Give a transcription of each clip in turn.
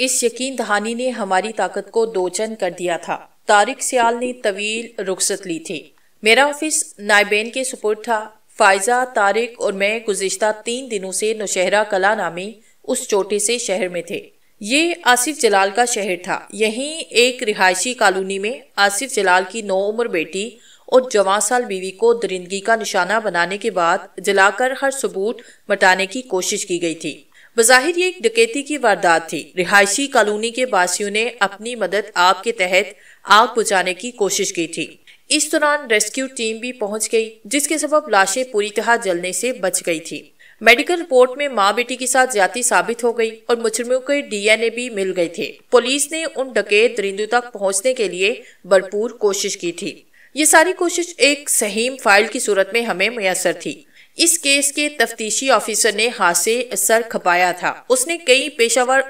इस यकीन दहानी ने हमारी ताकत को दोचन कर दिया था तारिक सियाल ने तवील रुखसत ली थी मेरा ऑफिस नायबेन के सुपुर्द था फायजा तारिक और मैं गुजशत तीन दिनों से नौशहरा कला नामी उस चोटे से शहर में थे ये आसिफ जलाल का शहर था यहीं एक रिहायशी कॉलोनी में आसिफ जलाल की नौ उम्र बेटी और जवान साल बीवी को दरिंदगी का निशाना बनाने के बाद जलाकर हर सबूत मटाने की कोशिश की गई थी बज़ाहिर ये एक डकैती की वारदात थी रिहायशी कॉलोनी के बासियों ने अपनी मदद आग के तहत आग बुझाने की कोशिश की थी इस दौरान रेस्क्यू टीम भी पहुंच गई जिसके सबब लाशें पूरी तरह जलने से बच गई थी मेडिकल रिपोर्ट में माँ बेटी के साथ ज्यादा साबित हो गई और मुजरिमों के डीएनए भी मिल गए थे पुलिस ने उन डकैत दरिंदों तक पहुंचने के लिए भरपूर कोशिश की थी ये सारी कोशिश एक सहीम फाइल की सूरत में हमें मैसर थी इस केस के तफ्तीशी ऑफिसर ने हाथ से सर खपाया था उसने कई पेशावर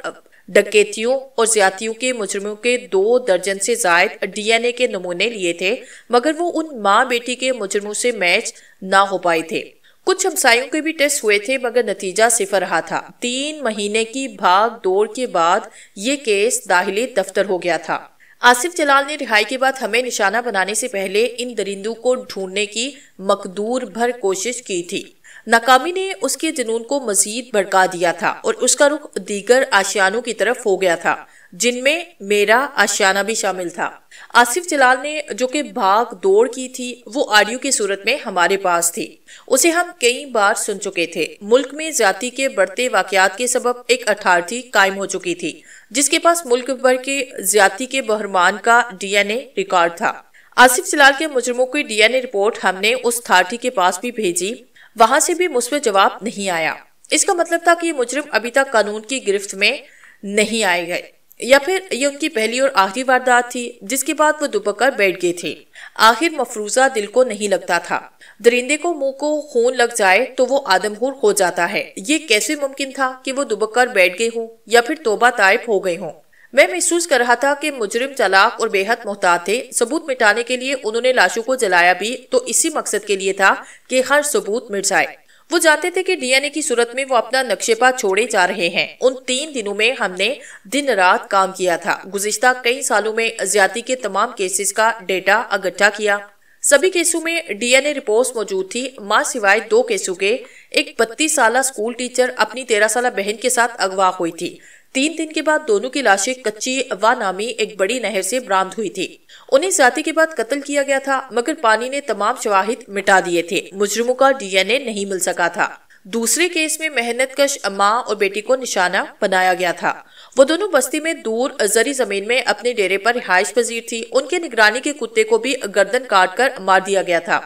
डकैतियों और ज्यादियों के मुजरमों के दो दर्जन से जायद डीएनए के नमूने लिए थे मगर वो उन माँ बेटी के मुजरमों से मैच ना हो पाए थे कुछ हमसायों के भी टेस्ट हुए थे मगर नतीजा सिफर रहा था तीन महीने की भाग दौड़ के बाद ये केस दाहिले दफ्तर हो गया था आसिफ जलाल ने रिहाई के बाद हमें निशाना बनाने से पहले इन दरिंदों को ढूंढने की मकदूर भर कोशिश की थी नाकामी ने उसके जुनून को मजीद भड़का दिया था और उसका रुख दीगर आशियानों की तरफ हो गया था जिनमें मेरा आशियाना भी शामिल था आसिफ जलाल ने जो कि भाग दौड़ की थी वो ऑडियो की सूरत में हमारे पास थी उसे हम कई बार सुन चुके थे मुल्क में जाति के बढ़ते वाकयात के सबब एक अठारथी कायम हो चुकी थी जिसके पास मुल्क भर के ज्यादा के बहरमान का डीएनए रिकॉर्ड था आसिफ सिलाल के मुजरमों की डीएनए रिपोर्ट हमने उस थार्टी के पास भी भेजी वहां से भी मुस्बत जवाब नहीं आया इसका मतलब था कि मुजरिम अभी तक कानून की गिरफ्त में नहीं आए गए या फिर ये उनकी पहली और आखिरी वारदात थी जिसके बाद वो दुबक कर बैठ गए थे आखिर मफरूजा दिल को नहीं लगता था दरिंदे को मुंह को खून लग जाए तो वो आदमखोर हो जाता है ये कैसे मुमकिन था कि वो दुबक कर बैठ गए हों या फिर तोबा तायब हो गए हों मैं महसूस कर रहा था कि मुजरिम चलाक और बेहद मोहताज थे सबूत मिटाने के लिए उन्होंने लाशों को जलाया भी तो इसी मकसद के लिए था कि हर सबूत मिट जाए वो जानते थे कि डीएनए की सूरत में वो अपना नक्शेपा छोड़े जा रहे हैं उन तीन दिनों में हमने दिन रात काम किया था गुजश्ता कई सालों में ज्यादा के तमाम केसेस का डेटा इकट्ठा किया सभी केसों में डीएनए रिपोर्ट मौजूद थी माँ सिवाय दो केसों के एक बत्तीस साल स्कूल टीचर अपनी तेरह साल बहन के साथ अगवा हुई थी तीन दिन के बाद दोनों की लाशें कच्ची व नामी एक बड़ी नहर से बरामद हुई थी उन्हें जाति के बाद कत्ल किया गया था मगर पानी ने तमाम शवाहिद मिटा दिए थे मुजरमों का डीएनए नहीं मिल सका था दूसरे केस में मेहनत कश माँ और बेटी को निशाना बनाया गया था वो दोनों बस्ती में दूर जरी जमीन में अपने डेरे पर रिहायश पजीर थी उनके निगरानी के कुत्ते को भी गर्दन काट कर मार दिया गया था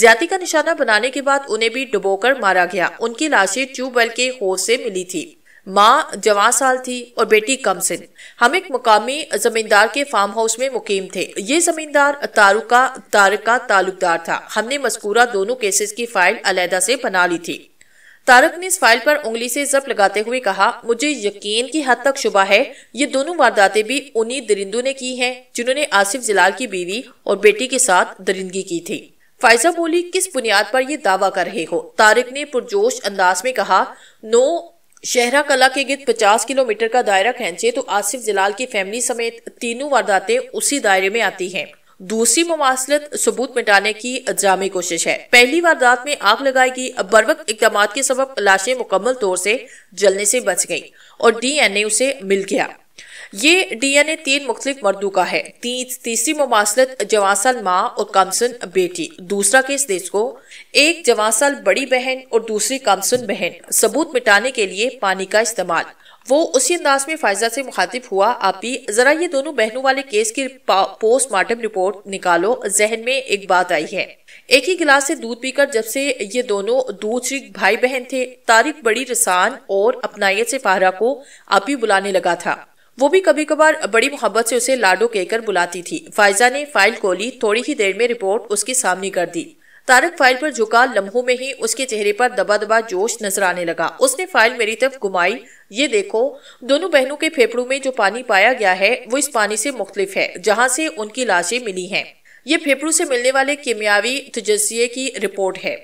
ज्यादा का निशाना बनाने के बाद उन्हें भी डुबोकर मारा गया उनकी लाशें ट्यूबवेल के होश से मिली थी माँ जवान साल थी और बेटी कम सिन हम एक मुकामी जमींदार के फार्म हाउस में मुकीम थे ये जमींदार तारुका तारका तालुकदार था हमने मस्कूरा दोनों केसेस की फाइल अलहदा से बना ली थी तारक ने इस फाइल पर उंगली से जब लगाते हुए कहा मुझे यकीन की हद तक शुबा है ये दोनों वारदातें भी उन्हीं दरिंदों ने की हैं जिन्होंने आसिफ जलाल की बीवी और बेटी के साथ दरिंदगी की थी फायजा बोली किस बुनियाद पर यह दावा कर रहे हो तारिक ने पुरजोश अंदाज में कहा नो शहरा कला के गिर्द 50 किलोमीटर का दायरा खेचे तो आसिफ जलाल की फैमिली समेत तीनों वारदातें उसी दायरे में आती हैं। दूसरी मुमासलत सबूत मिटाने की जामी कोशिश है पहली वारदात में आग लगाई गई वक्त इकदाम के सब लाशें मुकम्मल तौर से जलने से बच गई और डीएनए उसे मिल गया ये डीएनए तीन मुख्तलिफ मर्दों का है तीसरी मुमासलत जवासल माँ और कमसन बेटी दूसरा केस देखो एक जवासल बड़ी बहन और दूसरी कमसन बहन सबूत मिटाने के लिए पानी का इस्तेमाल वो उसी अंदाज में फायजा से मुखातिब हुआ आप भी जरा ये दोनों बहनों वाले केस की पोस्टमार्टम रिपोर्ट निकालो जहन में एक बात आई है एक ही गिलास से दूध पीकर जब से ये दोनों दूसरी भाई बहन थे तारिक बड़ी रसान और अपनायत से फाहरा को आप ही बुलाने लगा था वो भी कभी कभार बड़ी मोहब्बत से उसे लाडो कहकर बुलाती थी फायजा ने फाइल खोली थोड़ी ही देर में रिपोर्ट उसके सामने कर दी तारक फाइल पर झुका लम्हों में ही उसके चेहरे पर दबा दबा जोश नजर आने लगा उसने फाइल मेरी तरफ घुमाई ये देखो दोनों बहनों के फेफड़ों में जो पानी पाया गया है वो इस पानी से मुख्तलिफ है जहाँ से उनकी लाशें मिली हैं ये फेफड़ू से मिलने वाले कीमियावी तजसिये की रिपोर्ट है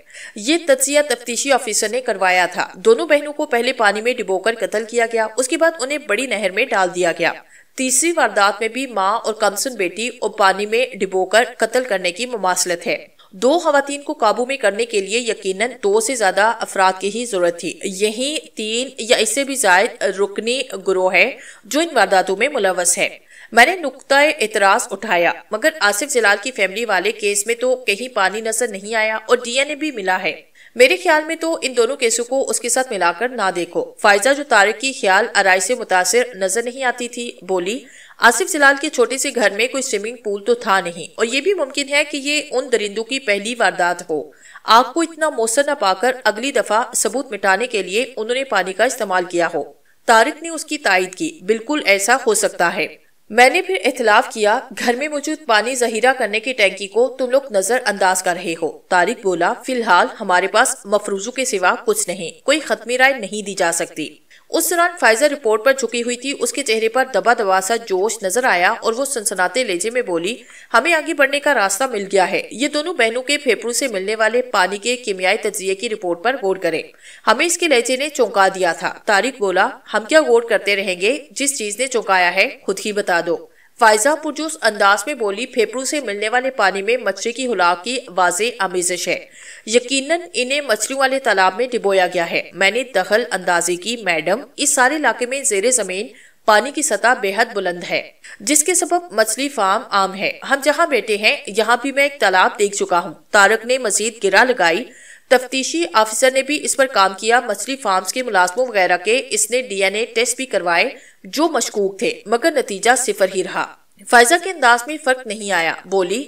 ये तजिया तफ्तीशी ऑफिसर ने करवाया था दोनों बहनों को पहले पानी में डिबोकर कत्ल किया गया उसके बाद उन्हें बड़ी नहर में डाल दिया गया तीसरी वारदात में भी माँ और कमसुन बेटी और पानी में डिबोकर कत्ल करने की ममासलत है दो खातन को काबू में करने के लिए यकीनन दो से ज्यादा अफराद की ही जरूरत थी यही तीन या इससे भी जायद रुकनी ग्रोह है जो इन वारदातों में मुलवस है मैंने नुकता एतराज उठाया मगर आसिफ जलाल की फैमिली वाले केस में तो कहीं पानी नजर नहीं आया और डीएनए भी मिला है मेरे ख्याल में तो इन दोनों केसों को उसके साथ मिलाकर ना देखो फायजा जो तारिक की ख्याल आरई से मुतासर नजर नहीं आती थी बोली आसिफ जलाल के छोटे से घर में कोई स्विमिंग पूल तो था नहीं और ये भी मुमकिन है कि ये उन दरिंदों की पहली वारदात हो आग को इतना मौसर न पाकर अगली दफा सबूत मिटाने के लिए उन्होंने पानी का इस्तेमाल किया हो तारिक ने उसकी तायद की बिल्कुल ऐसा हो सकता है मैंने फिर इतलाफ किया घर में मौजूद पानी जहीरा करने की टैंकी को तुम लोग नजरअंदाज कर रहे हो तारिक बोला फिलहाल हमारे पास मफरूजों के सिवा कुछ नहीं कोई खत्मी राय नहीं दी जा सकती उस दौरान फाइजर रिपोर्ट पर झुकी हुई थी उसके चेहरे पर दबा दबा सा जोश नजर आया और वो सनसनाते लेजे में बोली हमें आगे बढ़ने का रास्ता मिल गया है ये दोनों बहनों के फेफड़ों से मिलने वाले पानी के कीमियाई तजिए की रिपोर्ट पर गौर करें हमें इसके लहजे ने चौंका दिया था तारिक बोला हम क्या गौर करते रहेंगे जिस चीज ने चौंकाया है खुद ही बता दो फायजा पुरजूस अंदाज में बोली फेफड़ों से मिलने वाले पानी में मछली की हुलाक की वाजे आमेजिश है यकीनन इन्हें मछलियों वाले तालाब में डिबोया गया है मैंने दखल अंदाजी की मैडम इस सारे इलाके में जेर जमीन पानी की सतह बेहद बुलंद है जिसके सबब मछली फार्म आम है हम जहाँ बैठे हैं यहाँ भी मैं एक तालाब देख चुका हूँ तारक ने मजीद गिरा लगाई तफ्तीशी अफसर ने भी इस पर काम किया मछली फार्म के मुलाजमो वगैरह के इसने डीएनए टेस्ट भी करवाए जो मशकूक थे मगर नतीजा सिफर ही रहा फायजा के अंदाज में फर्क नहीं आया बोली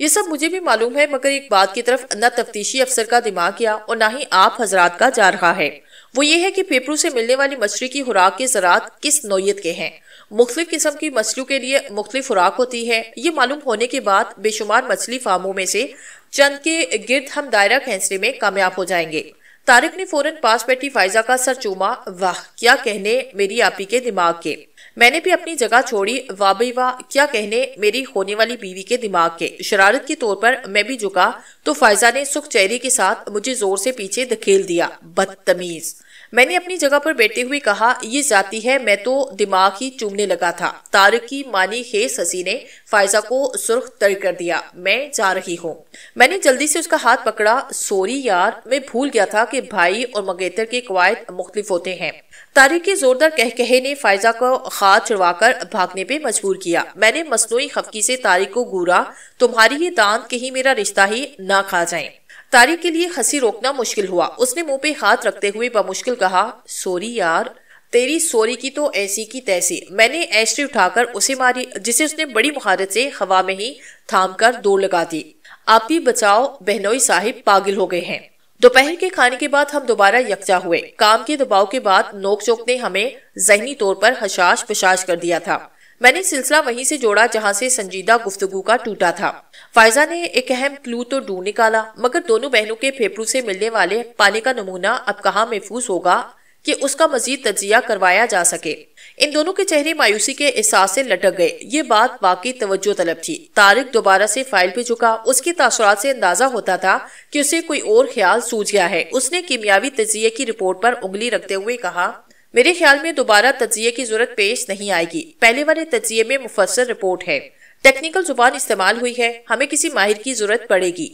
ये सब मुझे भी मालूम है मगर एक बात की तरफ न तफ्तीशी अफसर का दिमाग या और ना ही आप हजरात का जा रहा है वो ये है कि पेपरू से मिलने वाली मछली की खुराक के जरात किस नोयत के हैं मुख्तलिफ किस्म की मछलियों के लिए मुख्तलिफ खुराक होती है ये मालूम होने के बाद बेशुमार मछली फार्मों में से चंद के गिरद हम दायरा खेसने में कामयाब हो जाएंगे तारिक ने फौरन पास बैठी फायजा का सर चूमा वाह क्या कहने मेरी आपी के दिमाग के मैंने भी अपनी जगह छोड़ी वाह भाई वाह क्या कहने मेरी होने वाली बीवी के दिमाग के शरारत के तौर पर मैं भी झुका तो फायजा ने सुख चेहरे के साथ मुझे जोर से पीछे धकेल दिया बदतमीज़ मैंने अपनी जगह पर बैठे हुए कहा ये जाती है मैं तो दिमाग ही चूमने लगा था तारक की मानी खेस हसी ने फायजा को सुर्ख तर कर दिया मैं जा रही हूँ मैंने जल्दी से उसका हाथ पकड़ा सोरी यार मैं भूल गया था कि भाई और मंगेतर के कवायद मुख्तलिफ होते हैं तारिक के जोरदार कह कहे ने फायजा को खाद चढ़वाकर भागने पे मजबूर किया मैंने मसनू खफकी से तारिक को घूरा तुम्हारी ये दांत कहीं मेरा रिश्ता ही ना खा जाए तारी के लिए हंसी रोकना मुश्किल हुआ उसने मुंह पे हाथ रखते हुए बमुश्किल कहा सॉरी यार तेरी सोरी की तो ऐसी की तैसी मैंने ऐश्री उठाकर उसे मारी जिसे उसने बड़ी महारत से हवा में ही थाम कर दूर लगा दी आप भी बचाओ बहनोई साहिब पागल हो गए हैं दोपहर के खाने के बाद हम दोबारा यकजा हुए काम के दबाव के बाद नोक चोक ने हमें जहनी तौर पर हशाश पशाश कर दिया था मैंने सिलसिला वहीं से जोड़ा जहां से संजीदा गुफ्तगु का टूटा था फायजा ने एक अहम क्लू तो ढूंढ निकाला मगर दोनों बहनों के फेफड़ू से मिलने वाले पानी का नमूना अब कहाँ महफूज होगा कि उसका मजीद तजिया करवाया जा सके इन दोनों के चेहरे मायूसी के एहसास से लटक गए ये बात वाकई तवज्जो तलब थी तारिक दोबारा से फाइल पे झुका उसकी तासरात से अंदाजा होता था कि उसे कोई और ख्याल सूझ गया है उसने कीमियावी तजिए की रिपोर्ट पर उंगली रखते हुए कहा मेरे ख्याल में दोबारा तजिए की जरूरत पेश नहीं आएगी पहले वाले तजिए में मुफसर रिपोर्ट है टेक्निकल जुबान इस्तेमाल हुई है हमें किसी माहिर की जरूरत पड़ेगी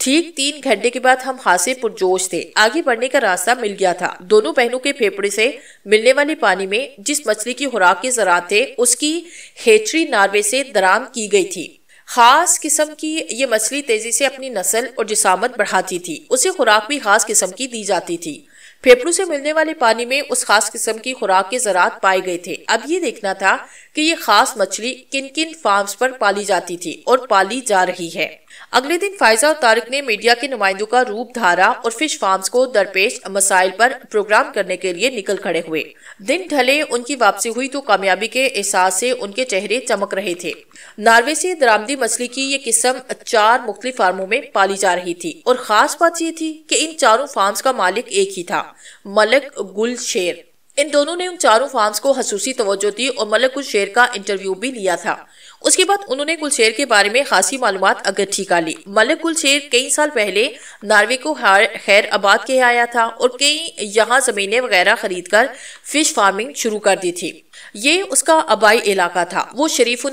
ठीक तीन घंटे के बाद हम हासे पुरजोश थे आगे बढ़ने का रास्ता मिल गया था दोनों बहनों के फेफड़े से मिलने वाले पानी में जिस मछली की खुराक के जरात थे उसकी हेचरी नार्वे से दराम की गई थी खास किस्म की ये मछली तेजी से अपनी नस्ल और जिसामत बढ़ाती थी उसे खुराक भी खास किस्म की दी जाती थी फेफड़ों से मिलने वाले पानी में उस खास किस्म की खुराक के जरात पाए गए थे अब ये देखना था कि ये खास मछली किन किन फार्म्स पर पाली जाती थी और पाली जा रही है अगले दिन फायजा और तारिक ने मीडिया के नुमाइंदों का रूप धारा और फिश फार्म्स को दरपेश मसाइल पर प्रोग्राम करने के लिए निकल खड़े हुए दिन ढले उनकी वापसी हुई तो कामयाबी के एहसास से उनके चेहरे चमक रहे थे नार्वे से दरामदी मछली की ये किस्म चार मुख्तलि फार्मों में पाली जा रही थी और खास बात ये थी की इन चारों फार्म का मालिक एक ही था मलक गुल शेर इन दोनों ने उन चारों फार्म्स को खसूसी तवज्जो दी और मलक शेर का इंटरव्यू भी लिया था उसके बाद उन्होंने गुलशेर के बारे में खासी मालूम अगर ठीक ली मलिक गुलशेर कई साल पहले नार्वे को खैर आबाद के आया था और कई यहाँ जमीने वगैरह खरीद कर फिश फार्मिंग शुरू कर दी थी ये उसका आबाई इलाका था वो शरीफ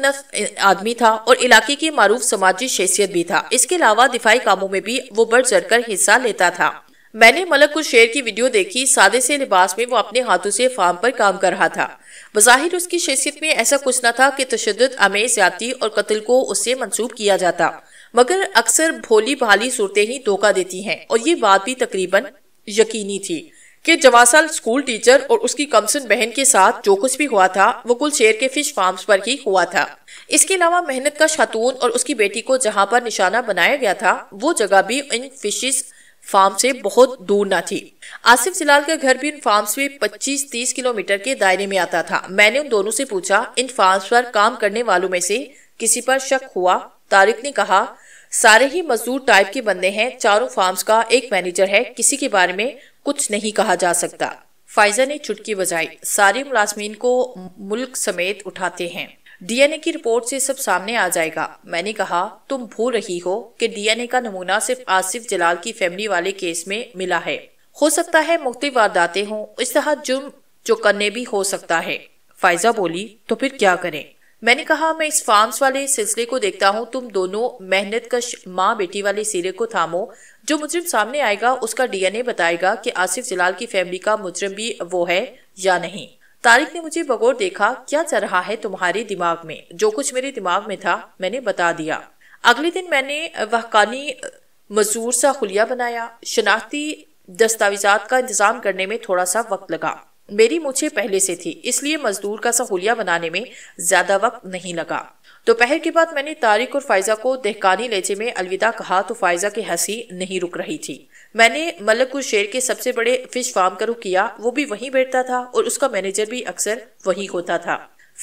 आदमी था और इलाके की मरूफ समाजी शैसियत भी था इसके अलावा दिफाई कामों में भी वो बढ़ चढ़ कर हिस्सा लेता था मैंने मलक कुल शेर की वीडियो देखी सादे से लिबास में वो अपने हाथों से फार्म पर काम कर रहा था बज़ाहिर उसकी शख्सियत में ऐसा कुछ न था कि तशद अमेर ज्यादा और कत्ल को उससे मंसूब किया जाता मगर अक्सर भोली भाली सूरतें ही धोखा देती हैं और ये बात भी तकरीबन यकीनी थी कि जवासाल स्कूल टीचर और उसकी कमसन बहन के साथ जो कुछ भी हुआ था वो कुल शेर के फिश फार्म्स पर ही हुआ था इसके अलावा मेहनत का खातून और उसकी बेटी को जहाँ पर निशाना बनाया गया था वो जगह भी इन फिशेस फार्म से बहुत दूर न थी आसिफ जिलाल का घर भी इन फार्म से 25-30 किलोमीटर के दायरे में आता था मैंने उन दोनों से पूछा इन फार्म पर काम करने वालों में से किसी पर शक हुआ तारिक ने कहा सारे ही मजदूर टाइप के बंदे हैं चारों फार्म्स का एक मैनेजर है किसी के बारे में कुछ नहीं कहा जा सकता फाइजा ने चुटकी बजाई सारे मुलाजमीन को मुल्क समेत उठाते हैं डीएनए की रिपोर्ट से सब सामने आ जाएगा मैंने कहा तुम भूल रही हो कि डीएनए का नमूना सिर्फ आसिफ जलाल की फैमिली वाले केस में मिला है हो सकता है मुख्त वारदाते हों इस तरह जुर्म जो करने भी हो सकता है फायजा बोली तो फिर क्या करें मैंने कहा मैं इस फार्म्स वाले सिलसिले को देखता हूँ तुम दोनों मेहनत कश माँ बेटी वाले सिरे को थामो जो मुजरिम सामने आएगा उसका डीएनए बताएगा कि आसिफ जलाल की फैमिली का मुजरिम भी वो है या नहीं तारिक ने मुझे बगौर देखा क्या चल रहा है तुम्हारे दिमाग में जो कुछ मेरे दिमाग में था मैंने बता दिया अगले दिन मैंने वहकानी मजदूर सा खुलिया बनाया शनाख्ती दस्तावेजा का इंतजाम करने में थोड़ा सा वक्त लगा मेरी मुझे पहले से थी इसलिए मजदूर का खुलिया बनाने में ज्यादा वक्त नहीं लगा दोपहर के बाद मैंने तारिक और फायजा को दहकानी लेचे में अलविदा कहा तो फायजा की हंसी नहीं रुक रही थी मैंने मलकपुर शेर के सबसे बड़े फिश फार्म का रुख किया वो भी वहीं बैठता था और उसका मैनेजर भी अक्सर वहीं होता था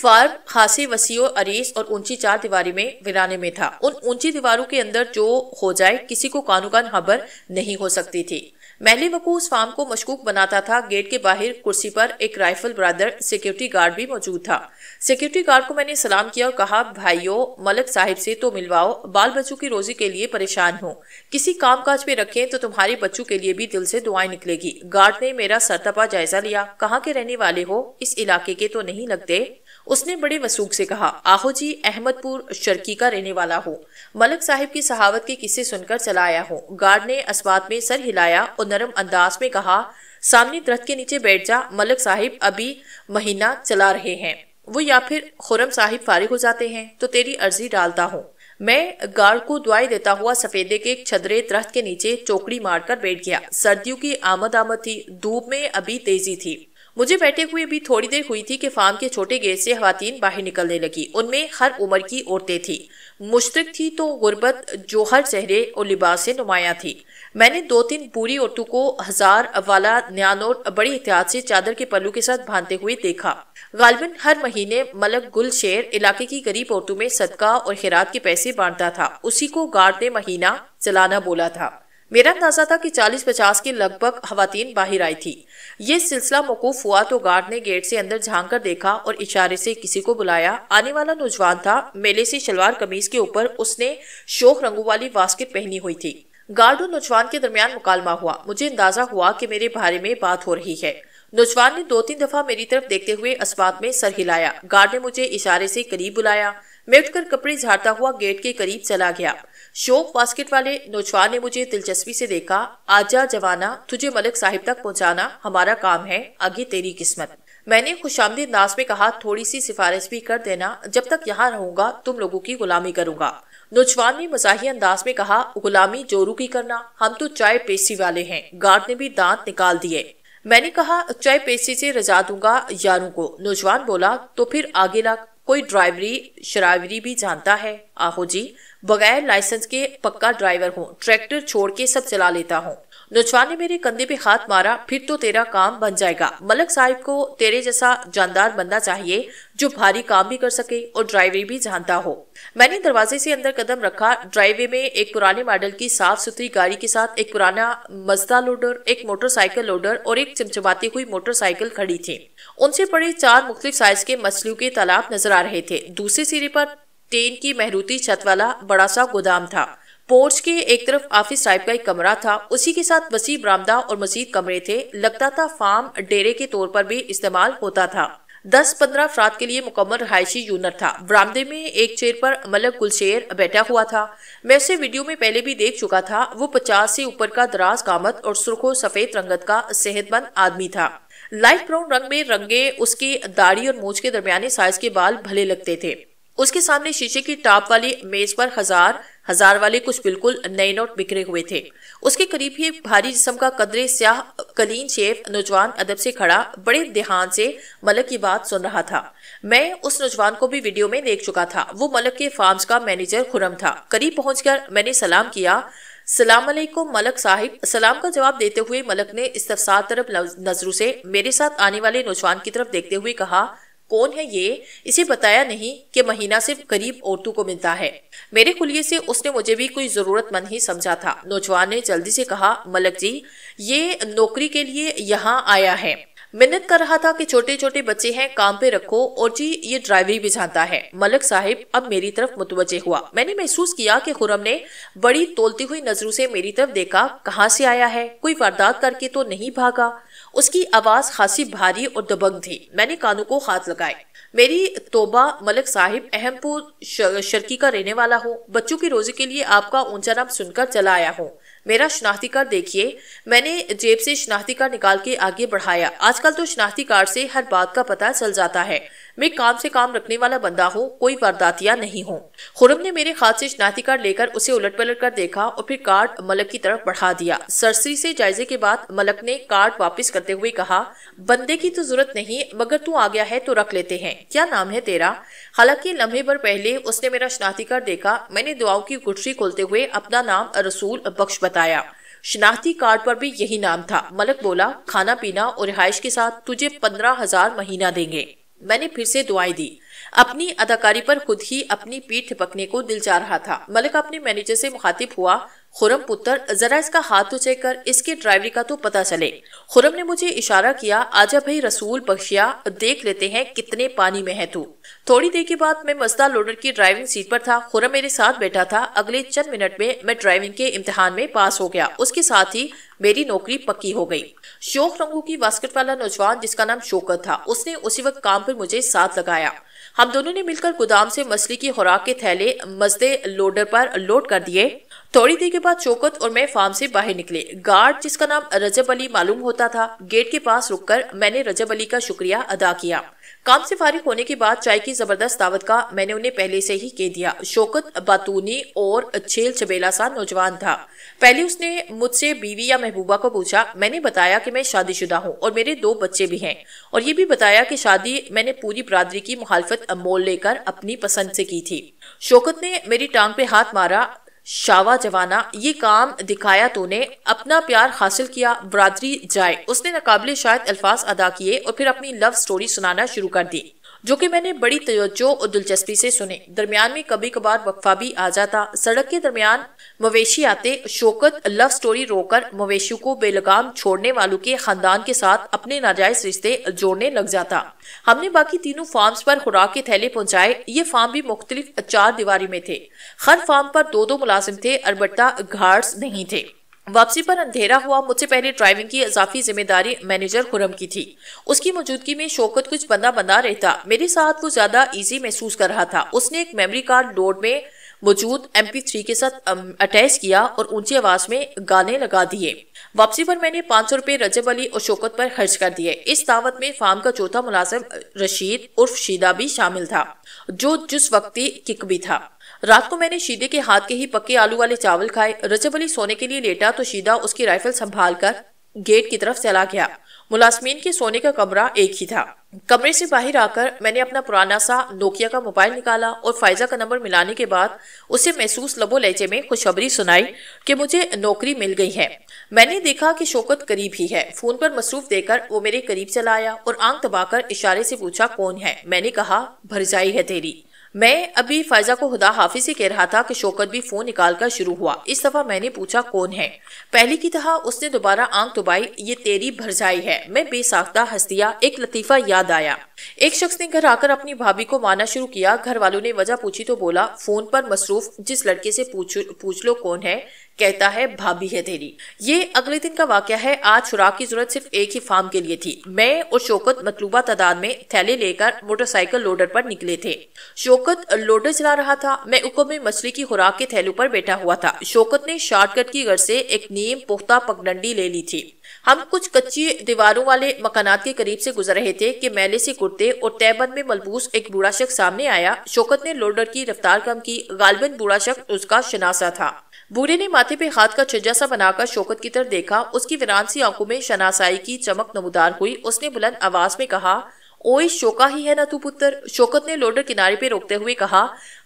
फार्म खासी वसीओ अरीस और ऊंची चार दीवारी में विराने में था उन ऊंची दीवारों के अंदर जो हो जाए किसी को कान खबर नहीं हो सकती थी मैली वकू उस फार्म को मशकूक बनाता था गेट के बाहर कुर्सी पर एक राइफल ब्रदर सिक्योरिटी गार्ड भी मौजूद था सिक्योरिटी गार्ड को मैंने सलाम किया और कहा भाइयों मलक साहिब से तो मिलवाओ बाल बच्चों की रोजी के लिए परेशान हो किसी काम काज पे रखे तो तुम्हारे बच्चों के लिए भी दिल से दुआएं निकलेगी गार्ड ने मेरा सरतपा जायजा लिया कहाँ के रहने वाले हो इस इलाके के तो नहीं लगते उसने बड़े वसूख से कहा आहो जी अहमदपुर शर्की का रहने वाला हो मलक साहिब की सहावत के किस्से सुनकर चला आया हो गार्ड ने अस्बात में सर हिलाया और नरम अंदाज में कहा सामने दरख्त के नीचे बैठ जा मलक साहिब अभी महीना चला रहे हैं वो या फिर खुरम साहिब फारिग हो जाते हैं तो तेरी अर्जी डालता हूँ मैं गार्ड को दुआई देता हुआ सफेदे के एक छदरे दरख्त के नीचे चौकड़ी मारकर बैठ गया सर्दियों की आमद आमद थी धूप में अभी तेजी थी मुझे बैठे हुए भी थोड़ी देर हुई थी कि फार्म के छोटे गेट से खातन बाहर निकलने लगी उनमें हर उम्र की औरतें थीं मुश्तक थी तो गुर्बत हर चेहरे और लिबास से नुमाया थी मैंने दो तीन बूढ़ी औरतों को हजार वाला न्यानोट बड़ी एहतियात से चादर के पल्लू के साथ बांधते हुए देखा गालबन हर महीने मलक गुल शेर इलाके की गरीब औरतों में सदका और खिरात के पैसे बांटता था उसी को गार्ड ने महीना चलाना बोला था मेरा अंदाजा था कि 40-50 के लगभग खातन बाहर आई थी ये सिलसिला मौकूफ हुआ तो गार्ड ने गेट से अंदर झांक कर देखा और इशारे से किसी को बुलाया आने वाला नौजवान था मेले से शलवार कमीज के ऊपर उसने शोक रंगों वाली वास्केट पहनी हुई थी गार्ड और नौजवान के दरमियान मुकालमा हुआ मुझे अंदाजा हुआ की मेरे बारे में बात हो रही है नौजवान ने दो तीन दफा मेरी तरफ देखते हुए अस्पात में सर हिलाया गार्ड ने मुझे इशारे से करीब बुलाया मैं उठकर कपड़े झाड़ता हुआ गेट के करीब चला गया शोक बास्केट वाले नौजवान ने मुझे दिलचस्पी से देखा आजा जवाना तुझे मलिक साहिब तक पहुंचाना हमारा काम है आगे तेरी किस्मत मैंने खुशामदी नाज में कहा थोड़ी सी सिफारिश भी कर देना जब तक यहाँ रहूंगा तुम लोगों की गुलामी करूंगा नौजवान ने मजाही अंदाज में कहा गुलामी जोरू की करना हम तो चाय पेशी वाले हैं गार्ड ने भी दांत निकाल दिए मैंने कहा चाय पेशी से रजा दूंगा यारों को नौजवान बोला तो फिर आगे लग कोई ड्राइवरी शराबरी भी जानता है आहो जी बगैर लाइसेंस के पक्का ड्राइवर हूँ ट्रैक्टर छोड़ के सब चला लेता हूँ नौजवान ने मेरे कंधे पे हाथ मारा फिर तो तेरा काम बन जाएगा मलक साहिब को तेरे जैसा जानदार बंदा चाहिए जो भारी काम भी कर सके और ड्राइवरी भी जानता हो मैंने दरवाजे से अंदर कदम रखा ड्राइवे में एक पुराने मॉडल की साफ सुथरी गाड़ी के साथ एक पुराना मजदा लोडर एक मोटरसाइकिल लोडर और एक चमचमाती हुई मोटरसाइकिल खड़ी थी उनसे पड़े चार मुख्तलिफ साइज के मछलियों के तालाब नजर आ रहे थे दूसरे सिरे पर टेन की महरूती छत वाला बड़ा सा गोदाम था पोर्च के एक तरफ आफिस टाइप का एक कमरा था उसी के साथ वसी बरामदा और मजीद कमरे थे लगता था फार्म डेरे के तौर पर भी इस्तेमाल होता था दस पंद्रह अफराद के लिए मुकम्मल रहायशी यूनट था बरामदे में एक चेयर पर मलक गुलशेर बैठा हुआ था मैं उसे वीडियो में पहले भी देख चुका था वो पचास से ऊपर का दराज कामत और सुर्खो सफेद रंगत का सेहतमंद आदमी था लाइट ब्राउन रंग में रंगे उसकी दाढ़ी और मूछ के दरमियाने साइज के बाल भले लगते थे उसके सामने शीशे की टॉप वाली मेज पर हजार हजार वाले कुछ बिल्कुल नए नोट बिखरे हुए थे उसके करीब ही भारी जिस्म का कदरे स्याह कलीन शेफ नौजवान अदब से खड़ा बड़े ध्यान से मलक की बात सुन रहा था मैं उस नौजवान को भी वीडियो में देख चुका था वो मलक के फार्म्स का मैनेजर खुरम था करीब पहुंचकर मैंने सलाम किया सलाम अलैकुम मलक साहिब सलाम का जवाब देते हुए मलक ने इस्तफसार तरफ नजरों से मेरे साथ आने वाले नौजवान की तरफ देखते हुए कहा कौन है ये इसे बताया नहीं कि महीना सिर्फ गरीब औरतों को मिलता है मेरे खुलिये से उसने मुझे भी कोई जरूरतमंद ही समझा था नौजवान ने जल्दी से कहा मलक जी ये नौकरी के लिए यहाँ आया है मिन्नत कर रहा था कि छोटे छोटे बच्चे हैं काम पे रखो और जी ये ड्राइवरी भी जानता है मलक साहिब अब मेरी तरफ मुतवजे हुआ मैंने महसूस किया कि खुरम ने बड़ी तोलती हुई नजरों से मेरी तरफ देखा कहाँ से आया है कोई वारदात करके तो नहीं भागा उसकी आवाज खासी भारी और दबंग थी मैंने कानों को हाथ लगाए मेरी तोबा मलिक साहिब अहमपुर शर्की का रहने वाला हूँ बच्चों की रोजी के लिए आपका ऊंचा नाम सुनकर चला आया हूँ मेरा शनाख्ती कार्ड देखिए मैंने जेब से शनाख्ती कार्ड निकाल के आगे बढ़ाया आजकल तो शनाख्ती कार्ड से हर बात का पता चल जाता है मैं काम से काम रखने वाला बंदा हूँ कोई वारदातिया नहीं हूँ खुरम ने मेरे हाथ से शनाती कार्ड लेकर उसे उलट पलट कर देखा और फिर कार्ड मलक की तरफ बढ़ा दिया सरसरी से जायजे के बाद मलक ने कार्ड वापस करते हुए कहा बंदे की तो जरूरत नहीं मगर तू आ गया है तो रख लेते हैं क्या नाम है तेरा हालांकि लम्हे भर पहले उसने मेरा शनाती कार्ड देखा मैंने दुआओं की गुठरी खोलते हुए अपना नाम रसूल बख्श बताया शनाख्ती कार्ड पर भी यही नाम था मलक बोला खाना पीना और रिहाइश के साथ तुझे पंद्रह हजार महीना देंगे मैंने फिर से दुआई दी अपनी अदाकारी पर खुद ही अपनी पीठ थपकने को दिल जा रहा था मलिक अपने मैनेजर से मुखातिब हुआ खुरम पुत्र जरा इसका हाथ तो चेक कर इसके ड्राइवरी का तो पता चले खुरम ने मुझे इशारा किया आजा भाई रसूल बख्शिया देख लेते हैं कितने पानी में है तू थोड़ी देर के बाद मैं मजदा लोडर की ड्राइविंग सीट पर था खुरम मेरे साथ बैठा था अगले चंद मिनट में मैं ड्राइविंग के इम्तिहान में पास हो गया उसके साथ ही मेरी नौकरी पक्की हो गई शोक रंगू की बास्केट वाला नौजवान जिसका नाम शोकत था उसने उसी वक्त काम पर मुझे साथ लगाया हम दोनों ने मिलकर गोदाम से मछली की खुराक के थैले मजदे लोडर पर लोड कर दिए थोड़ी देर के बाद चौकत और मैं फार्म से बाहर निकले गार्ड जिसका नाम रजब अली मालूम होता था गेट के पास रुककर मैंने रजब अली का शुक्रिया अदा किया काम से फारिग होने के बाद चाय की जबरदस्त दावत का मैंने उन्हें पहले से ही कह दिया शोकत बातूनी और छेल छबेला सा नौजवान था पहले उसने मुझसे बीवी या महबूबा को पूछा मैंने बताया कि मैं शादीशुदा हूं और मेरे दो बच्चे भी हैं और ये भी बताया कि शादी मैंने पूरी बरादरी की मुखालफत मोल लेकर अपनी पसंद से की थी शोकत ने मेरी टांग पे हाथ मारा शावा जवाना ये काम दिखाया तूने अपना प्यार हासिल किया बरादरी जाए उसने नाकाबले शायद अल्फाज अदा किए और फिर अपनी लव स्टोरी सुनाना शुरू कर दी जो कि मैंने बड़ी तवज्जो और दिलचस्पी से सुने दरमियान में कभी कभार वक्फा भी आ जाता सड़क के दरमियान मवेशी आते शोकत लव स्टोरी रोकर मवेशियों को बेलगाम छोड़ने वालों के खानदान के साथ अपने नाजायज रिश्ते जोड़ने लग जाता हमने बाकी तीनों फार्म्स पर खुराक के थैले पहुंचाए ये फार्म भी मुख्तलिफ चार दीवारी में थे हर फार्म पर दो दो मुलाजिम थे अलबत्ता घाट नहीं थे वापसी पर अंधेरा हुआ मुझसे पहले ड्राइविंग की इजाफी जिम्मेदारी मैनेजर खुरम की थी उसकी मौजूदगी में शोकत कुछ बंदा बंदा रहता मेरे साथ वो ज्यादा इजी महसूस कर रहा था उसने एक मेमोरी कार्ड लोड में मौजूद एम थ्री के साथ अटैच किया और ऊंची आवाज में गाने लगा दिए वापसी पर मैंने पाँच सौ रूपए रजब अली और शोकत पर खर्च कर दिए इस दावत में फार्म का चौथा मुलाजिम रशीद उर्फ शीदा भी शामिल था जो जिस वक्ती किक भी था रात को मैंने शीदे के हाथ के ही पक्के आलू वाले चावल खाए रजब अली सोने के लिए लेटा तो शीदा उसकी राइफल संभाल कर गेट की तरफ चला गया मुलाजमीन के सोने का कमरा एक ही था कमरे से बाहर आकर मैंने अपना पुराना सा नोकिया का मोबाइल निकाला और फायजा का नंबर मिलाने के बाद उसे महसूस लबो लहजे में खुशखबरी सुनाई कि मुझे नौकरी मिल गई है मैंने देखा कि शोकत करीब ही है फोन पर मसरूफ देकर वो मेरे करीब चला आया और आंख दबाकर इशारे से पूछा कौन है मैंने कहा भरजाई है तेरी मैं अभी फैजा को खुदा हाफिज से कह रहा था कि शोकत भी फोन निकाल कर शुरू हुआ इस दफा मैंने पूछा कौन है पहले की तरह उसने दोबारा आंख दुबाई ये तेरी भरजाई है मैं बेसाख्ता हस्तिया एक लतीफा याद आया एक शख्स ने घर आकर अपनी भाभी को माना शुरू किया घर वालों ने वजह पूछी तो बोला फोन पर मसरूफ जिस लड़के से पूछ पूछ लो कौन है कहता है भाभी है तेरी ये अगले दिन का वाक्य है आज शुराक की जरूरत सिर्फ एक ही फार्म के लिए थी मैं और शोकत मतलूबा तादाद में थैले लेकर मोटरसाइकिल लोडर पर निकले थे शोकत लोडर चला रहा था मैं उको में मछली की खुराक के थैलों पर बैठा हुआ था शोकत ने शॉर्टकट की घर से एक नीम पुख्ता पगडंडी ले ली थी हम कुछ कच्ची दीवारों वाले मकानात के करीब से गुजर रहे थे कि मैले से कुर्ते और तैबन में मलबूस एक बूढ़ा शख्स सामने आया शोकत ने लोडर की रफ्तार कम की गालबन बूढ़ा शख्स उसका शनासा था बूढ़े ने माथे पे हाथ का छज्जा सा बनाकर शोकत की तरफ देखा उसकी वीरान सी आंखों में शनासाई की चमक नमदार हुई उसने बुलंद आवाज में कहा ओए शोका ही है ना तू पुत्र शोकत ने लोडर किनारे पे रोकते हुए कहा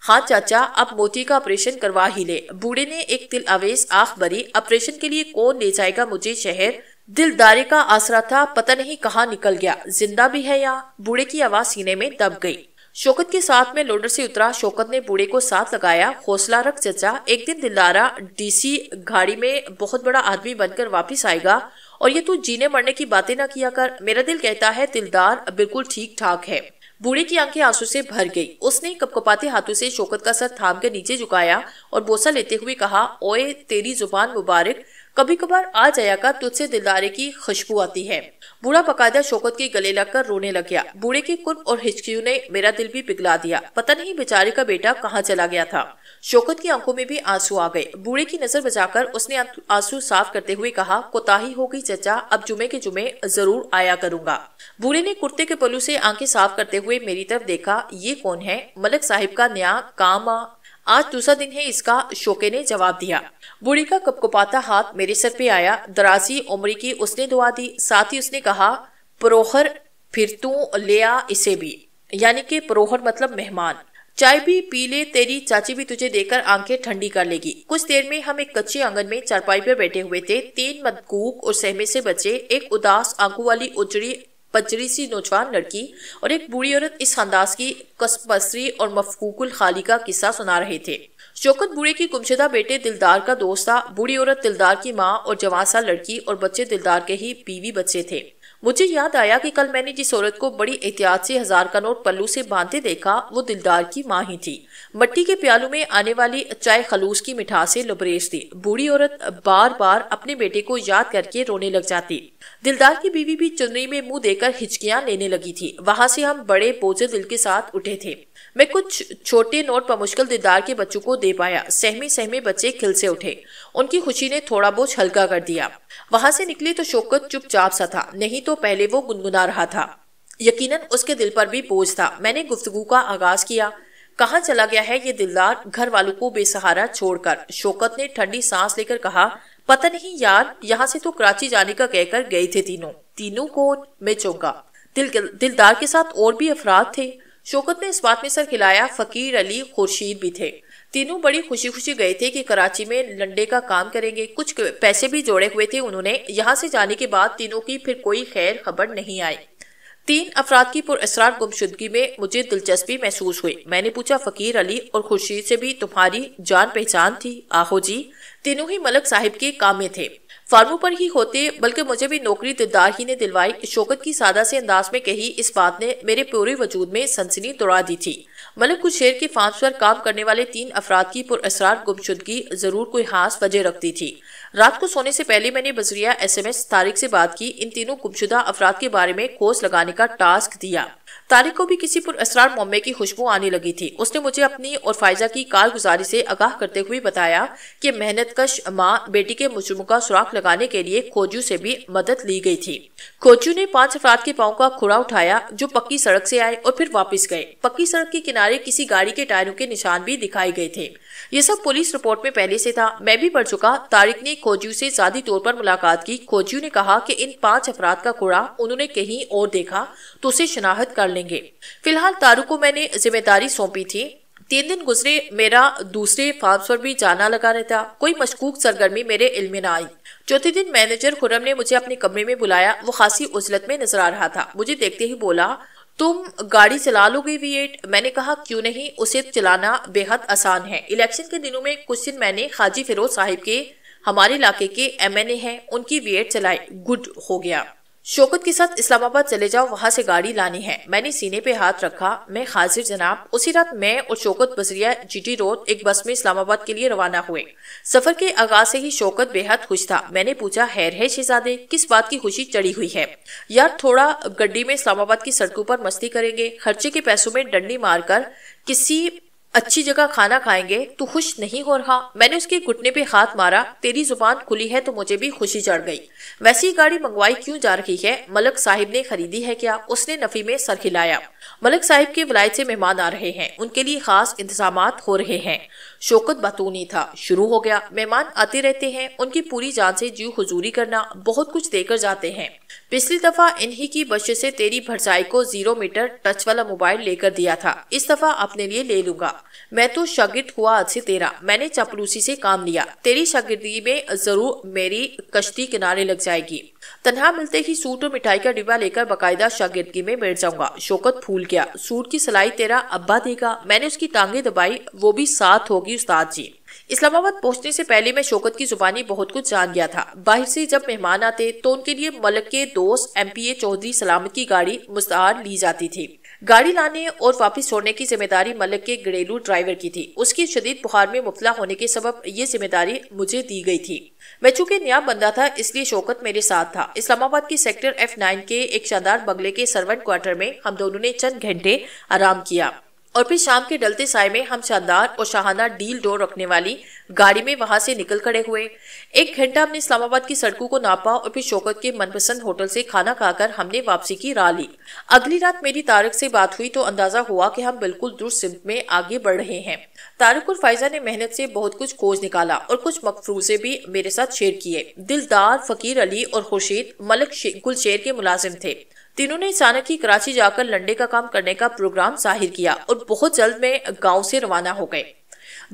हाँ चाचा अब मोती का ऑपरेशन करवा ही ले बूढ़े ने एक दिल आवेश आंख भरी ऑपरेशन के लिए कौन ले जाएगा मुझे शहर दिलदारी का आसरा था पता नहीं कहाँ निकल गया जिंदा भी है यहाँ बूढ़े की आवाज सीने में दब गई शोकत के साथ में लोडर से उतरा शोकत ने बूढ़े को साथ लगाया हौसला रख चचा एक दिन दिलदारा डीसी घाड़ी में बहुत बड़ा आदमी बनकर वापस आएगा और ये तू जीने मरने की बातें ना किया कर मेरा दिल कहता है दिलदार बिल्कुल ठीक ठाक है बूढ़े की आंखें आंसू से भर गई उसने कपकपाते हाथों से शोकत का सर थाम के नीचे झुकाया और बोसा लेते हुए कहा ओए तेरी जुबान मुबारक कभी कभार आ जाया का तुझसे दिलदारे की खुशबू आती है बूढ़ा बकायदा शोकत के गले लगकर रोने लग गया बूढ़े के कुर्ब और हिचकियों ने मेरा दिल भी पिघला दिया पता नहीं बेचारे का बेटा कहाँ चला गया था शोकत की आंखों में भी आंसू आ गए बूढ़े की नजर बचाकर उसने आंसू साफ करते हुए कहा कोताही हो गई चचा अब जुमे के जुमे जरूर आया करूंगा बूढ़े ने कुर्ते के पलू से आंखें साफ करते हुए मेरी तरफ देखा ये कौन है मलक साहिब का नया काम आज दूसरा दिन है इसका शोके ने जवाब दिया बूढ़ी का कपकपाता हाथ मेरे सर पे आया दरासी उम्र की उसने दुआ दी साथ ही उसने कहा प्रोहर फिर तू ले आ इसे भी यानी कि प्रोहर मतलब मेहमान चाय भी पी ले तेरी चाची भी तुझे देकर आंखें ठंडी कर लेगी कुछ देर में हम एक कच्चे आंगन में चारपाई पर बैठे हुए थे तीन मदकूक और सहमे से बचे एक उदास आंखों वाली उजड़ी पचरी सी नौजवान लड़की और एक बूढ़ी औरत इस अंदाज की कसपसरी और मफकूकुल खाली का किस्सा सुना रहे थे शौकत बूढ़े की गुमशुदा बेटे दिलदार का दोस्त था बूढ़ी औरत दिलदार की माँ और जवान सा लड़की और बच्चे दिलदार के ही बीवी बच्चे थे मुझे याद आया कि कल मैंने जिस औरत को बड़ी एहतियात से हजार का नोट पल्लू से बांधते देखा वो दिलदार की माँ ही थी मट्टी के प्यालों में आने वाली चाय खलूस की मिठास से लबरेज थी बूढ़ी औरत बार बार अपने बेटे को याद करके रोने लग जाती दिलदार की बीवी भी चुनरी में मुंह देकर हिचकियां लेने लगी थी वहां से हम बड़े बोझे दिल के साथ उठे थे मैं कुछ छोटे नोट पर मुश्किल दीदार के बच्चों को दे पाया सहमे सहमे बच्चे खिल से उठे उनकी खुशी ने थोड़ा बोझ हल्का कर दिया वहां से निकली तो शोकत चुपचाप सा था नहीं तो पहले वो गुनगुना रहा था यकीनन उसके दिल पर भी बोझ था मैंने गुफ्तगु का आगाज किया कहा चला गया है ये दिलदार घर वालों को बेसहारा छोड़कर शोकत ने ठंडी सांस लेकर कहा पता नहीं यार यहाँ से तो कराची जाने का कहकर गए थे तीनों तीनों को मैं चौंका दिल दिलदार के साथ और भी अफराद थे शौकत ने इस बात में सर खिलाया फकीर अली खुर्शीद भी थे तीनों बड़ी खुशी खुशी गए थे कि कराची में लंडे का काम करेंगे कुछ पैसे भी जोड़े हुए थे उन्होंने यहाँ से जाने के बाद तीनों की फिर कोई खैर खबर नहीं आई तीन अफराद की पुरस्रार गुमशुदगी में मुझे दिलचस्पी महसूस हुई मैंने पूछा फकीर अली और खुर्शीद से भी तुम्हारी जान पहचान थी आहो जी तीनों ही मलक साहिब के कामे थे फार्मों पर ही होते बल्कि मुझे भी नौकरी दिलदार ही ने दिलवाई शोकत की सादा से अंदाज में कही इस बात ने मेरे पूरे वजूद में सनसनी तोड़ा दी थी कुछ शेर के फार्म पर काम करने वाले तीन अफराद की पुरअसरार गुमशुदगी जरूर कोई खास वजह रखती थी रात को सोने से पहले मैंने बजरिया एस एम एस तारिक से बात की इन तीनों गुमशुदा अफराद के बारे में खोज लगाने का टास्क दिया तारिक को भी किसी असरार मोमे की खुशबू आने लगी थी उसने मुझे अपनी और फायजा की कारगुजारी से आगाह करते हुए बताया कि मेहनत कश माँ बेटी के मुजरम का सुराख लगाने के लिए खोजू से भी मदद ली गई थी खोजू ने पांच अफराद के पाओ का खुरा उठाया जो पक्की सड़क से आए और फिर वापस गए पक्की सड़क के किनारे किसी गाड़ी के टायरों के निशान भी दिखाई गए थे ये सब पुलिस रिपोर्ट में पहले से था मैं भी पढ़ चुका तारिक ने खोजू से जादी तौर पर मुलाकात की खोजू ने कहा कि इन पांच अफराद का कूड़ा उन्होंने कहीं और देखा तो उसे शनाख्त कर लेंगे फिलहाल तारुक को मैंने जिम्मेदारी सौंपी थी तीन दिन गुजरे मेरा दूसरे फार्म पर भी जाना लगा रहता कोई मशकूक सरगर्मी मेरे इलमे में न आई चौथे दिन मैनेजर खुरम ने मुझे अपने कमरे में बुलाया वो खासी उजलत में नजर आ रहा था मुझे देखते ही बोला तुम गाड़ी चला लोगे वी एट मैंने कहा क्यों नहीं उसे चलाना बेहद आसान है इलेक्शन के दिनों में कुछ दिन मैंने खाजी फिरोज साहिब के हमारे इलाके के एमएनए हैं उनकी वी एट चलाई गुड हो गया शोकत के साथ इस्लामाबाद चले जाओ वहाँ से गाड़ी लानी है मैंने सीने पे हाथ रखा मैं हाजिर जनाब उसी रात मैं और शोकत बजरिया जीटी रोड एक बस में इस्लामाबाद के लिए रवाना हुए सफर के आगाज से ही शोकत बेहद खुश था मैंने पूछा हैर है शहजादे किस बात की खुशी चढ़ी हुई है यार थोड़ा गड्डी में इस्लामाबाद की सड़कों पर मस्ती करेंगे खर्चे के पैसों में डंडी मारकर किसी अच्छी जगह खाना खाएंगे तू खुश नहीं हो रहा मैंने उसके घुटने पे हाथ मारा तेरी जुबान खुली है तो मुझे भी खुशी चढ़ गई वैसी गाड़ी मंगवाई क्यों जा रही है मलक साहिब ने खरीदी है क्या उसने नफी में सर खिलाया मलक साहिब के वलायत से मेहमान आ रहे हैं उनके लिए खास इंतजाम हो रहे हैं शोकत बतूनी था शुरू हो गया मेहमान आते रहते हैं उनकी पूरी जान से जीव हजूरी करना बहुत कुछ देकर जाते हैं पिछली दफा इन्हीं की बच्चे से तेरी भरसाई को जीरो मीटर टच वाला मोबाइल लेकर दिया था इस दफा अपने लिए ले लूंगा मैं तो शागिर्द हुआ अच्छे तेरा मैंने चपलूसी से काम लिया तेरी शागिर्दगी में जरूर मेरी कश्ती किनारे लग जाएगी तनहा मिलते ही सूट और मिठाई का डिब्बा लेकर बाकायदा शागिर्दगी में बैठ जाऊंगा शोकत फूल गया सूट की सिलाई तेरा अब्बा देगा मैंने उसकी टांगे दबाई वो भी साथ होगी उस्ताद जी इस्लामाबाद पहुंचने से पहले मैं शोकत की जुबानी बहुत कुछ जान गया था बाहर से जब मेहमान आते तो उनके लिए मलक के दोस्त एम पी ए चौधरी सलामत की गाड़ी मुस्तार ली जाती थी गाड़ी लाने और वापस छोड़ने की जिम्मेदारी मलक के घरेलू ड्राइवर की थी उसकी शदीद बुखार में मुबला होने के सबब ये जिम्मेदारी मुझे दी गई थी मैं चूंकि नया बंदा था इसलिए शौकत मेरे साथ था इस्लामाबाद के सेक्टर एफ नाइन के एक शानदार बंगले के सर्वेंट क्वार्टर में हम दोनों ने चंद घंटे आराम किया और फिर शाम के डलते साय में हम शानदार और शाहाना डील डोर रखने वाली गाड़ी में वहां से निकल खड़े हुए एक घंटा हमने इस्लामाबाद की सड़कों को नापा और फिर शोकत के मनपसंद होटल से खाना खाकर हमने वापसी की राह ली अगली रात मेरी तारक से बात हुई तो अंदाजा हुआ कि हम बिल्कुल दूर सिमत में आगे बढ़ रहे हैं तारक और फायजा ने मेहनत से बहुत कुछ खोज निकाला और कुछ मकफरूजे भी मेरे साथ शेयर किए दिलदार फकीर अली और खुर्शीद मलक गुलशेर के मुलाजिम थे तीनों ने अचानक ही कराची जाकर लंडे का काम करने का प्रोग्राम जाहिर किया और बहुत जल्द में गाँव से रवाना हो गए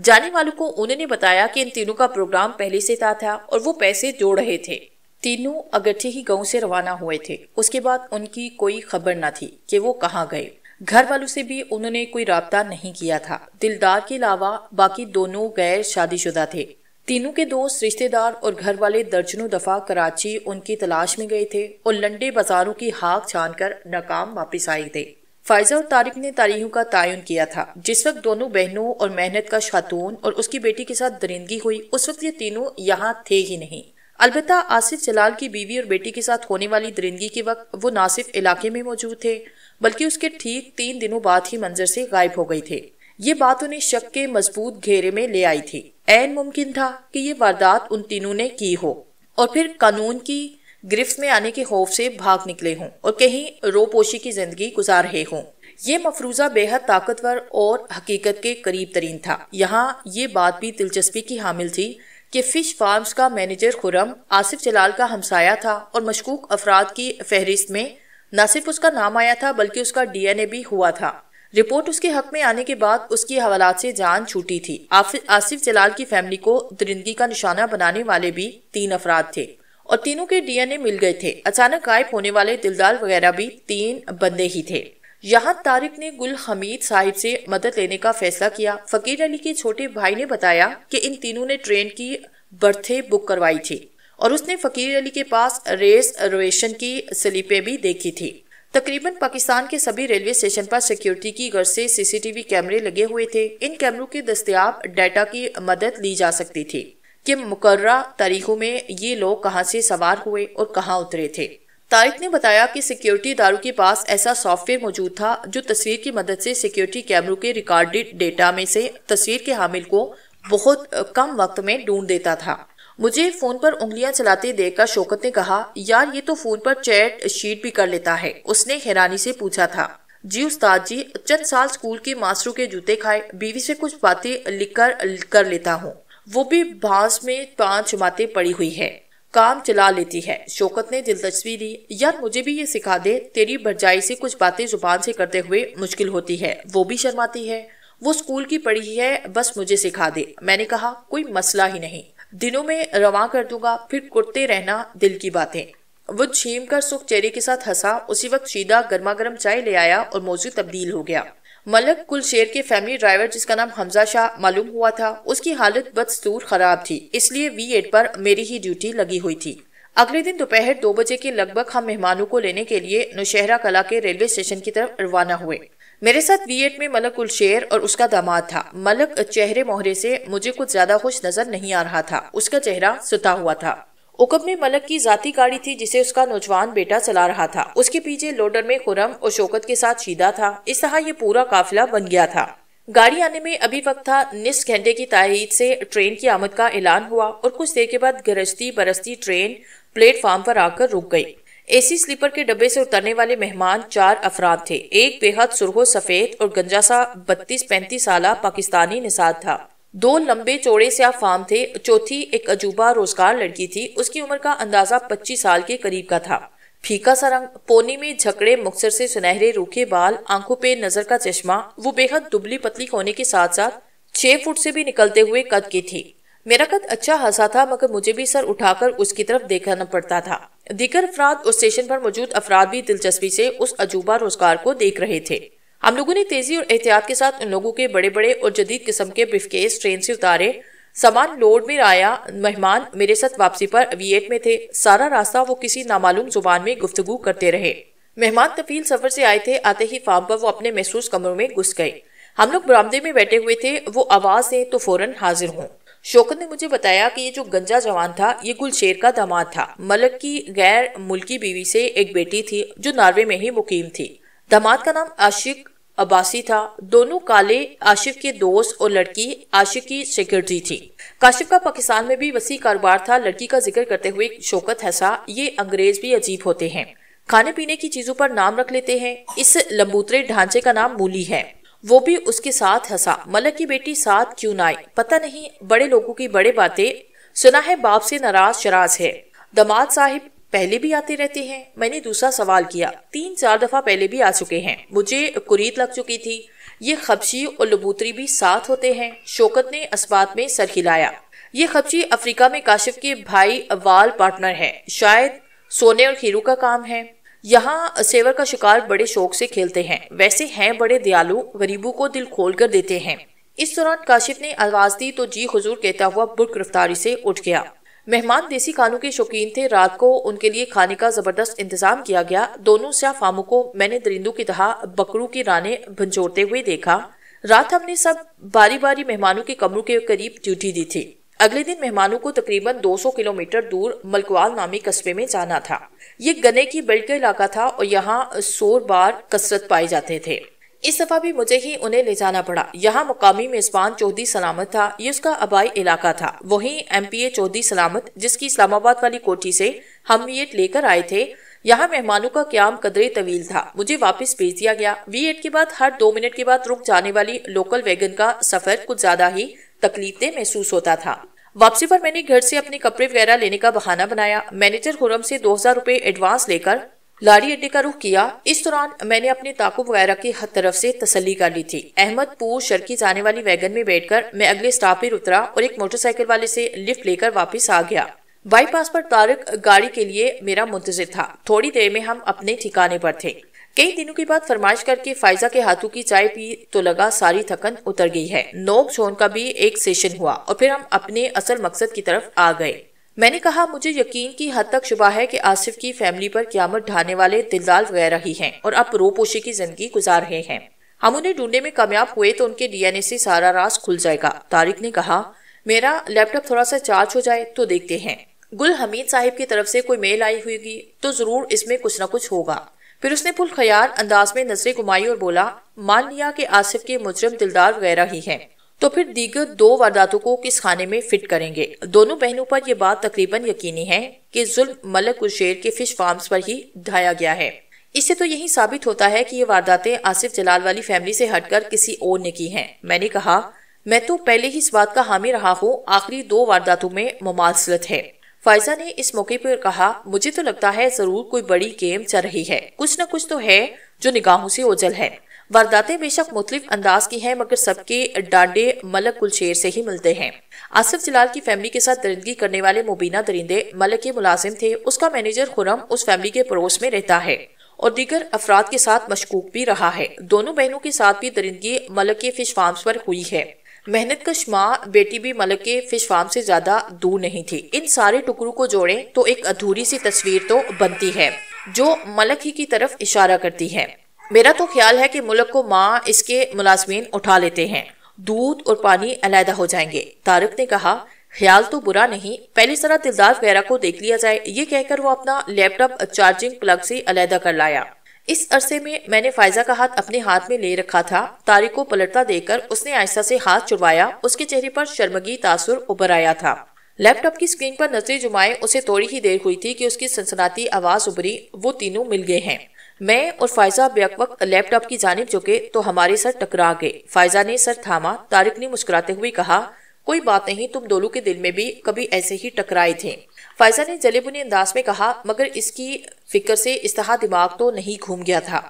जाने वालों को उन्होंने बताया कि इन तीनों का प्रोग्राम पहले से था, था और वो पैसे जोड़ रहे थे तीनों अगठे ही गांव से रवाना हुए थे उसके बाद उनकी कोई खबर न थी कि वो कहाँ गए घर वालों से भी उन्होंने कोई रबता नहीं किया था दिलदार के अलावा बाकी दोनों गैर शादीशुदा थे तीनों के दोस्त रिश्तेदार और घर वाले दर्जनों दफा कराची उनकी तलाश में गए थे और लंडे बाजारों की हाक छान कर नाकाम वापिस आए थे फायजा और तारिक ने तारीखों का तयन किया था जिस वक्त दोनों बहनों और मेहनत का खातून और उसकी बेटी के साथ दरिंदगी हुई उस वक्त ये तीनों यहाँ थे ही नहीं अलबत् आसिफ जलाल की बीवी और बेटी के साथ होने वाली दरिंदगी के वक्त वो ना सिर्फ इलाके में मौजूद थे बल्कि उसके ठीक तीन दिनों बाद ही मंजर से गायब हो गई थे ये बात उन्हें शक के मजबूत घेरे में ले आई थी एन मुमकिन था कि ये वारदात उन तीनों ने की हो और फिर कानून की गिरफ्त में आने के खौफ से भाग निकले हों और कहीं रोपोशी की जिंदगी गुजार रहे हों ये मफरूजा बेहद ताकतवर और हकीकत के करीब तरीन था यहाँ ये बात भी दिलचस्पी की हामिल थी कि फिश फार्म्स का मैनेजर खुरम आसिफ जलाल का हमसाया था और मशकूक अफराद की फहरिस्त में न सिर्फ उसका नाम आया था बल्कि उसका डीएनए भी हुआ था रिपोर्ट उसके हक में आने के बाद उसकी हवालात से जान छूटी थी आसिफ जलाल की फैमिली को दरिंदगी का निशाना बनाने वाले भी तीन अफराद थे और तीनों के डीएनए मिल गए थे अचानक गायब होने वाले दिलदार वगैरह भी तीन बंदे ही थे यहाँ तारिक ने गुल हमीद साहिब से मदद लेने का फैसला किया फकीर अली के छोटे भाई ने बताया कि इन तीनों ने ट्रेन की बर्थे बुक करवाई थी और उसने फकीर अली के पास रेस रोवेशन की स्लीपे भी देखी थी तकरीबन पाकिस्तान के सभी रेलवे स्टेशन पर सिक्योरिटी की गर्ज से सीसीटीवी कैमरे लगे हुए थे इन कैमरों के दस्तियाब डाटा की मदद ली जा सकती थी कि मुकर्रा तारीखों में ये लोग कहां से सवार हुए और कहां उतरे थे तारिक ने बताया कि सिक्योरिटी दारों के पास ऐसा सॉफ्टवेयर मौजूद था जो तस्वीर की मदद से सिक्योरिटी कैमरों के रिकॉर्डेड डेटा में से तस्वीर के हामिल को बहुत कम वक्त में ढूंढ देता था मुझे फोन पर उंगलियां चलाते देखकर शोकत ने कहा यार ये तो फोन पर चैट शीट भी कर लेता है उसने हैरानी से पूछा था जी उस्ताद जी चंद साल स्कूल के मास्टरों के जूते खाए बीवी से कुछ बातें लिखकर कर लेता हूँ वो भी बांस में पांच बातें पड़ी हुई है काम चला लेती है शोकत ने दिलचस्पी दी यार मुझे भी ये सिखा दे तेरी भरजाई से कुछ बातें जुबान से करते हुए मुश्किल होती है वो भी शर्माती है वो स्कूल की पढ़ी है बस मुझे सिखा दे मैंने कहा कोई मसला ही नहीं दिनों में रवा कर दूंगा फिर कुर्ते रहना दिल की बातें वो छीम कर सुख चेहरे के साथ हंसा उसी वक्त शीदा गर्मा गर्म चाय ले आया और मौजूद तब्दील हो गया मलक कुल शेर के फैमिली ड्राइवर जिसका नाम हमजा शाह मालूम हुआ था उसकी हालत बदस्तूर खराब थी इसलिए वी एट पर मेरी ही ड्यूटी लगी हुई थी अगले दिन दोपहर दो बजे के लगभग हम मेहमानों को लेने के लिए नौशहरा कला के रेलवे स्टेशन की तरफ रवाना हुए मेरे साथ एट में मलक उल शेर और उसका दामाद था मलक चेहरे मोहरे से मुझे कुछ ज्यादा खुश नजर नहीं आ रहा था उसका चेहरा सुता हुआ था उकब में मलक की जाती गाड़ी थी जिसे उसका नौजवान बेटा चला रहा था उसके पीछे लोडर में खुरम और शोकत के साथ शीदा था इस तरह ये पूरा काफिला बन गया था गाड़ी आने में अभी वक्त था निस घंटे की तारीद से ट्रेन की आमद का ऐलान हुआ और कुछ देर के बाद गरजती बरसती ट्रेन प्लेटफार्म पर आकर रुक गई एसी स्लीपर के डब्बे से उतरने वाले मेहमान चार अफराद थे एक बेहद सुरहो सफेद और गंजा सा बत्तीस पैंतीस साल पाकिस्तानी निसाद था दो लंबे चौड़े से फार्म थे चौथी एक अजूबा रोजगार लड़की थी उसकी उम्र का अंदाजा पच्चीस साल के करीब का था फीका सा रंग पोनी में झकड़े मुक्सर से सुनहरे रूखे बाल आंखों पे नजर का चश्मा वो बेहद दुबली पतली होने के साथ साथ छह फुट से भी निकलते हुए कद की थी मेरा कद अच्छा हंसा था मगर मुझे भी सर उठाकर उसकी तरफ देखना पड़ता था दीगर अफराद उस स्टेशन पर मौजूद अफराद भी दिलचस्पी से उस अजूबा रोजगार को देख रहे थे हम लोगों ने तेजी और एहतियात के साथ उन लोगों के बड़े बड़े और जदीद किस्म के ब्रिफकेस ट्रेन से उतारे सामान लोड में आया मेहमान मेरे साथ वापसी पर अवियट में थे सारा रास्ता वो किसी नामालूम जुबान में गुफ्तगु करते रहे मेहमान तफील सफर से आए थे आते ही फार्म पर वो अपने महसूस कमरों में घुस गए हम लोग बरामदे में बैठे हुए थे वो आवाज दें तो फौरन हाजिर हों शौकत ने मुझे बताया कि ये जो गंजा जवान था ये गुलशेर का दामाद था मलक की गैर मुल्की बीवी से एक बेटी थी जो नार्वे में ही मुकीम थी दामाद का नाम आशिक अब्बासी था दोनों काले आशिक के दोस्त और लड़की आशिक की सिक्योरिटी थी काशिफ का पाकिस्तान में भी वसी कारोबार था लड़की का जिक्र करते हुए शोकत हैसा ये अंग्रेज भी अजीब होते हैं खाने पीने की चीजों पर नाम रख लेते हैं इस लंबूतरे ढांचे का नाम मूली है वो भी उसके साथ हंसा मलक की बेटी साथ क्यों ना आई पता नहीं बड़े लोगों की बड़े बातें सुना है बाप से नाराज शराज है दमाद साहिब पहले भी आते रहते हैं मैंने दूसरा सवाल किया तीन चार दफा पहले भी आ चुके हैं मुझे कुरीत लग चुकी थी ये खबशी और लबूतरी भी साथ होते हैं शोकत ने इस्बात में सर हिलाया ये खबशी अफ्रीका में काशिफ के भाई वाल पार्टनर है शायद सोने और खीरू का काम है यहाँ सेवर का शिकार बड़े शौक से खेलते हैं वैसे हैं बड़े दयालु गरीबों को दिल खोल कर देते हैं इस दौरान काशिफ ने आवाज दी तो जी हजूर कहता हुआ बुर्क गिरफ्तारी से उठ गया मेहमान देसी खानों के शौकीन थे रात को उनके लिए खाने का जबरदस्त इंतजाम किया गया दोनों स्या फामों को मैंने दरिंदों की तरह बकरू की राने भंजोड़ते हुए देखा रात हमने सब बारी बारी मेहमानों के कमरों के करीब ड्यूटी दी थी अगले दिन मेहमानों को तकरीबन 200 किलोमीटर दूर मलकवाल नामी कस्बे में जाना था ये गने की बेल्ट का इलाका था और यहाँ शोर बार कसरत पाए जाते थे इस दफा भी मुझे ही उन्हें ले जाना पड़ा यहाँ मुकामी मेजबान चौधरी सलामत था ये उसका अबाई इलाका था वही एम पी ए चौधरी सलामत जिसकी इस्लामाबाद वाली कोठी से हम ये लेकर आए थे यहाँ मेहमानों का क्याम कदरे तवील था मुझे वापस भेज दिया गया वी एट के बाद हर दो मिनट के बाद रुक जाने वाली लोकल वैगन का सफर कुछ ज्यादा ही तकलीफ महसूस होता था वापसी पर मैंने घर से अपने कपड़े वगैरह लेने का बहाना बनाया मैनेजर खुरम से दो हजार रूपए एडवांस लेकर लारी अड्डे का रुख किया इस दौरान मैंने अपने ताकू वगैरह की हर तरफ से तसली कर ली थी अहमदपुर शर्की जाने वाली वैगन में बैठकर मैं अगले स्टॉप पर उतरा और एक मोटरसाइकिल वाले से लिफ्ट लेकर वापस आ गया बाईपास पर तारक गाड़ी के लिए मेरा मुंतजर था थोड़ी देर में हम अपने ठिकाने पर थे कई दिनों के बाद फरमाइश करके फायजा के हाथों की चाय पी तो लगा सारी थकन उतर गई है नोक छोन का भी एक सेशन हुआ और फिर हम अपने असल मकसद की तरफ आ गए मैंने कहा मुझे यकीन की हद तक शुबा है कि आसिफ की फैमिली पर क्यामत ढाने वाले दिलदाल वगैरह ही हैं और अब रोपोशी की जिंदगी गुजार रहे हैं हम उन्हें ढूंढने में कामयाब हुए तो उनके डीएनए से सारा रास खुल जाएगा तारिक ने कहा मेरा लैपटॉप थोड़ा सा चार्ज हो जाए तो देखते हैं गुल हमीद साहिब की तरफ से कोई मेल आई हुएगी तो जरूर इसमें कुछ न कुछ होगा फिर उसने पुलखयार अंदाज में नजरे घुमाई और बोला मान लिया के आसिफ के मुजरम दिलदार वगैरह ही है तो फिर दीगर दो वारदातों को किस खाने में फिट करेंगे दोनों बहनों पर यह बात तकरीबन यकीनी है कि जुल्म मलक उशेर के फिश फार्म्स पर ही ढाया गया है इससे तो यही साबित होता है कि ये वारदातें आसिफ जलाल वाली फैमिली से हटकर किसी और ने की हैं मैंने कहा मैं तो पहले ही इस बात का हामी रहा हूँ आखिरी दो वारदातों में ममासलत है फायजा ने इस मौके पर कहा मुझे तो लगता है जरूर कोई बड़ी गेम चल रही है कुछ न कुछ तो है जो निगाहों से ओझल है वारदातें बेशक मुख्तलिफ अंदाज की हैं मगर सबके डांडे मलक कुलशेर से ही मिलते हैं आसिफ जलाल की फैमिली के साथ दरिंदगी करने वाले मुबीना दरिंदे मलक के मुलाजिम थे उसका मैनेजर खुरम उस फैमिली के पड़ोस में रहता है और दीगर अफराद के साथ मशकूक भी रहा है दोनों बहनों के साथ भी दरिंदगी मलक के फिश फार्म पर हुई है मेहनत कश माँ बेटी भी मलक के फिश फार्म से ज्यादा दूर नहीं थी इन सारे टुकड़ों को जोड़े तो एक अधूरी सी तस्वीर तो बनती है जो मलक ही की तरफ इशारा करती है मेरा तो ख्याल है कि मुलक को माँ इसके मुलाजमीन उठा लेते हैं दूध और पानी अलहदा हो जाएंगे तारक ने कहा ख्याल तो बुरा नहीं पहले तरह दिलदार वगैरह को देख लिया जाए ये कहकर वो अपना लैपटॉप चार्जिंग प्लग से अलहदा कर लाया इस अरसे में मैंने फायजा का हाथ अपने हाथ में ले रखा था तारिक को पलटता देकर उसने आयशा से हाथ चुड़वाया उसके चेहरे पर शर्मगी तासुर उभर आया था लैपटॉप की स्क्रीन पर नजरे जुमाए उसे थोड़ी ही देर हुई थी कि उसकी सनसनाती आवाज उभरी वो तीनों मिल गए हैं मैं और फायजा बेक वक्त लैपटॉप की जानब झुके तो हमारे सर टकरा गए फायजा ने सर थामा तारिक ने मुस्कुराते हुए कहा कोई बात नहीं तुम दोनों के दिल में भी कभी ऐसे ही टकराए थे फायजा ने जलेबुनी अंदाज में कहा मगर इसकी फिक्र से इसतहा दिमाग तो नहीं घूम गया था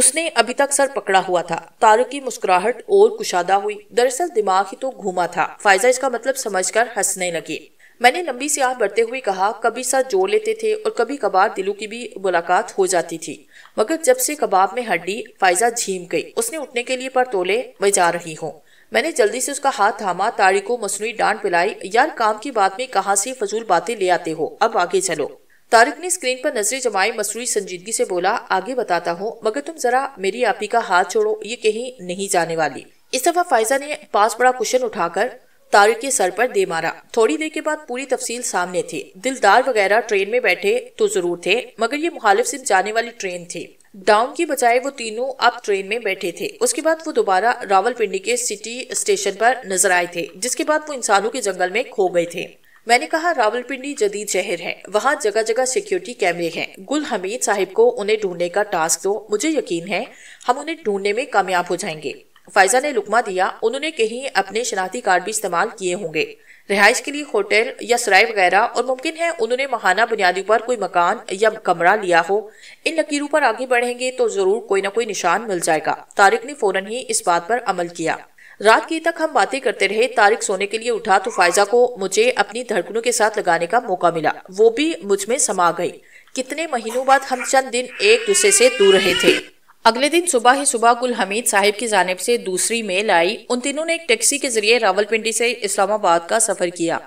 उसने अभी तक सर पकड़ा हुआ था तारुक की मुस्कुराहट और कुशादा हुई दरअसल दिमाग ही तो घूमा था फायजा इसका मतलब समझकर हंसने लगी मैंने लंबी सियाह बढ़ते हुए कहा कभी सर जोड़ लेते थे और कभी कबार दिलू की भी मुलाकात हो जाती थी मगर जब से कबाब में हड्डी फायजा झीम गई उसने उठने के लिए पर तोले मैं जा रही हूँ मैंने जल्दी से उसका हाथ थामा ताड़ी को मसनू डांड पिलाई यार काम की बात में कहा से फजूल बातें ले आते हो अब आगे चलो तारिक ने स्क्रीन पर नजरें जमाई मसरूई संजीदगी से बोला आगे बताता हूँ मगर तुम जरा मेरी आपी का हाथ छोड़ो ये कहीं नहीं जाने वाली इस दफा फायजा ने पास बड़ा कुशन उठाकर तारिक के सर पर दे मारा थोड़ी देर के बाद पूरी तफसील सामने थी दिलदार वगैरह ट्रेन में बैठे तो जरूर थे मगर ये मुखालिफ सिंह जाने वाली ट्रेन थी डाउन के बजाय वो तीनों अब ट्रेन में बैठे थे उसके बाद वो दोबारा रावलपिंडी के सिटी स्टेशन पर नजर आए थे जिसके बाद वो इंसानों के जंगल में खो गए थे मैंने कहा रावलपिंडी जदीद शहर है वहाँ जगह जगह सिक्योरिटी कैमरे हैं गुल हमीद साहिब को उन्हें ढूंढने का टास्क दो मुझे यकीन है हम उन्हें ढूंढने में कामयाब हो जाएंगे फायजा ने लुकमा दिया उन्होंने कहीं अपने शनाती कार्ड भी इस्तेमाल किए होंगे रिहाइश के लिए होटल या सराय वगैरह और मुमकिन है उन्होंने महाना बुनियादी पर कोई मकान या कमरा लिया हो इन लकीरों पर आगे बढ़ेंगे तो जरूर कोई ना कोई निशान मिल जाएगा तारिक ने फौरन ही इस बात पर अमल किया रात की तक हम बातें करते रहे तारिक सोने के लिए उठा तो फायजा को मुझे अपनी धड़कनों के साथ लगाने का मौका मिला वो भी मुझ में समा गई कितने महीनों बाद हम चंद दिन एक दूसरे से दूर रहे थे अगले दिन सुबह ही सुबह गुल हमीद साहिब की जानब से दूसरी मेल आई उन तीनों ने एक टैक्सी के जरिए रावलपिंडी से इस्लामाबाद का सफर किया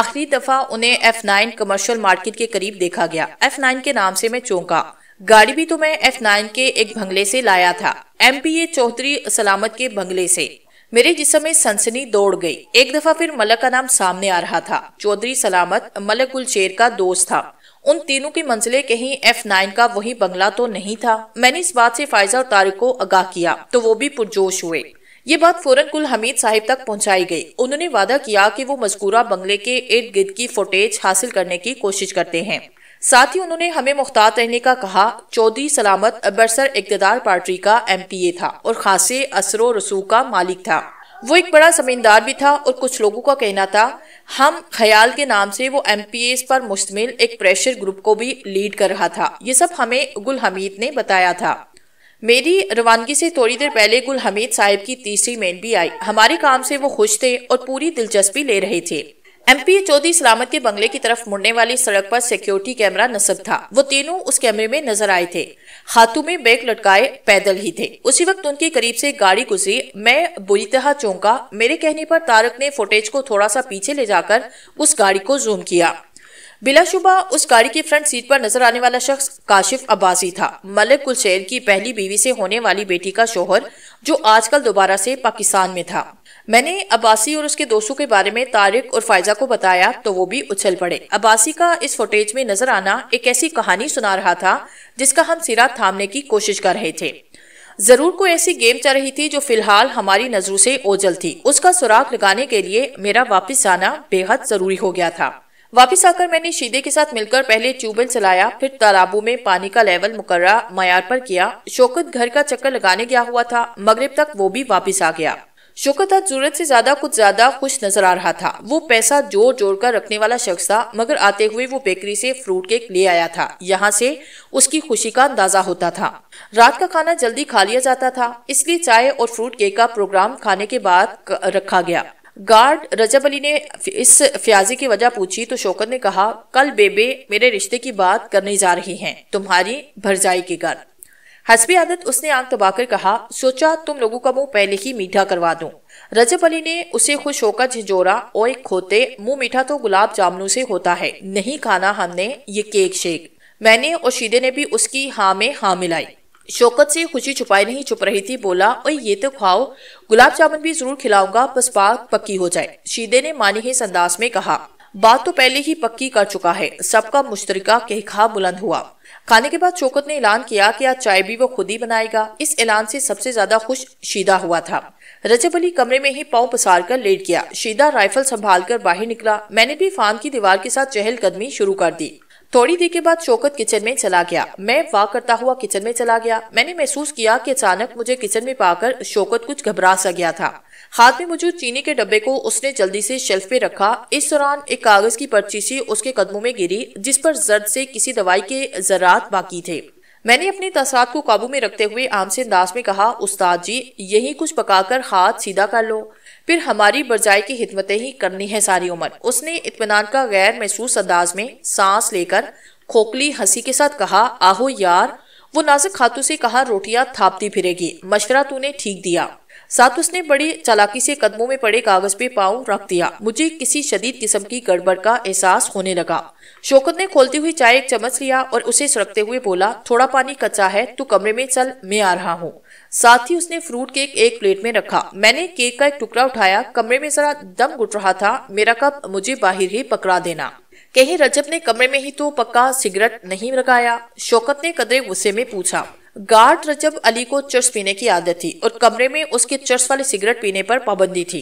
आखिरी दफा उन्हें एफ नाइन कमर्शियल मार्केट के करीब देखा गया एफ नाइन के नाम से मैं चौंका गाड़ी भी तो मैं एफ नाइन के एक बंगले से लाया था एम पी ए चौधरी सलामत के बंगले से मेरे जिसम में सनसनी दौड़ गई एक दफा फिर मलक का नाम सामने आ रहा था चौधरी सलामत मलक गुल शेर का दोस्त था उन तीनों की मंजिले कहीं एफ नाइन का वही बंगला तो नहीं था मैंने इस बात से फायजा और तारिक को आगाह किया तो वो भी पुरजोश हुए ये बात फौरन कुल हमीद साहिब तक पहुंचाई गई उन्होंने वादा किया कि वो मजकूरा बंगले के इर्द गिर्द की फुटेज हासिल करने की कोशिश करते हैं साथ ही उन्होंने हमें मुख्तार रहने का कहा चौधरी सलामत अबरसर इकतदार पार्टी का एम पी ए था और खासे असरो रसूख का मालिक था वो एक बड़ा जमींदार भी था और कुछ लोगों का कहना था हम ख्याल के नाम से वो एम पर मुश्तमिल एक प्रेशर ग्रुप को भी लीड कर रहा था ये सब हमें गुल हमीद ने बताया था मेरी रवानगी से थोड़ी देर पहले गुल हमीद साहिब की तीसरी मेन भी आई हमारे काम से वो खुश थे और पूरी दिलचस्पी ले रहे थे एमपी चौधरी सलामत के बंगले की तरफ मुड़ने वाली सड़क पर सिक्योरिटी कैमरा नसब था वो तीनों उस कैमरे में नजर आए थे हाथों में बैग लटकाए पैदल ही थे उसी वक्त उनके करीब से गाड़ी गुजरी मैं बुरी तरह चौंका मेरे कहने पर तारक ने फुटेज को थोड़ा सा पीछे ले जाकर उस गाड़ी को जूम किया बिलाशुबा उस गाड़ी की फ्रंट सीट पर नजर आने वाला शख्स काशिफ अब्बासी था मलिक कुलशेर की पहली बीवी से होने वाली बेटी का शोहर जो आजकल दोबारा से पाकिस्तान में था मैंने अब्बासी और उसके दोस्तों के बारे में तारिक और फायजा को बताया तो वो भी उछल पड़े अब्बासी का इस फुटेज में नजर आना एक ऐसी कहानी सुना रहा था जिसका हम सिरा थामने की कोशिश कर रहे थे जरूर कोई ऐसी गेम चल रही थी जो फिलहाल हमारी नजरों से ओझल थी उसका सुराग लगाने के लिए मेरा वापस जाना बेहद जरूरी हो गया था वापस आकर मैंने शीदे के साथ मिलकर पहले ट्यूबवेल चलाया फिर तालाबों में पानी का लेवल मुकर्रा मयार पर किया शोकत घर का चक्कर लगाने गया हुआ था मगरब तक वो भी वापिस आ गया शोकत जरूरत से ज्यादा कुछ ज्यादा खुश नजर आ रहा था वो पैसा जोर जोर कर रखने वाला शख्स था मगर आते हुए वो बेकरी से फ्रूट केक ले आया था यहाँ से उसकी खुशी का अंदाजा होता था रात का खाना जल्दी खा लिया जाता था इसलिए चाय और फ्रूट केक का प्रोग्राम खाने के बाद रखा गया गार्ड रजब अली ने इस फ्याजी की वजह पूछी तो शोकत ने कहा कल बेबे मेरे रिश्ते की बात करने जा रही हैं तुम्हारी भरजाई के घर हसबी आदत उसने आंख दबाकर कहा सोचा तुम लोगों का मुंह पहले ही मीठा करवा दूं। रजब अली ने उसे खुश होकर झिझोरा और एक खोते मुंह मीठा तो गुलाब जामुनों से होता है नहीं खाना हमने ये केक शेक मैंने और शीदे ने भी उसकी हाँ में हाँ मिलाई शौकत से खुशी छुपाई नहीं छुप रही थी बोला और ये तो खाओ गुलाब जामुन भी जरूर खिलाऊंगा बस बात पक्की हो जाए शीदे ने मानी ही अंदाज में कहा बात तो पहले ही पक्की कर चुका है सबका मुश्तरका कहखा बुलंद हुआ खाने के बाद चौकत ने ऐलान किया कि आज चाय भी वो खुद ही बनाएगा इस ऐलान से सबसे ज्यादा खुश शीदा हुआ था रजब अली कमरे में ही पाँव पसार कर लेट गया शीदा राइफल संभाल कर बाहर निकला मैंने भी फान की दीवार के साथ चहलकदमी शुरू कर दी थोड़ी देर के बाद चौकत किचन में चला गया मैं वाक करता हुआ किचन में चला गया मैंने महसूस किया कि अचानक मुझे किचन में पाकर शोकत कुछ घबरा सा गया था हाथ में मौजूद चीनी के डब्बे को उसने जल्दी से शेल्फ पे रखा इस दौरान एक कागज की पर्ची सी उसके कदमों में गिरी जिस पर जर्द से किसी दवाई के जरात बाकी थे मैंने अपने तसाद को काबू में रखते हुए आम से अंदाज में कहा उस्ताद जी यही कुछ पकाकर हाथ सीधा कर लो फिर हमारी बरजाई की हिदमतें ही करनी है सारी उम्र उसने इतमान का गैर महसूस अंदाज में सांस लेकर खोखली हंसी के साथ कहा आहो यार वो नाजुक खातों से कहा रोटियां थापती फिरेगी मशवरा तूने ठीक दिया साथ उसने बड़ी चालाकी से कदमों में पड़े कागज पे पाँव रख दिया मुझे किसी शदीद किस्म की गड़बड़ का एहसास होने लगा शौकत ने खोलती हुई चाय एक चम्मच लिया और उसे सुरखते हुए बोला थोड़ा पानी कच्चा है तो कमरे में चल मैं आ रहा हूँ साथ ही उसने फ्रूट केक एक प्लेट में रखा मैंने केक का एक टुकड़ा उठाया कमरे में जरा दम घुट रहा था मेरा कप मुझे बाहर ही पकड़ा देना कहीं रजब ने कमरे में ही तो पक्का सिगरेट नहीं लगाया शौकत ने कदरे गुस्से में पूछा गार्ड रजब अली को चर्च पीने की आदत थी और कमरे में उसके चर्च वाले सिगरेट पीने पर पाबंदी थी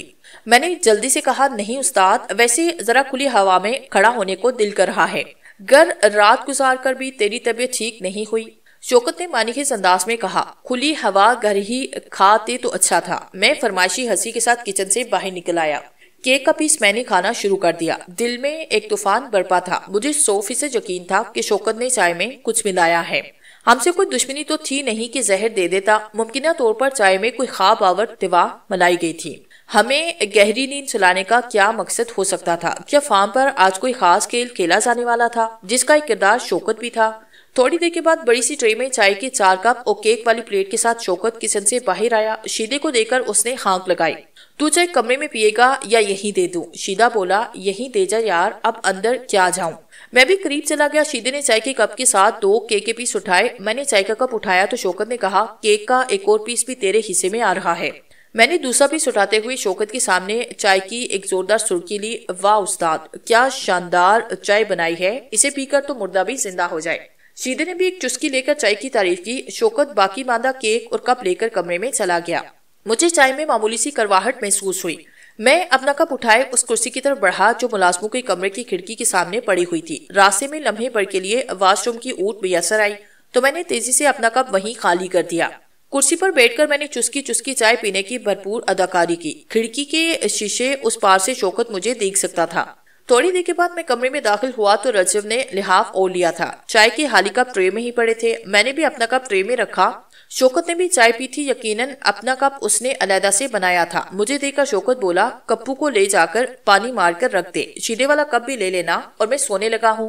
मैंने जल्दी से कहा नहीं उस्ताद वैसे जरा खुली हवा में खड़ा होने को दिल कर रहा है घर रात गुजार कर भी तेरी तबीयत ठीक नहीं हुई शोकत ने मानी खिस अंदाज में कहा खुली हवा घर ही खाते तो अच्छा था मैं फरमाइशी हंसी के साथ किचन से बाहर निकल आया केक का पीस मैंने खाना शुरू कर दिया दिल में एक तूफान बरपा था मुझे सौ फीसद यकीन था कि शोकत ने चाय में कुछ मिलाया है हमसे कोई दुश्मनी तो थी नहीं कि जहर दे देता मुमकिन तौर पर चाय में कोई खाब आवर दिवा मलाई गई थी हमें गहरी नींद सुलाने का क्या मकसद हो सकता था क्या फार्म पर आज कोई खास खेल खेला जाने वाला था जिसका एक किरदार शोकत भी था थोड़ी देर के बाद बड़ी सी ट्रे में चाय के चार कप और केक वाली प्लेट के साथ शोकत किचन से बाहर आया शीदे को देकर उसने हाँक लगाई तू चाहे कमरे में पिएगा या यहीं दे दू शीदा बोला यहीं दे जा यार अब अंदर क्या जाऊं मैं भी करीब चला गया शीदे ने चाय के कप के साथ दो केक के पीस उठाए मैंने चाय का कप उठाया तो शोकत ने कहा केक का एक और पीस भी तेरे हिस्से में आ रहा है मैंने दूसरा पीस उठाते हुए शोकत के सामने चाय की एक जोरदार सुर्खी ली वाह उस्ताद क्या शानदार चाय बनाई है इसे पीकर तो मुर्दा भी जिंदा हो जाए शीदे ने भी एक चुस्की लेकर चाय की तारीफ की शोकत बाकी मादा केक और कप लेकर कमरे में चला गया मुझे चाय में मामूली सी करवाहट महसूस हुई मैं अपना कप उठाए उस कुर्सी की तरफ बढ़ा जो मुलाजमो के कमरे की खिड़की के सामने पड़ी हुई थी रास्ते में लम्हे भर के लिए वॉशरूम की ऊट बेसर आई तो मैंने तेजी से अपना कप वहीं खाली कर दिया कुर्सी पर बैठकर मैंने चुस्की चुस्की चाय पीने की भरपूर अदाकारी की खिड़की के शीशे उस पार से शौकत मुझे देख सकता था थोड़ी देर के बाद मैं कमरे में दाखिल हुआ तो रजब ने लिहाफ ओढ़ लिया था चाय के हाली कप ट्रे में ही पड़े थे मैंने भी अपना कप ट्रे में रखा शोकत ने भी चाय पी थी यकीनन अपना कप उसने अलहदा से बनाया था मुझे देखकर शोकत बोला कप्पू को ले जाकर पानी मार कर रख दे शीदे वाला कप भी ले लेना और मैं सोने लगा हूँ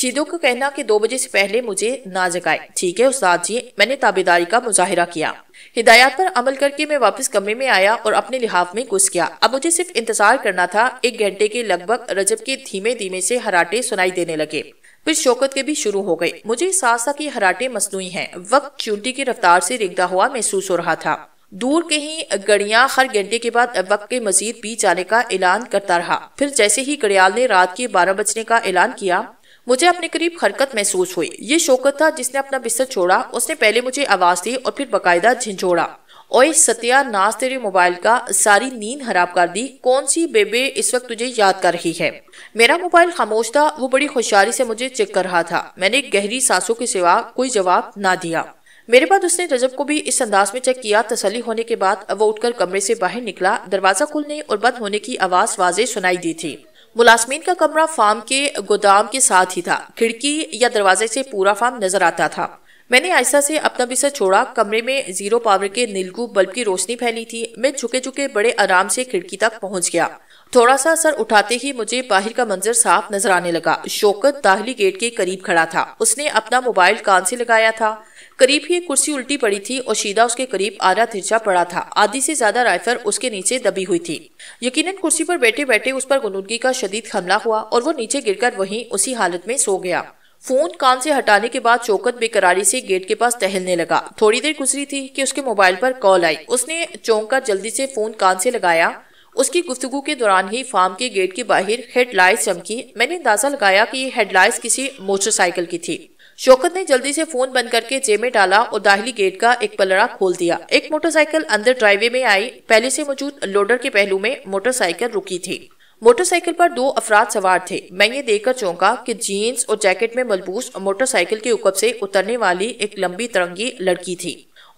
शीदो का कहना कि दो बजे से पहले मुझे ना जगाए ठीक है उस्ताद जी मैंने ताबेदारी का मुजाहरा किया हिदायत पर अमल करके मैं वापस कमरे में आया और अपने लिहाफ में घुस गया अब मुझे सिर्फ इंतजार करना था एक घंटे के लगभग रजब के धीमे धीमे से हराटे सुनाई देने लगे फिर शौकत के भी शुरू हो गए मुझे एहसास था की हराटे मसनू हैं वक्त चूंटी की रफ्तार से रिगदा हुआ महसूस हो रहा था दूर के ही गड़िया हर घंटे के बाद वक्त के मजीद पी जाने का ऐलान करता रहा फिर जैसे ही घड़ियाल ने रात के बारह बजने का ऐलान किया मुझे अपने करीब हरकत महसूस हुई ये शौकत था जिसने अपना बिस्तर छोड़ा उसने पहले मुझे आवाज दी और फिर बाकायदा झिझोड़ा ओए सत्या नाज तेरे मोबाइल का सारी नींद खराब कर दी कौन सी बेबे इस वक्त तुझे याद कर रही है मेरा मोबाइल खामोश था वो बड़ी खुशहाली से मुझे चेक कर रहा था मैंने गहरी सांसों के सिवा कोई जवाब ना दिया मेरे बाद उसने रजब को भी इस अंदाज में चेक किया तसली होने के बाद वो उठकर कमरे से बाहर निकला दरवाजा खुलने और बंद होने की आवाज वाजे सुनाई दी थी मुलाजमीन का कमरा फार्म के गोदाम के साथ ही था खिड़की या दरवाजे से पूरा फार्म नजर आता था मैंने आयसा से अपना बिस्तर छोड़ा कमरे में जीरो पावर के नीलगू बल्ब की रोशनी फैली थी मैं झुके झुके बड़े आराम से खिड़की तक पहुंच गया थोड़ा सा सर उठाते ही मुझे बाहर का मंजर साफ नजर आने लगा शोकत दाहली गेट के करीब खड़ा था उसने अपना मोबाइल कान से लगाया था करीब ही एक कुर्सी उल्टी पड़ी थी और शीदा उसके करीब आधा तिरछा पड़ा था आधी से ज्यादा राइफल उसके नीचे दबी हुई थी यकीनन कुर्सी पर बैठे बैठे उस पर गुनूदगी का शदीद हमला हुआ और वो नीचे गिरकर वहीं उसी हालत में सो गया फोन कान से हटाने के बाद चौकत बेकरारी से गेट के पास टहलने लगा थोड़ी देर गुजरी थी कि उसके मोबाइल पर कॉल आई उसने चौंका जल्दी से फोन कान से लगाया उसकी गुफ्तगु के दौरान ही फार्म के गेट के बाहर हेडलाइट चमकी मैंने अंदाजा लगाया कि ये हेडलाइट किसी मोटरसाइकिल की थी शौकत ने जल्दी से फोन बंद करके जेब में डाला और दाहिली गेट का एक पलड़ा खोल दिया एक मोटरसाइकिल अंदर ड्राइवे में आई पहले से मौजूद लोडर के पहलू में मोटरसाइकिल रुकी थी मोटरसाइकिल पर दो अफराद सवार थे मैं ये देखकर चौंका कि जीन्स और जैकेट में मलबूस मोटरसाइकिल के ऊपर से उतरने वाली एक लंबी तरंगी लड़की थी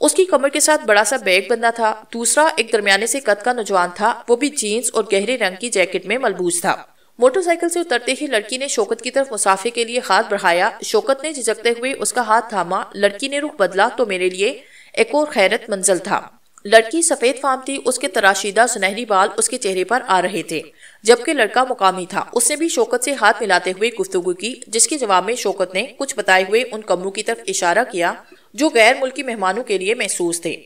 उसकी कमर के साथ बड़ा सा बैग बंधा था दूसरा एक दरमियाने से कद का नौजवान था वो भी जीन्स और गहरे रंग की जैकेट में मलबूस था मोटरसाइकिल से उतरते ही लड़की ने शोकत की तरफ मुसाफे के लिए हाथ बढ़ाया शोकत ने झिझकते हुए उसका हाथ थामा लड़की ने रुख बदला तो मेरे लिए एक और खैरत मंजिल था लड़की सफेद फाम थी उसके तराशीदा सुनहरी बाल उसके चेहरे पर आ रहे थे जबकि लड़का मुकामी था उसने भी शोकत से हाथ मिलाते हुए गुफ्तगु की जिसके जवाब में शोकत ने कुछ बताए हुए उन कमरों की तरफ इशारा किया जो गैर मुल्की मेहमानों के लिए महसूस थे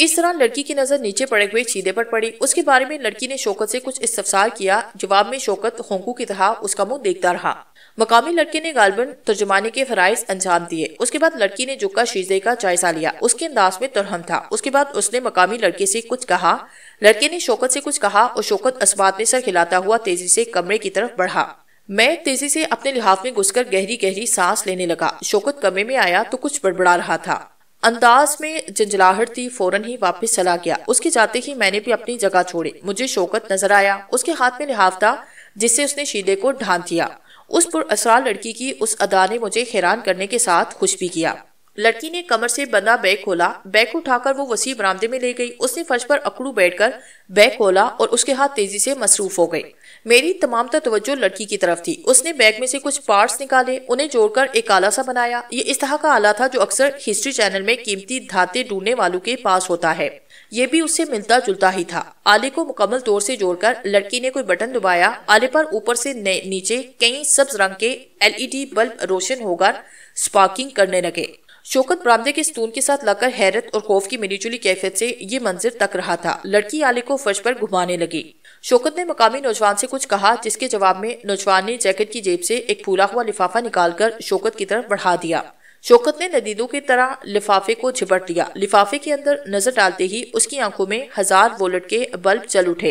इस तरह लड़की की नज़र नीचे पड़े हुए चीदे पर पड़ी उसके बारे में लड़की ने शोकत से कुछ इस्तफसार किया जवाब में शोकत होंकू की तरह उसका मुंह देखता रहा मकामी लड़के ने गालबन तर्जुमाने के फरज अंजाम दिए उसके बाद लड़की ने जुक्का शीजे का जायजा लिया उसके अंदाज में तुरहम था उसके बाद उसने मकामी लड़के से कुछ कहा लड़के ने शौकत से कुछ कहा और शौकत असबात में सर खिलाता हुआ तेजी से कमरे की तरफ बढ़ा मैं तेजी से अपने लिहाफ में घुसकर गहरी गहरी सांस लेने लगा शौकत कमरे में आया तो कुछ बड़बड़ा रहा था अंदाज में जंजलाहट थी फौरन ही वापस चला गया उसके जाते ही मैंने भी अपनी जगह छोड़ी मुझे शौकत नजर आया उसके हाथ में लिहाफ था जिससे उसने शीले को ढांत दिया उस असरार लड़की की उस अदा ने मुझे हैरान करने के साथ खुश भी किया लड़की ने कमर से बंधा बैग खोला बैग उठाकर वो वसी बरामदे में ले गई उसने फर्श पर अकड़ू बैठकर बैग खोला और उसके हाथ तेजी से मसरूफ हो गए मेरी तमाम तवज्जो लड़की की तरफ थी उसने बैग में से कुछ पार्ट्स निकाले उन्हें जोड़कर एक आला सा बनाया ये इस तरह का आला था जो अक्सर हिस्ट्री चैनल में कीमती धाते ढूंढने वालों के पास होता है ये भी उससे मिलता जुलता ही था आले को मुकम्मल तौर से जोड़कर लड़की ने कोई बटन दबाया आले पर ऊपर से नीचे कई सब्ज रंग के एलईडी बल्ब रोशन होकर स्पार्किंग करने लगे शोकत बरामदे के स्तून के साथ लगकर हैरत और खौफ की मिलीजुली कैफियत से ये मंजिर तक रहा था लड़की आले को फर्श पर घुमाने लगी शोकत ने मकामी नौजवान से कुछ कहा जिसके जवाब में नौजवान ने जैकेट की जेब से एक फूला हुआ लिफाफा निकालकर शोकत की तरफ बढ़ा दिया शोकत ने नदीदों की तरह लिफाफे को झिपट दिया लिफाफे के अंदर नजर डालते ही उसकी आंखों में हजार वोलट के बल्ब जल उठे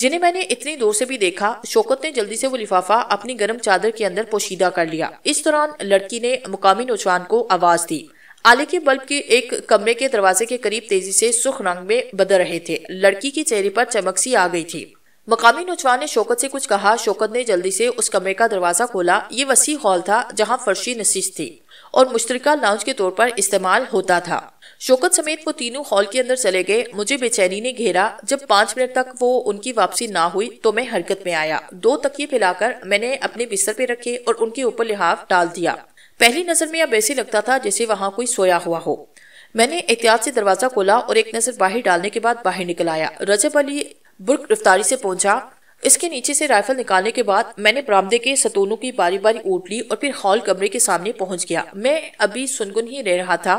जिन्हें मैंने इतनी दूर से भी देखा शोकत ने जल्दी से वो लिफाफा अपनी गर्म चादर के अंदर पोशीदा कर लिया इस दौरान लड़की ने मुकामी नौजवान को आवाज दी आले के बल्ब के एक कमरे के दरवाजे के करीब तेजी से सुख रंग में बदल रहे थे लड़की के चेहरे पर चमक सी आ गई थी मकामी नौजवान ने शौकत से कुछ कहा शौकत ने जल्दी से उस कमरे का दरवाजा खोला ये वसी हॉल था जहाँ फर्शी नशीस थी और मुश्तरका लाउंज के तौर पर इस्तेमाल होता था शौकत समेत वो तीनों हॉल के अंदर चले गए मुझे बेचैनी ने घेरा जब पाँच मिनट तक वो उनकी वापसी ना हुई तो मैं हरकत में आया दो तकिए फैलाकर मैंने अपने बिस्तर पे रखे और उनके ऊपर लिहाफ डाल दिया पहली नजर में अब ऐसे लगता था जैसे वहां कोई सोया हुआ हो मैंने एहतियात से दरवाजा खोला और एक नजर बाहर डालने के बाद बाहर निकल आया रजब अली बुर्क रफ्तारी से पहुंचा इसके नीचे से राइफल निकालने के बाद मैंने बरामदे के सतूनों की बारी बारी ओट ली और फिर हॉल कमरे के सामने पहुंच गया मैं अभी सुनगुन ही रह रहा था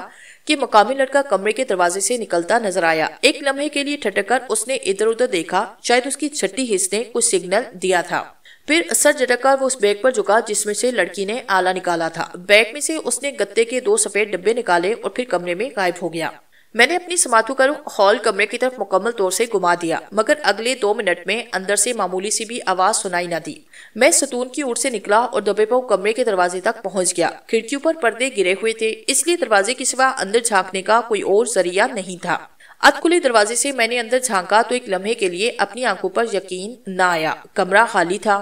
कि मकामी लड़का कमरे के दरवाजे से निकलता नजर आया एक लम्हे के लिए ठटक कर उसने इधर उधर देखा शायद उसकी छठी हिस्से कुछ सिग्नल दिया था फिर सर कर वो उस बैग पर झुका जिसमें से लड़की ने आला निकाला था बैग में से उसने गत्ते के दो सफेद डब्बे निकाले और फिर कमरे में गायब हो गया मैंने अपनी समाधु कर हॉल कमरे की तरफ मुकम्मल तौर से घुमा दिया मगर अगले दो मिनट में अंदर से मामूली सी भी आवाज सुनाई न दी मैं सतून की ओर से निकला और दबे पाऊ कमरे के दरवाजे तक पहुंच गया खिड़कियों पर पर्दे गिरे हुए थे इसलिए दरवाजे के सिवा अंदर झांकने का कोई और जरिया नहीं था अत खुले दरवाजे से मैंने अंदर झांका तो एक लम्हे के लिए अपनी आंखों पर यकीन न आया कमरा खाली था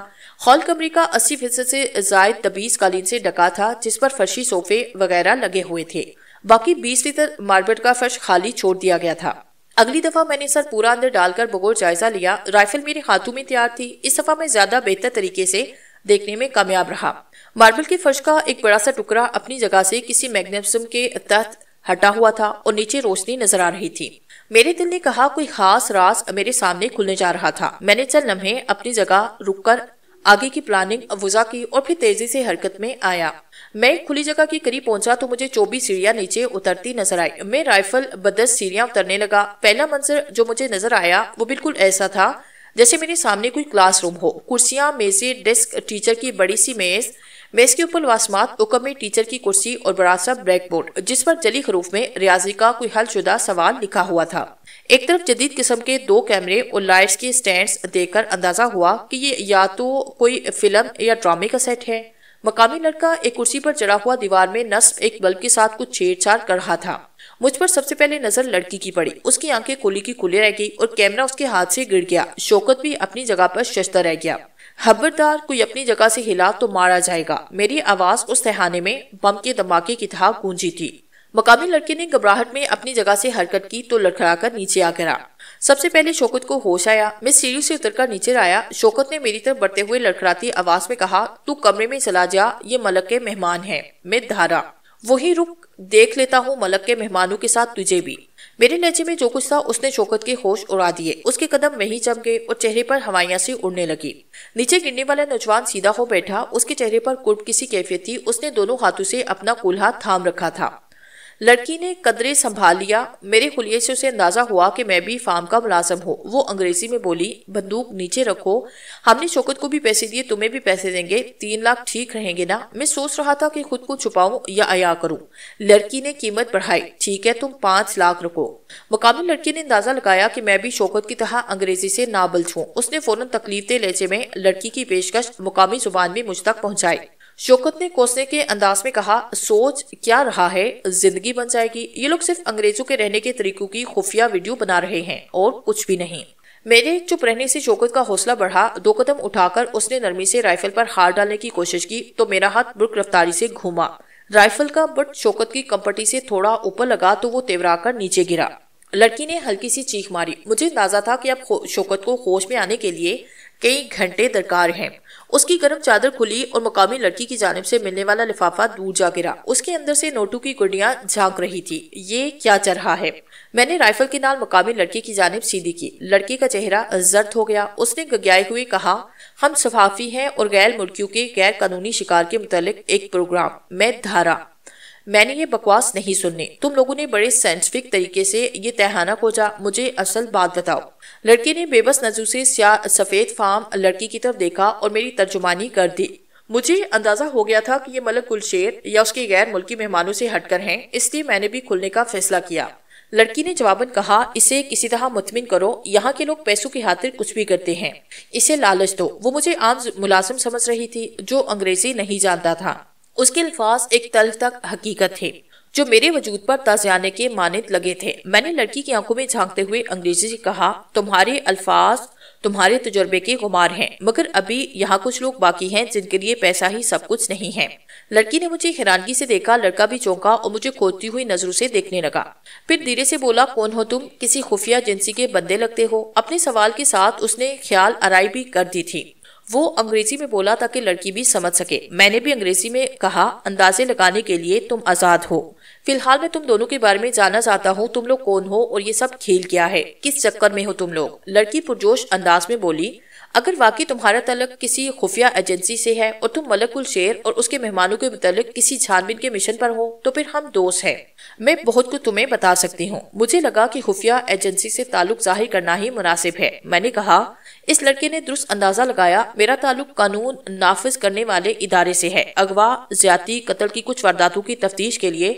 हॉल कमरे का अस्सी फीसद से जायद तबीज कालीन से डका था जिस पर फर्शी सोफे वगैरह लगे हुए थे बाकी बीस फीसद मार्बल का फर्श खाली छोड़ दिया गया था अगली दफा मैंने सर पूरा अंदर डालकर बगौर जायजा लिया राइफल मेरे हाथों में तैयार थी इस दफा में ज्यादा बेहतर तरीके से देखने में कामयाब रहा मार्बल के फर्श का एक बड़ा सा टुकड़ा अपनी जगह से किसी मैग्नेसियम के तहत हटा हुआ था और नीचे रोशनी नजर आ रही थी मेरे दिल ने कहा कोई खास रास मेरे सामने खुलने जा रहा था मैंने चल लम्हे अपनी जगह रुककर आगे की प्लानिंग वजा की और फिर तेजी से हरकत में आया मैं खुली जगह के करीब पहुंचा तो मुझे चौबीस सीढ़िया नीचे उतरती नजर आई मैं राइफल बदस सीढ़िया उतरने लगा पहला मंजर जो मुझे नजर आया वो बिल्कुल ऐसा था जैसे मेरे सामने कोई क्लासरूम हो कुर्सियां मेजे डेस्क टीचर की बड़ी सी मेज मेज के ऊपर वासमात उकमी टीचर की कुर्सी और बड़ा सा ब्लैक बोर्ड जिस पर जली खरूफ में रियाजी का कोई हलशुदा सवाल लिखा हुआ था एक तरफ जदीद किस्म के दो कैमरे और लाइट्स के स्टैंड्स देखकर अंदाजा हुआ कि ये या तो कोई फिल्म या ड्रामे का सेट है मकामी लड़का एक कुर्सी पर चढ़ा हुआ दीवार में नस्ब एक बल्ब के साथ कुछ छेड़छाड़ कर रहा था मुझ पर सबसे पहले नजर लड़की की पड़ी उसकी आंखें खुली की खुली रह गई और कैमरा उसके हाथ से गिर गया शौकत भी अपनी जगह पर शस्ता रह गया हबरदार कोई अपनी जगह से हिला तो मारा जाएगा मेरी आवाज उस तहाने में बम के धमाके की था गूंजी थी मकामी लड़के ने घबराहट में अपनी जगह से हरकत की तो लड़खड़ाकर नीचे आ गिरा सबसे पहले शोकत को होश आया मैं सीढ़ी से उतरकर नीचे आया शोकत ने मेरी तरफ बढ़ते हुए लड़खड़ाती आवाज में कहा तू कमरे में चला जा ये मलक के मेहमान है मैं धारा वही रुक देख लेता हूँ मलक के मेहमानों के साथ तुझे भी मेरे लहजे में जो कुछ था उसने शोकत के होश उड़ा दिए उसके कदम वहीं जम गए और चेहरे पर हवाइया से उड़ने लगी नीचे गिरने वाला नौजवान सीधा हो बैठा उसके चेहरे पर कुर्ब किसी कैफियत थी उसने दोनों हाथों से अपना कुल्हा थाम रखा था लड़की ने कदरे संभाल लिया मेरे खुलिये से अंदाजा हुआ कि मैं भी फार्म का मुलाजम हूँ वो अंग्रेजी में बोली बंदूक नीचे रखो हमने शौकत को भी पैसे दिए तुम्हें भी पैसे देंगे तीन लाख ठीक रहेंगे ना मैं सोच रहा था कि खुद को छुपाऊं या अया करूं लड़की ने कीमत बढ़ाई ठीक है तुम पांच लाख रखो मुकामी लड़की ने अंदाजा लगाया की मैं भी शौकत की तरह अंग्रेजी से नाबल छूँ उसने फौरन तकलीफ लहजे में लड़की की पेशकश मुकामी जुबान में मुझ तक पहुँचाई शोकत ने कोसने के अंदाज में कहा सोच क्या रहा है जिंदगी बन जाएगी ये लोग सिर्फ अंग्रेजों के रहने के तरीकों की खुफिया वीडियो बना रहे हैं और कुछ भी नहीं मेरे चुप रहने से शोकत का हौसला बढ़ा दो कदम उठाकर उसने नरमी से राइफल पर हार डालने की कोशिश की तो मेरा हाथ बुर्क रफ्तारी से घूमा राइफल का बट शोकत की कंपटी से थोड़ा ऊपर लगा तो वो तेवरा कर नीचे गिरा लड़की ने हल्की सी चीख मारी मुझे अंदाजा था कि अब शोकत को होश में आने के लिए कई घंटे दरकार हैं उसकी गर्म चादर खुली और मुकामी लड़की की जानब से मिलने वाला लिफाफा दूर जा गिरा उसके अंदर से नोटू की गुड़िया झांक रही थी ये क्या चरहा है मैंने राइफल की नाल मुकामी लड़की की जानब सीधी की लड़की का चेहरा जर्द हो गया उसने गगियाए हुए कहा हम सफाफी हैं और गैर मुल्कियों के गैर कानूनी शिकार के मुतालिक एक प्रोग्राम मैं धारा मैंने ये बकवास नहीं सुनने तुम लोगों ने बड़े साइंटिफिक तरीके से ये तहाना खोजा मुझे असल बात बताओ लड़के ने बेबस नजर से सफेद फार्म लड़की की तरफ देखा और मेरी तर्जुमानी कर दी मुझे अंदाजा हो गया था कि ये मलक कुलशेर या उसके गैर मुल्की मेहमानों से हटकर हैं इसलिए मैंने भी खुलने का फैसला किया लड़की ने जवाबन कहा इसे किसी तरह मुतमिन करो यहाँ के लोग पैसों की खातिर कुछ भी करते हैं इसे लालच दो वो मुझे आम मुलाजिम समझ रही थी जो अंग्रेजी नहीं जानता था उसके अल्फाज एक तल्ख तक हकीकत थे जो मेरे वजूद पर ताजियाने के मानित लगे थे मैंने लड़की की आंखों में झांकते हुए अंग्रेजी से कहा तुम्हारे अल्फाज तुम्हारे तजुर्बे के गुमार हैं मगर अभी यहाँ कुछ लोग बाकी हैं जिनके लिए पैसा ही सब कुछ नहीं है लड़की ने मुझे हैरानगी से देखा लड़का भी चौंका और मुझे खोदती हुई नजरों से देखने लगा फिर धीरे से बोला कौन हो तुम किसी खुफिया एजेंसी के बंदे लगते हो अपने सवाल के साथ उसने ख्याल अराई भी कर दी थी वो अंग्रेजी में बोला ताकि लड़की भी समझ सके मैंने भी अंग्रेजी में कहा अंदाजे लगाने के लिए तुम आजाद हो फिलहाल मैं तुम दोनों के बारे में जानना चाहता हूँ तुम लोग कौन हो और ये सब खेल क्या है किस चक्कर में हो तुम लोग लड़की पुरजोश अंदाज में बोली अगर वाकई तुम्हारा तलक किसी खुफिया एजेंसी से है और तुम मलकुल शेर और उसके मेहमानों के मुतालिक किसी छानबीन के मिशन पर हो तो फिर हम दोस्त हैं मैं बहुत कुछ तुम्हें बता सकती हूँ मुझे लगा कि खुफिया एजेंसी से ताल्लुक जाहिर करना ही मुनासिब है मैंने कहा इस लड़के ने दुरुस्त अंदाजा लगाया मेरा ताल्लुक कानून नाफिज करने वाले इदारे से है अगवा ज्यादा कत्ल की कुछ वारदातों की तफ्तीश के लिए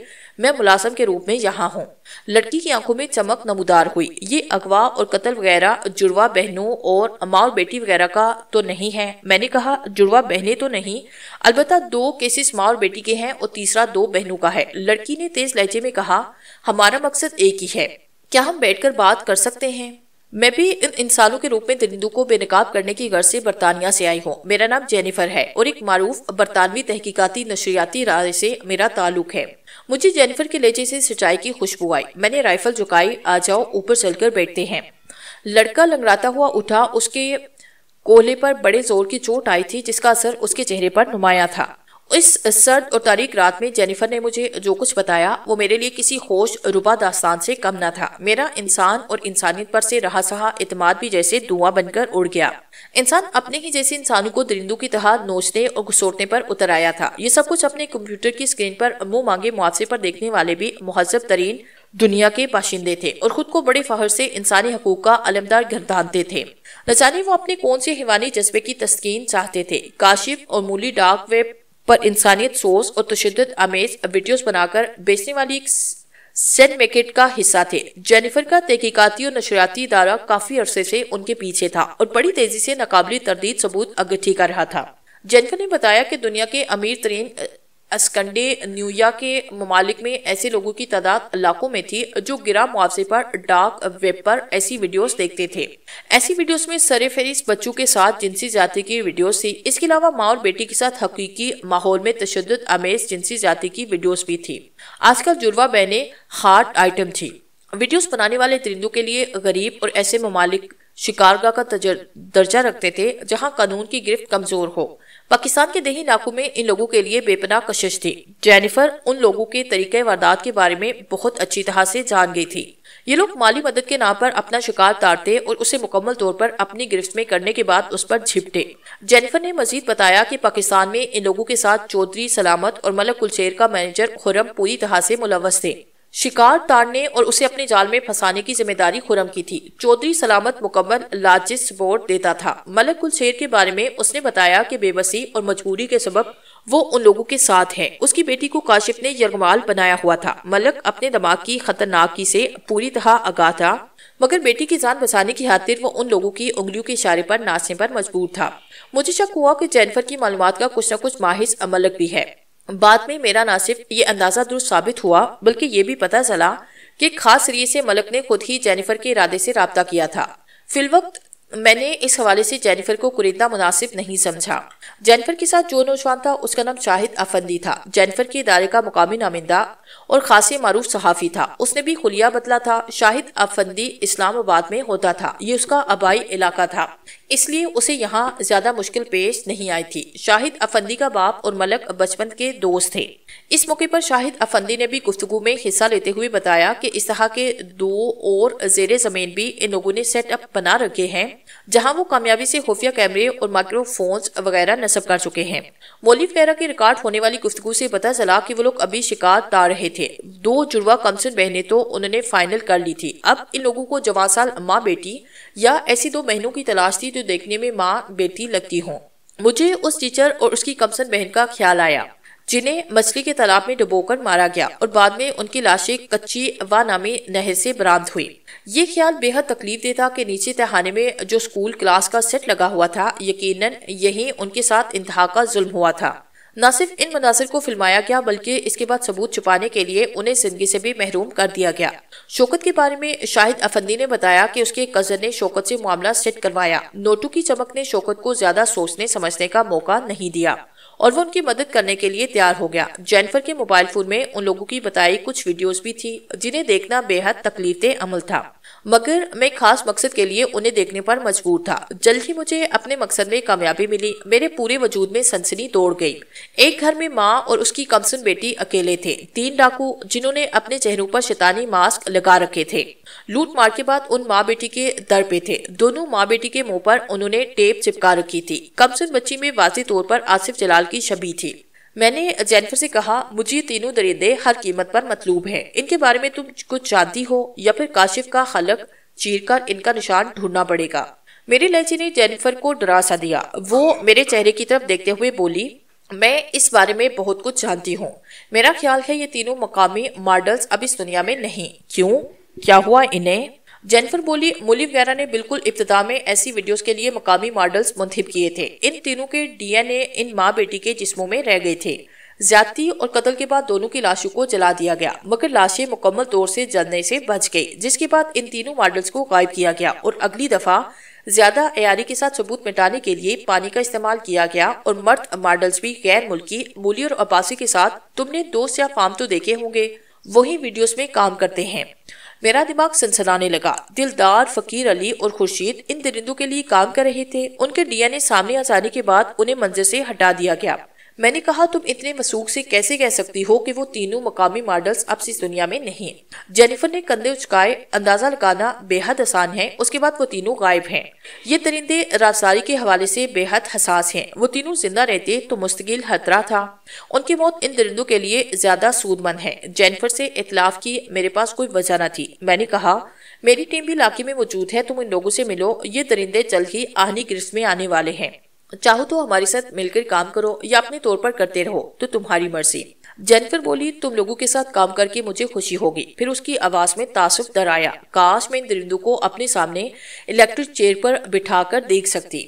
मैं मुलाजम के रूप में यहाँ हूँ लड़की की आंखों में चमक नमदार हुई ये अगवा और कत्ल वगैरह जुड़वा बहनों और माओ बेटी वगैरह का तो नहीं है मैंने कहा जुड़वा बहने तो नहीं अलबत् दो केसेस माओ बेटी के हैं और तीसरा दो बहनों का है लड़की ने तेज लहजे में कहा हमारा मकसद एक ही है क्या हम बैठकर बात कर सकते हैं मैं भी इन इंसानों के रूप में दरिंदों को बेनकाब करने की गर्ज से बरतानिया से आई हूँ मेरा नाम जेनिफर है और एक मारूफ बरतानवी तहकीकती नशरियाती राय से मेरा ताल्लुक है मुझे जेनिफर के लेजे से सिंचाई की खुशबू आई मैंने राइफल झुकाई आ जाओ ऊपर चलकर बैठते हैं लड़का लंगड़ाता हुआ उठा उसके कोहले पर बड़े जोर की चोट आई थी जिसका असर उसके चेहरे पर नुमाया था इस सर्द और तारीख रात में जेनिफर ने मुझे जो कुछ बताया वो मेरे लिए किसी होश रुबा दास्तान से कम न था मेरा इंसान और इंसानियत पर से रहा सहा इतमाद भी जैसे धुआं बनकर उड़ गया इंसान अपने ही जैसे इंसानों को दरिंदों की तरह नोचने और घुसोटने पर उतर आया था ये सब कुछ अपने कंप्यूटर की स्क्रीन पर मुंह मांगे मुआवजे पर देखने वाले भी महजब तरीन दुनिया के बाशिंदे थे और खुद को बड़े फहर से इंसानी हकूक का अलमदार गर्दानते थे न जाने वो अपने कौन से हिवानी जज्बे की तस्कीन चाहते थे काशिफ और मूली डार्क वेब पर इंसानियत सोच और तशद अमेज वीडियोस बनाकर बेचने वाली एक मेकेट का हिस्सा थे जेनिफर का तहकीकती और नशरियाती इदारा काफी अरसे से उनके पीछे था और बड़ी तेजी से नाकबली तरदीद सबूत अगठी कर रहा था जेनिफर ने बताया कि दुनिया के अमीर तरीन अस्कंडे न्यूया के ममालिक में ऐसे लोगों की तादाद लाखों में थी जो गिरा मुआवजे पर डार्क वेब पर ऐसी वीडियोस देखते थे ऐसी वीडियोस में सरे फहरिस्त बच्चों के साथ जिनसी जाति की वीडियोस थी इसके अलावा माँ और बेटी के साथ हकीकी माहौल में तशद अमेज जिनसी जाति की वीडियोस भी थी आजकल जुर्वा बहने हार्ट आइटम थी वीडियोस बनाने वाले दरिंदों के लिए गरीब और ऐसे ममालिक शिकारगा का दर्जा रखते थे जहां कानून की गिरफ्त कमजोर हो पाकिस्तान के दही इलाकों में इन लोगों के लिए बेपनाह कशिश थी जेनिफर उन लोगों के तरीके वारदात के बारे में बहुत अच्छी तरह से जान गई थी ये लोग माली मदद के नाम पर अपना शिकार तारते और उसे मुकम्मल तौर पर अपनी गिरफ्त में करने के बाद उस पर झिपटे जेनिफर ने मजीद बताया कि पाकिस्तान में इन लोगों के साथ चौधरी सलामत और मलक कुलशेर का मैनेजर खुरम पूरी तरह से मुलवस थे शिकार तारने और उसे अपने जाल में फंसाने की जिम्मेदारी खुरम की थी चौधरी सलामत मुकम्मल लाजिस वोट देता था मलकुल शेर के बारे में उसने बताया कि बेबसी और मजबूरी के सबब वो उन लोगों के साथ हैं उसकी बेटी को काशिफ ने यरगमाल बनाया हुआ था मलक अपने दिमाग की खतरनाकी से पूरी तरह आगा था मगर बेटी की जान बसाने की खातिर वो उन लोगों की उंगलियों के इशारे पर नाचने पर मजबूर था मुझे शक हुआ कि जैनफर की मालूम का कुछ न कुछ माहिर मलक भी है बाद में मेरा ना सिर्फ ये अंदाज़ा दुरुस्त साबित हुआ बल्कि ये भी पता चला कि खास रिये से मलक ने खुद ही जेनिफर के इरादे से रबता किया था फिलवक्त मैंने इस हवाले से जेनिफर को कुरिंदा मुनासिब नहीं समझा जेनिफर के साथ जो नौजवान था उसका नाम शाहिद अफंदी था जेनिफर के इदारे का मुकामी नामिंदा और खासे मारूफ सहाफ़ी था उसने भी खुलिया बदला था शाहिद अफंदी इस्लामाबाद में होता था ये उसका आबाई इलाका था इसलिए उसे यहाँ ज्यादा मुश्किल पेश नहीं आई थी शाहिद अफंदी का बाप और मलक बचपन के दोस्त थे इस मौके पर शाहिद अफंदी ने भी गुफ्तु में हिस्सा लेते हुए बताया कि इस तरह के दो और जेर जमीन भी इन लोगों ने सेटअप बना रखे हैं जहां वो कामयाबी से खुफिया कैमरे और माइक्रोफोन्स वगैरह नस्ब कर चुके हैं मोलिफ वगैरह की रिकॉर्ड होने वाली गुफ्तु से पता चला कि वो लोग अभी शिकार तार रहे थे दो जुड़वा कमसन बहने तो उन्होंने फाइनल कर ली थी अब इन लोगों को जवासाल माँ बेटी या ऐसी दो बहनों की तलाश थी जो देखने में माँ बेटी लगती हो मुझे उस टीचर और उसकी कमसन बहन का ख्याल आया जिन्हें मछली के तालाब में डुबोकर मारा गया और बाद में उनकी लाशें कच्ची व नामी नहर से बरामद हुई ये ख्याल बेहद तकलीफ देता कि नीचे तहाने में जो स्कूल क्लास का सेट लगा हुआ था यकीनन यही उनके साथ इंतहा का जुल्म हुआ था न सिर्फ इन मनासर को फिल्माया गया बल्कि इसके बाद सबूत छुपाने के लिए उन्हें जिंदगी से भी महरूम कर दिया गया शोकत के बारे में शाहिद अफंदी ने बताया कि उसके कजन ने शोकत से मामला सेट करवाया नोटू की चमक ने शोकत को ज्यादा सोचने समझने का मौका नहीं दिया और वो उनकी मदद करने के लिए तैयार हो गया जेनिफर के मोबाइल फोन में उन लोगों की बताई कुछ वीडियोस भी थी जिन्हें देखना बेहद तकलीफ अमल था मगर मैं खास मकसद के लिए उन्हें देखने पर मजबूर था जल्द ही मुझे अपने मकसद में कामयाबी मिली मेरे पूरे वजूद में सनसनी दौड़ गई एक घर में माँ और उसकी कमसुन बेटी अकेले थे तीन डाकू जिन्होंने अपने चेहरों पर शैतानी मास्क लगा रखे थे लूट मार के बाद उन माँ बेटी के दर पे थे दोनों माँ बेटी के मुंह पर उन्होंने टेप चिपका रखी थी कमसुन बच्ची में वाजी तौर पर आसिफ जलाल की छवि थी मैंने जेनिफर से कहा मुझे तीनों दरिंदे हर कीमत पर मतलूब हैं इनके बारे में तुम कुछ जानती हो या फिर काशिफ का खलक चीरकर इनका निशान ढूंढना पड़ेगा मेरी लहजी ने जेनिफर को डरा सा दिया वो मेरे चेहरे की तरफ देखते हुए बोली मैं इस बारे में बहुत कुछ जानती हूँ मेरा ख्याल है ये तीनों मकामी मॉडल्स अब इस दुनिया में नहीं क्यों क्या हुआ इन्हें जेनफर बोली मोली वगैरह ने बिल्कुल इब्तदा में ऐसी वीडियोस के लिए मकामी मॉडल्स मुंतब किए थे इन तीनों के डीएनए इन माँ बेटी के जिस्मों में रह गए थे ज्यादती और कत्ल के बाद दोनों की लाशों को जला दिया गया मगर लाशें मुकम्मल तौर से जलने से बच गई जिसके बाद इन तीनों मॉडल्स को गायब किया गया और अगली दफा ज्यादा अयारी के साथ सबूत मिटाने के लिए पानी का इस्तेमाल किया गया और मर्द मॉडल्स भी गैर मुल्की मूली और अबासी के साथ तुमने दोस्त या फार्म तो देखे होंगे वही वीडियोस में काम करते हैं मेरा दिमाग सनसनाने लगा दिलदार फकीर अली और खुर्शीद इन दरिंदों के लिए काम कर रहे थे उनके डीएनए सामने आ जाने के बाद उन्हें मंजिल से हटा दिया गया मैंने कहा तुम इतने मसूख से कैसे कह सकती हो कि वो तीनों मकामी मॉडल्स अब इस दुनिया में नहीं जेनिफर ने कंधे उचकाए अंदाजा लगाना बेहद आसान है उसके बाद वो तीनों गायब हैं ये दरिंदे राजसारी के हवाले से बेहद हसास हैं वो तीनों जिंदा रहते तो मुस्तकिल खतरा था उनकी मौत इन दरिंदों के लिए ज्यादा सूदमंद है जेनिफर से इतलाफ की मेरे पास कोई वजह न थी मैंने कहा मेरी टीम भी इलाके में मौजूद है तुम इन लोगों से मिलो ये दरिंदे जल्द ही आहनी गिरफ्त में आने वाले हैं चाहो तो हमारे साथ मिलकर काम करो या अपने तौर पर करते रहो तो तुम्हारी मर्जी जेनिफर बोली तुम लोगों के साथ काम करके मुझे खुशी होगी फिर उसकी आवाज में तासुब दराया काश मैं इन दरिंदों को अपने सामने इलेक्ट्रिक चेयर पर बिठाकर देख सकती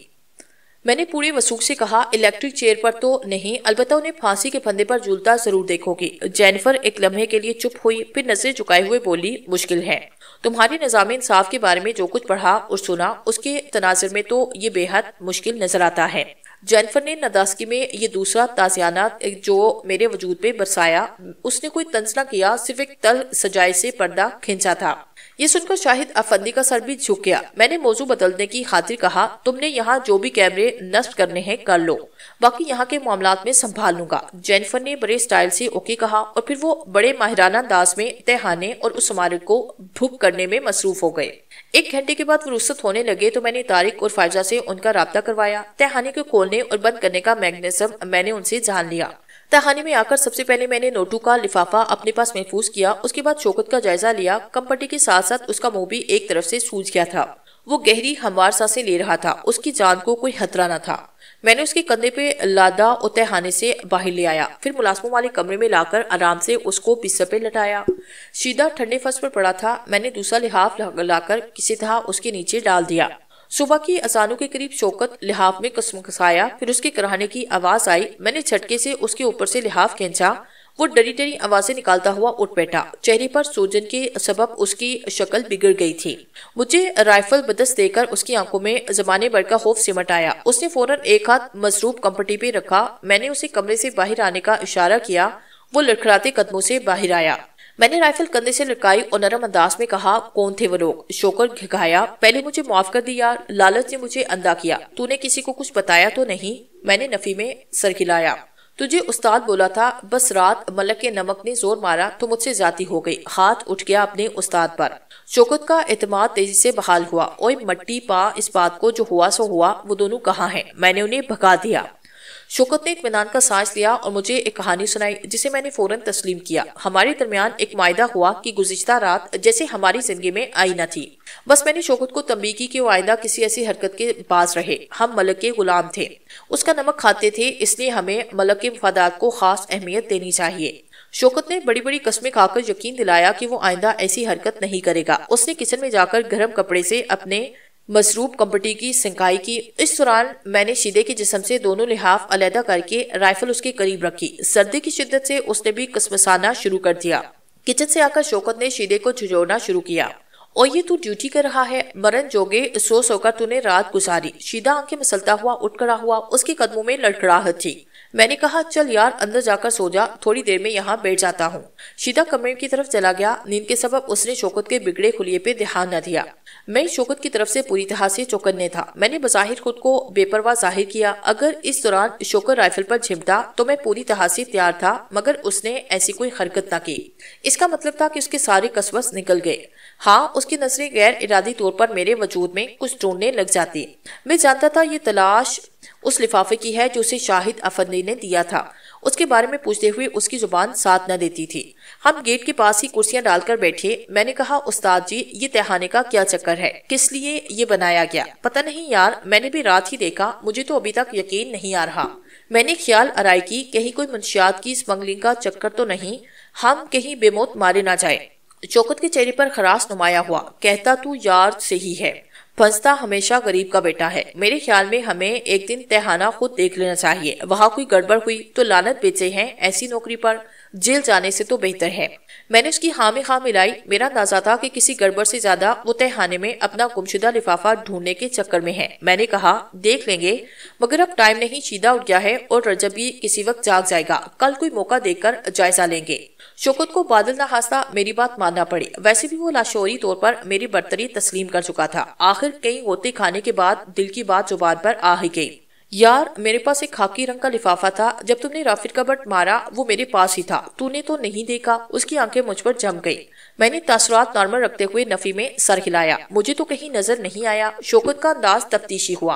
मैंने पूरे वसूख से कहा इलेक्ट्रिक चेयर पर तो नहीं अलबत्ता उन्हें फांसी के फंदे पर झूलता जरूर देखोगी जेनिफर एक लम्हे के लिए चुप हुई फिर नजरें झुकाए हुए बोली मुश्किल है तुम्हारे निज़ाम इंसाफ के बारे में जो कुछ पढ़ा और सुना उसके तनाजर में तो ये बेहद मुश्किल नजर आता है जैनफर ने नदास्की में ये दूसरा ताजियाना जो मेरे वजूद में बरसाया उसने कोई तंज ना किया सिर्फ एक तल सजाए से पर्दा खींचा था ये सुनकर शाहिद अफंदी का सर भी झुक गया मैंने मौजू बदलने की खातिर कहा तुमने यहाँ जो भी कैमरे नष्ट करने हैं कर लो बाकी यहाँ के मामला में संभाल लूंगा जेनिफर ने बड़े स्टाइल से ओके कहा और फिर वो बड़े माहिराना अंदाज में तहाने और उस स्मारक को भुक करने में मसरूफ हो गए एक घंटे के बाद वो रुस्त होने लगे तो मैंने तारिक और फायजा से उनका रबता करवाया तहाने को खोलने और बंद करने का मैगनेजम मैंने उनसे जान लिया तहाने में आकर सबसे पहले मैंने नोटू का लिफाफा अपने पास महफूज किया उसके बाद शौकत का जायजा लिया कंपटी के साथ साथ उसका मुंह भी एक तरफ से सूझ गया था वो गहरी हमवार सा ले रहा था उसकी जान को कोई खतरा न था मैंने उसके कंधे पे लादा और उतहाने से बाहर ले आया फिर मुलाजमों वाले कमरे में लाकर आराम से उसको पिस्सा पे लटाया शीदा ठंडे फर्श पर पड़ा था मैंने दूसरा लिहाफ लाकर किसी तरह उसके नीचे डाल दिया सुबह की अजानों के करीब शौकत लिहाफ में खसाया फिर उसके कराने की आवाज आई मैंने छटके से उसके ऊपर से लिहाफ खेचा वो डरी डरी आवाजें निकालता हुआ उठ बैठा चेहरे पर सूजन के सबब उसकी शक्ल बिगड़ गई थी मुझे राइफल बदस देकर उसकी आंखों में जमाने भर का खौफ सिमट आया उसने फौरन एक हाथ मसरूब कंपटी पे रखा मैंने उसे कमरे से बाहर आने का इशारा किया वो लड़खड़ाते कदमों से बाहर आया मैंने राइफल कंधे से लटकाई और नरम अंदाज में कहा कौन थे वो लोग शोकर घिघाया पहले मुझे माफ कर दिया यार लालच ने मुझे अंधा किया तूने किसी को कुछ बताया तो नहीं मैंने नफी में सर खिलाया तुझे उस्ताद बोला था बस रात मलक के नमक ने जोर मारा तो मुझसे जाती हो गई हाथ उठ गया अपने उस्ताद पर शोकत का एतमाद तेजी से बहाल हुआ ओए मट्टी पा इस बात को जो हुआ सो हुआ वो दोनों कहाँ हैं मैंने उन्हें भगा दिया शोकत ने एक मैदान का सांस लिया और मुझे एक कहानी सुनाई जिसे मैंने फौरन तस्लीम किया हमारे दरमियान एक मायदा हुआ कि गुजशत रात जैसे हमारी जिंदगी में आई न थी बस मैंने शोकत को तंबी की कि किसी ऐसी हरकत के बाज रहे हम मलक के गुलाम थे उसका नमक खाते थे इसलिए हमें मलक के मफादात को खास अहमियत देनी चाहिए शोकत ने बड़ी बड़ी कस्में खाकर यकीन दिलाया कि वो आइंदा ऐसी हरकत नहीं करेगा उसने किचन में जाकर गर्म कपड़े से अपने मसरूब कंपटी की सिंकाई की इस दौरान मैंने शीदे के जिसम से दोनों लिहाफ अलहदा करके राइफल उसके करीब रखी सर्दी की शिद्दत से उसने भी कसमसाना शुरू कर दिया किचन से आकर शोकत ने शीदे को झुझोड़ना शुरू किया और ये तू ड्यूटी कर रहा है मरन जोगे सो सोकर तूने रात गुजारी शीदा आंखें मसलता हुआ उठ खड़ा हुआ उसके कदमों में लड़खड़ाहट थी मैंने कहा चल यार अंदर जाकर सो जा थोड़ी देर में यहाँ बैठ जाता हूँ शीदा कमरे की तरफ चला गया नींद के सबब उसने शोकत के बिगड़े खुलिए पे ध्यान न दिया मैं शोकत की तरफ से पूरी तरह से चौकन्ने था मैंने बज़ाहिर खुद को बेपरवाह जाहिर किया अगर इस दौरान शोकत राइफल पर झिमटा तो मैं पूरी तरह से तैयार था मगर उसने ऐसी कोई हरकत ना की इसका मतलब था कि उसके सारे कसवस निकल गए हाँ उसकी नजरें गैर इरादी तौर पर मेरे वजूद में कुछ ढूंढने लग जाती मैं जानता था ये तलाश उस लिफाफे की है जो उसे शाहिद अफंदी ने दिया था उसके बारे में पूछते हुए उसकी जुबान साथ न देती थी हम गेट के पास ही कुर्सियां डालकर बैठे मैंने कहा उस्ताद जी ये तहाने का क्या चक्कर है किस लिए ये बनाया गया पता नहीं यार मैंने भी रात ही देखा मुझे तो अभी तक यकीन नहीं आ रहा मैंने ख्याल अराई की कहीं कोई मुंशियात की स्मगलिंग का चक्कर तो नहीं हम कहीं बेमौत मारे ना जाए चौकत के चेहरे पर खरास नुमाया हुआ कहता तू यार से ही है फंसता हमेशा गरीब का बेटा है मेरे ख्याल में हमें एक दिन तहाना खुद देख लेना चाहिए वहाँ कोई गड़बड़ हुई तो लानत बेचे हैं ऐसी नौकरी पर जेल जाने से तो बेहतर है मैंने उसकी हाँ में हाँ मिलाई मेरा अंदाजा था कि किसी गड़बड़ से ज्यादा वो तहखाने में अपना गुमशुदा लिफाफा ढूंढने के चक्कर में है मैंने कहा देख लेंगे मगर अब टाइम नहीं सीधा उठ गया है और रजब भी किसी वक्त जाग जाएगा कल कोई मौका देकर जायजा लेंगे शोकत को बादल ना हास्ता मेरी बात मानना पड़ी वैसे भी वो लाशोरी तौर पर मेरी बर्तरी तस्लीम कर चुका था आखिर कई गोते खाने के बाद दिल की बात जुबान पर आ ही गई यार मेरे पास एक खाकी रंग का लिफाफा था जब तुमने राफिर का बट मारा वो मेरे पास ही था तूने तो नहीं देखा उसकी आंखें मुझ पर जम गई मैंने तासरात नॉर्मल रखते हुए नफी में सर हिलाया मुझे तो कहीं नजर नहीं आया शोकत का अंदाज तफ्तीशी हुआ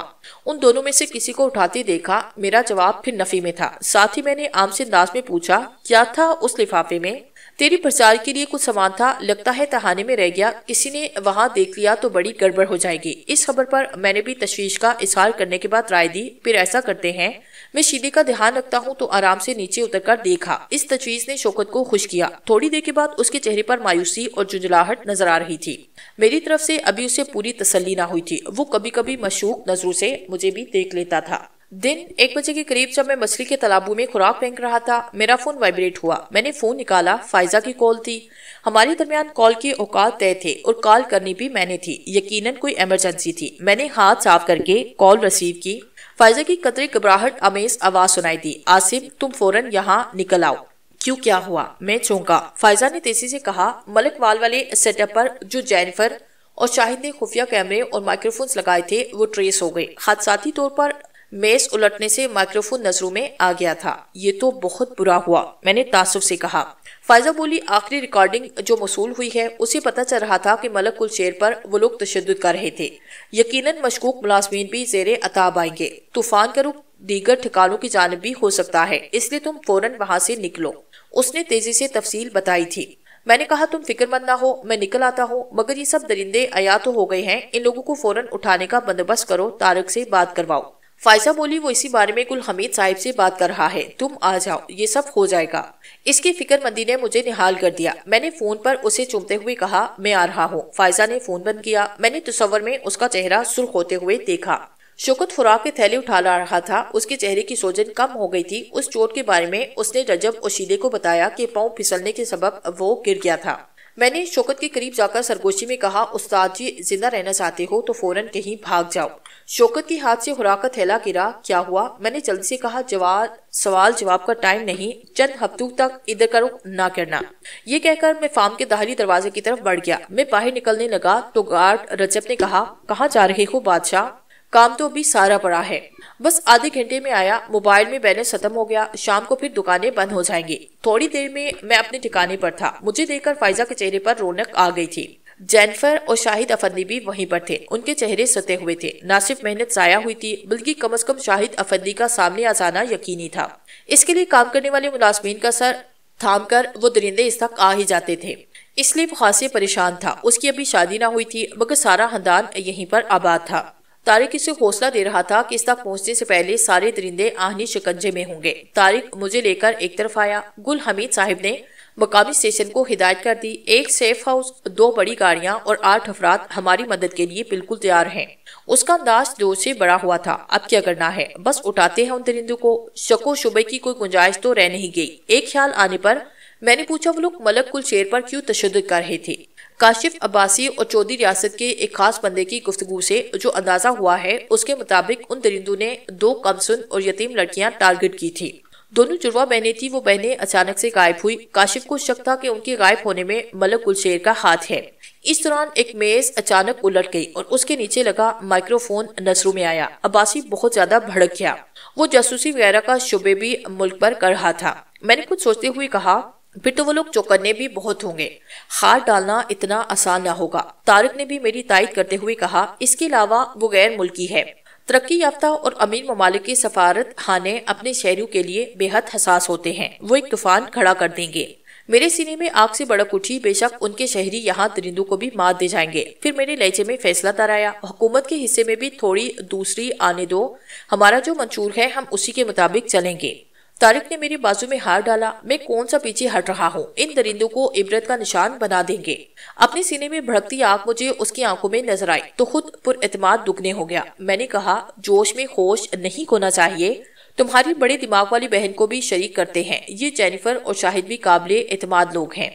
उन दोनों में से किसी को उठाते देखा मेरा जवाब फिर नफी में था साथ ही मैंने आम से अंदाज में पूछा क्या था उस लिफाफे में तेरी प्रचार के लिए कुछ सामान था लगता है तहाने में रह गया किसी ने वहाँ देख लिया तो बड़ी गड़बड़ हो जाएगी इस खबर पर मैंने भी तशवीश का इजहार करने के बाद राय दी फिर ऐसा करते हैं मैं शीदे का ध्यान रखता हूँ तो आराम से नीचे उतरकर देखा इस तजवीज ने शौकत को खुश किया थोड़ी देर के बाद उसके चेहरे पर मायूसी और झुंझलाहट नजर आ रही थी मेरी तरफ से अभी उसे पूरी तसल्ली ना हुई थी वो कभी कभी मशहूक नजरों से मुझे भी देख लेता था दिन एक बजे के करीब जब मैं मछली के तालाबों में खुराक फेंक रहा था मेरा फोन वाइब्रेट हुआ मैंने फोन निकाला फायजा की कॉल थी हमारे दरमियान कॉल के औकात तय थे और कॉल करनी भी मैंने थी यकीनन कोई इमरजेंसी थी मैंने हाथ साफ करके कॉल रिसीव की फायजा की कतरे घबराहट अमेज आवाज सुनाई दी आसिफ तुम फौरन यहाँ निकल आओ क्यों क्या हुआ मैं चौंका फायजा ने तेजी से कहा मलक वाल वाले सेटअप पर जो जैनफर और शाहिद ने खुफिया कैमरे और माइक्रोफोन्स लगाए थे वो ट्रेस हो गए हादसाती तौर पर मेज उलटने से माइक्रोफोन नजरों में आ गया था ये तो बहुत बुरा हुआ मैंने तासुब से कहा फायजा बोली आखिरी रिकॉर्डिंग जो मौसू हुई है उसे पता चल रहा था कि मलक कुल शेर पर वो लोग तशद कर रहे थे यकीन मशकूक मुलाजमीन भी जेर अताब आएंगे तूफान का रुख दीगर ठिकानों की जानब भी हो सकता है इसलिए तुम फौरन वहाँ से निकलो उसने तेजी से तफसील बताई थी मैंने कहा तुम फिक्रमंद ना हो मैं निकल आता हूँ मगर ये सब दरिंदे आया तो हो गए हैं इन लोगों को फौरन उठाने का बंदोबस्त करो तारक से बात करवाओ फायजा बोली वो इसी बारे में गुल हमीद साहिब से बात कर रहा है तुम आ जाओ ये सब हो जाएगा इसकी फिक्रमंदी ने मुझे निहाल कर दिया मैंने फोन पर उसे चुमते हुए कहा मैं आ रहा हूँ फायजा ने फोन बंद किया मैंने तस्वर में उसका चेहरा सुर्ख होते हुए देखा शोकत खुराक के थैले उठा ला रहा था उसके चेहरे की सोजन कम हो गई थी उस चोट के बारे में उसने रजब उशीदे को बताया कि पाँव फिसलने के सबब वो गिर गया था मैंने शोकत के करीब जाकर सरगोशी में कहा उस्ताद जी जिंदा रहना चाहते हो तो फौरन कहीं भाग जाओ शोकत के हाथ से का थैला गिरा क्या हुआ मैंने जल्दी से कहा जवाब सवाल जवाब का टाइम नहीं चंद हफ्तों तक इधर करो ना करना ये कहकर मैं फार्म के दाहरी दरवाजे की तरफ बढ़ गया मैं बाहर निकलने लगा तो गार्ड रजब ने कहा कहाँ जा रहे हो बादशाह काम तो अभी सारा पड़ा है बस आधे घंटे में आया मोबाइल में बैलेंस खत्म हो गया शाम को फिर दुकानें बंद हो जाएंगी थोड़ी देर में मैं अपने ठिकाने पर था मुझे देखकर फाइजा के चेहरे पर रौनक आ गई थी जैनफर और शाहिद अफंदी भी वहीं पर थे उनके चेहरे सते हुए थे न सिर्फ मेहनत जाया हुई थी बल्कि कम अज कम शाहिद अफंदी का सामने आ जाना यकीनी था इसके लिए काम करने वाले मुलाजमीन का सर थाम कर वो दरिंदे इस तक आ ही जाते थे इसलिए वो खासे परेशान था उसकी अभी शादी ना हुई थी मगर सारा खानदान यहीं पर आबाद था तारिक इसे हौसला दे रहा था कि इस तक पहुंचने से पहले सारे दरिंदे आहनी शिकंजे में होंगे तारिक मुझे लेकर एक तरफ आया गुल हमीद साहिब ने मकामी स्टेशन को हिदायत कर दी एक सेफ हाउस दो बड़ी गाड़ियां और आठ अफराद हमारी मदद के लिए बिल्कुल तैयार हैं उसका अंदाज जोर से बड़ा हुआ था अब क्या करना है बस उठाते हैं उन दरिंदों को शको शुबे की कोई गुंजाइश तो रह नहीं गई एक ख्याल आने पर मैंने पूछा वो लोग मलक कुल शेर पर क्यों तशद कर रहे थे काशिफ अब्बासी और चौधरी रियासत के एक खास बंदे की गुफ्तगु से जो अंदाजा हुआ है उसके मुताबिक उन दरिंदों ने दो कमसुन और यतीम लड़कियां टारगेट की थी दोनों जुड़वा बहने थी वो बहने अचानक से गायब हुई काशिफ को शक था कि उनके गायब होने में मलक गुलशेर का हाथ है इस दौरान एक मेज अचानक उलट गई और उसके नीचे लगा माइक्रोफोन नजरों में आया अब्बासी बहुत ज्यादा भड़क गया वो जासूसी वगैरह का शुबे भी मुल्क पर कर रहा था मैंने कुछ सोचते हुए कहा फिर तो वो लोग चौकने भी बहुत होंगे हाथ डालना इतना आसान ना होगा तारक ने भी मेरी तायद करते हुए कहा इसके अलावा वो गैर मुल्की है तरक्की याफ्ता और अमीर ममालिक की सफारत खाने अपने शहरों के लिए बेहद हसास होते हैं वो एक तूफान खड़ा कर देंगे मेरे सीने में आग से बड़ा कुछ ही बेशक उनके शहरी यहाँ दरिंदों को भी मार दे जाएंगे फिर मेरे लहजे में फैसला तराया हुकूमत के हिस्से में भी थोड़ी दूसरी आने दो हमारा जो मंशूर है हम उसी के मुताबिक चलेंगे तारिक ने मेरी बाजू में हार डाला मैं कौन सा पीछे हट रहा हूँ इन दरिंदों को इबरत का निशान बना देंगे अपने सीने में भड़कती आग मुझे उसकी आंखों में नजर आई तो खुद पुर एतमाद दुगने हो गया मैंने कहा जोश में होश नहीं होना चाहिए तुम्हारी बड़े दिमाग वाली बहन को भी शरीक करते हैं ये जेनिफर और शाहिद भी काबिल एतमाद लोग हैं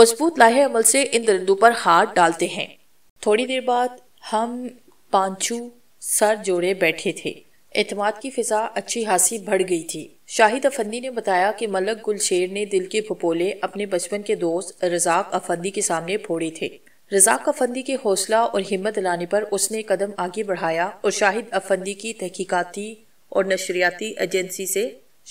मजबूत लाहे अमल से इन दरिंदों पर हार डालते हैं थोड़ी देर बाद हम पांचू सर जोड़े बैठे थे एतमाद की फिजा अच्छी खासी बढ़ गई थी शाहिद अफंदी ने बताया कि मलक गुलशेर ने दिल के भपोले अपने बचपन के दोस्त रजाक अफंदी के सामने फोड़े थे रजाक अफंदी के हौसला और हिम्मत लाने पर उसने कदम आगे बढ़ाया और शाहिद अफंदी की तहकीकती और नशरियाती एजेंसी से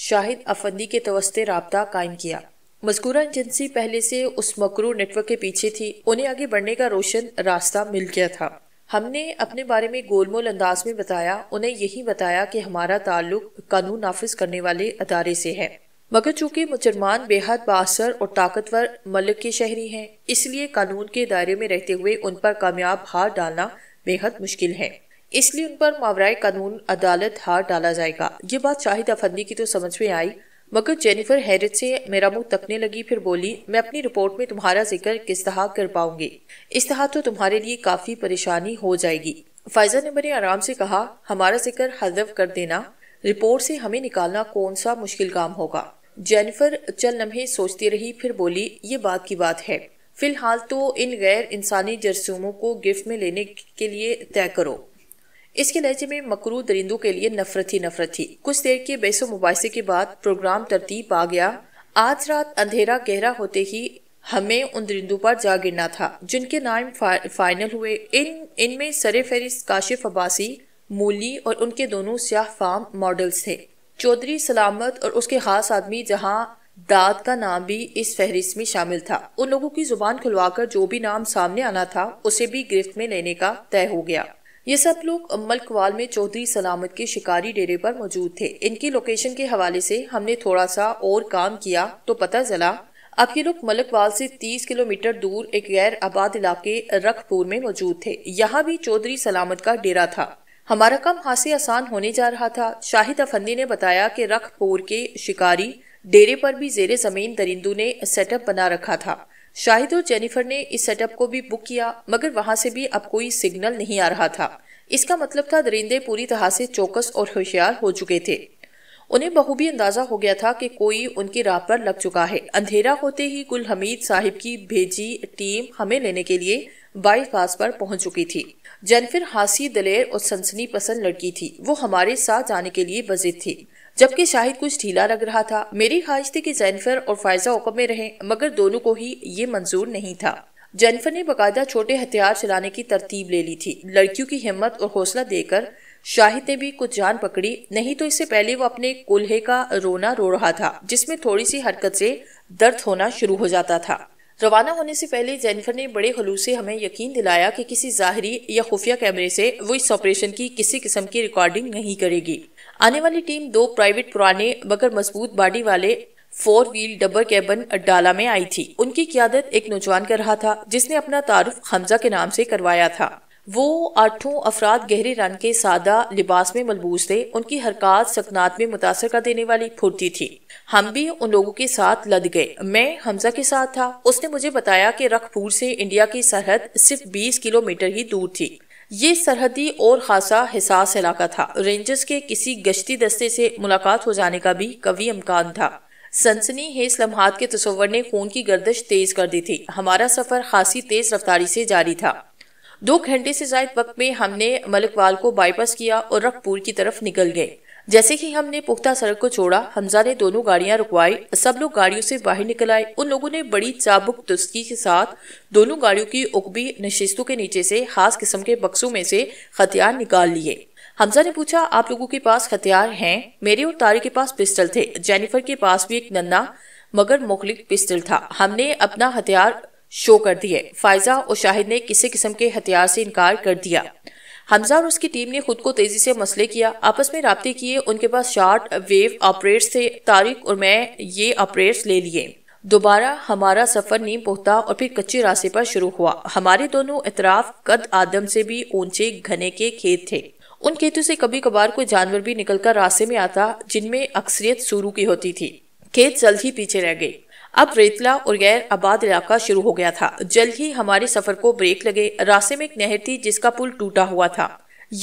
शाहिद अफंदी के तवस्ते रबता कायम किया मजकूरा एजेंसी पहले से उस मकरू नेटवर्क के पीछे थी उन्हें आगे बढ़ने का रोशन रास्ता मिल गया था हमने अपने बारे में गोलमोल अंदाज में बताया उन्हें यही बताया कि हमारा ताल्लुक कानून नाफिज करने वाले अदारे से है मगर चूंकि मुसलमान बेहद बासर और ताकतवर मलक के शहरी हैं इसलिए कानून के दायरे में रहते हुए उन पर कामयाब हार डालना बेहद मुश्किल है इसलिए उन पर मावरा कानून अदालत हार डाला जाएगा ये बात शाहिद अफंदी की तो समझ में आई मगर जेनिफर हैरत से मेरा मुंह तकने लगी फिर बोली मैं अपनी रिपोर्ट में तुम्हारा जिक्र किस तरह कर पाऊंगी इस तरह तो तुम्हारे लिए काफ़ी परेशानी हो जाएगी फायजा ने बड़े आराम से कहा हमारा जिक्र हजफ कर देना रिपोर्ट से हमें निकालना कौन सा मुश्किल काम होगा जेनिफर चल लम्हे सोचती रही फिर बोली ये बात की बात है फिलहाल तो इन गैर इंसानी जरसूमों को गिफ्ट में लेने के लिए तय करो इसके लहजे में मकरू दरिंदों के लिए नफरत ही नफरत थी कुछ देर के बेसो मुबासे के बाद प्रोग्राम तरतीब आ गया आज रात अंधेरा गहरा होते ही हमें उन दरिंदों पर जा गिरना था जिनके नाम फा, फाइनल हुए इन इनमें सरे फहरिस्त काशिफ अब्बासी मूली और उनके दोनों स्याह फार्म मॉडल्स थे चौधरी सलामत और उसके खास आदमी जहां दाद का नाम भी इस फहरिस्त में शामिल था उन लोगों की जुबान खुलवाकर जो भी नाम सामने आना था उसे भी गिरफ्त में लेने का तय हो गया ये सब लोग अम्बल कवाल में चौधरी सलामत के शिकारी डेरे पर मौजूद थे इनकी लोकेशन के हवाले से हमने थोड़ा सा और काम किया तो पता चला अब ये लोग मलकवाल से 30 किलोमीटर दूर एक गैर आबाद इलाके रखपुर में मौजूद थे यहाँ भी चौधरी सलामत का डेरा था हमारा काम हासे आसान होने जा रहा था शाहिद अफंदी ने बताया कि रखपुर के शिकारी डेरे पर भी जेर जमीन दरिंदू ने सेटअप बना रखा था शाहिद और जेनिफर ने इस सेटअप को भी बुक किया मगर वहाँ से भी अब कोई सिग्नल नहीं आ रहा था इसका मतलब था दरिंदे पूरी तरह से चौकस और होशियार हो चुके थे उन्हें बहुबी अंदाजा हो गया था कि कोई उनकी राह पर लग चुका है अंधेरा होते ही गुल हमीद साहिब की भेजी टीम हमें लेने के लिए बाईपास पर पहुंच चुकी थी जनफिर हासी दलेर और सनसनी पसंद लड़की थी वो हमारे साथ जाने के लिए वजिद थी जबकि शाहिद कुछ ढीला लग रहा था मेरी ख्वाहिश थी कि जैनफर और फायजा ओकम में रहें मगर दोनों को ही ये मंजूर नहीं था जैनफर ने बाकायदा छोटे हथियार चलाने की तरतीब ले ली थी लड़कियों की हिम्मत और हौसला देकर शाहिद ने भी कुछ जान पकड़ी नहीं तो इससे पहले वो अपने कोल्हे का रोना रो रहा था जिसमें थोड़ी सी हरकत से दर्द होना शुरू हो जाता था रवाना होने से पहले जेनिफर ने बड़े खलूस से हमें यकीन दिलाया कि किसी जाहरी या खुफिया कैमरे से वो इस ऑपरेशन की किसी किस्म की रिकॉर्डिंग नहीं करेगी आने वाली टीम दो प्राइवेट पुराने मगर मजबूत बाडी वाले फोर व्हील डबल कैबन अड्डाला में आई थी उनकी क्यादत एक नौजवान कर रहा था जिसने अपना तारुफ हमजा के नाम से करवाया था वो आठों अफराद गहरे रंग के सादा लिबास में मलबूस थे उनकी हरकत सकनात में मुतासर कर देने वाली फुर्ती थी हम भी उन लोगों के साथ लद गए मैं हमजा के साथ था उसने मुझे बताया कि रखपुर से इंडिया की सरहद सिर्फ 20 किलोमीटर ही दूर थी ये सरहदी और खासा हिसास इलाका था रेंजर्स के किसी गश्ती दस्ते से मुलाकात हो जाने का भी कवी अमकान था सनसनी हेस लम्हात के तस्वर ने खून की गर्दश तेज कर दी थी हमारा सफर खासी तेज रफ्तारी से जारी था दो घंटे से जायद वक्त में हमने मलकवाल को बाईपास किया और रखपुर की तरफ निकल गए जैसे ही हमने पुख्ता सड़क को छोड़ा हमजा ने दोनों गाड़ियां रुकवाई सब लोग गाड़ियों से बाहर निकल आए उन लोगों ने बड़ी चाबुक दुस्ती के साथ दोनों गाड़ियों की उकबी नशिस्तों के नीचे से खास किस्म के बक्सों में से हथियार निकाल लिए हमजा ने पूछा आप लोगों के पास हथियार हैं मेरे और तारे के पास पिस्टल थे जेनिफर के पास भी एक नन्ना मगर मुखलिक पिस्टल था हमने अपना हथियार शो कर दिए फायजा और शाहिद ने किसी किस्म के हथियार से इनकार कर दिया हमजा और उसकी टीम ने खुद को तेजी से मसले किया आपस में रबते किए उनके पास शार्ट वेव ऑपरेट्स थे तारिक और मैं ये ऑपरेट्स ले लिए दोबारा हमारा सफर नीम पोखता और फिर कच्चे रास्ते पर शुरू हुआ हमारे दोनों इतराफ कद आदम से भी ऊंचे घने के खेत थे उन खेतों से कभी कभार कोई जानवर भी निकलकर रास्ते में आता जिनमें अक्सरियत शुरू की होती थी खेत जल्द ही पीछे रह गए अब रेतला और गैर आबाद इलाका शुरू हो गया था जल्द ही हमारे सफर को ब्रेक लगे रास्ते में एक नहर थी जिसका पुल टूटा हुआ था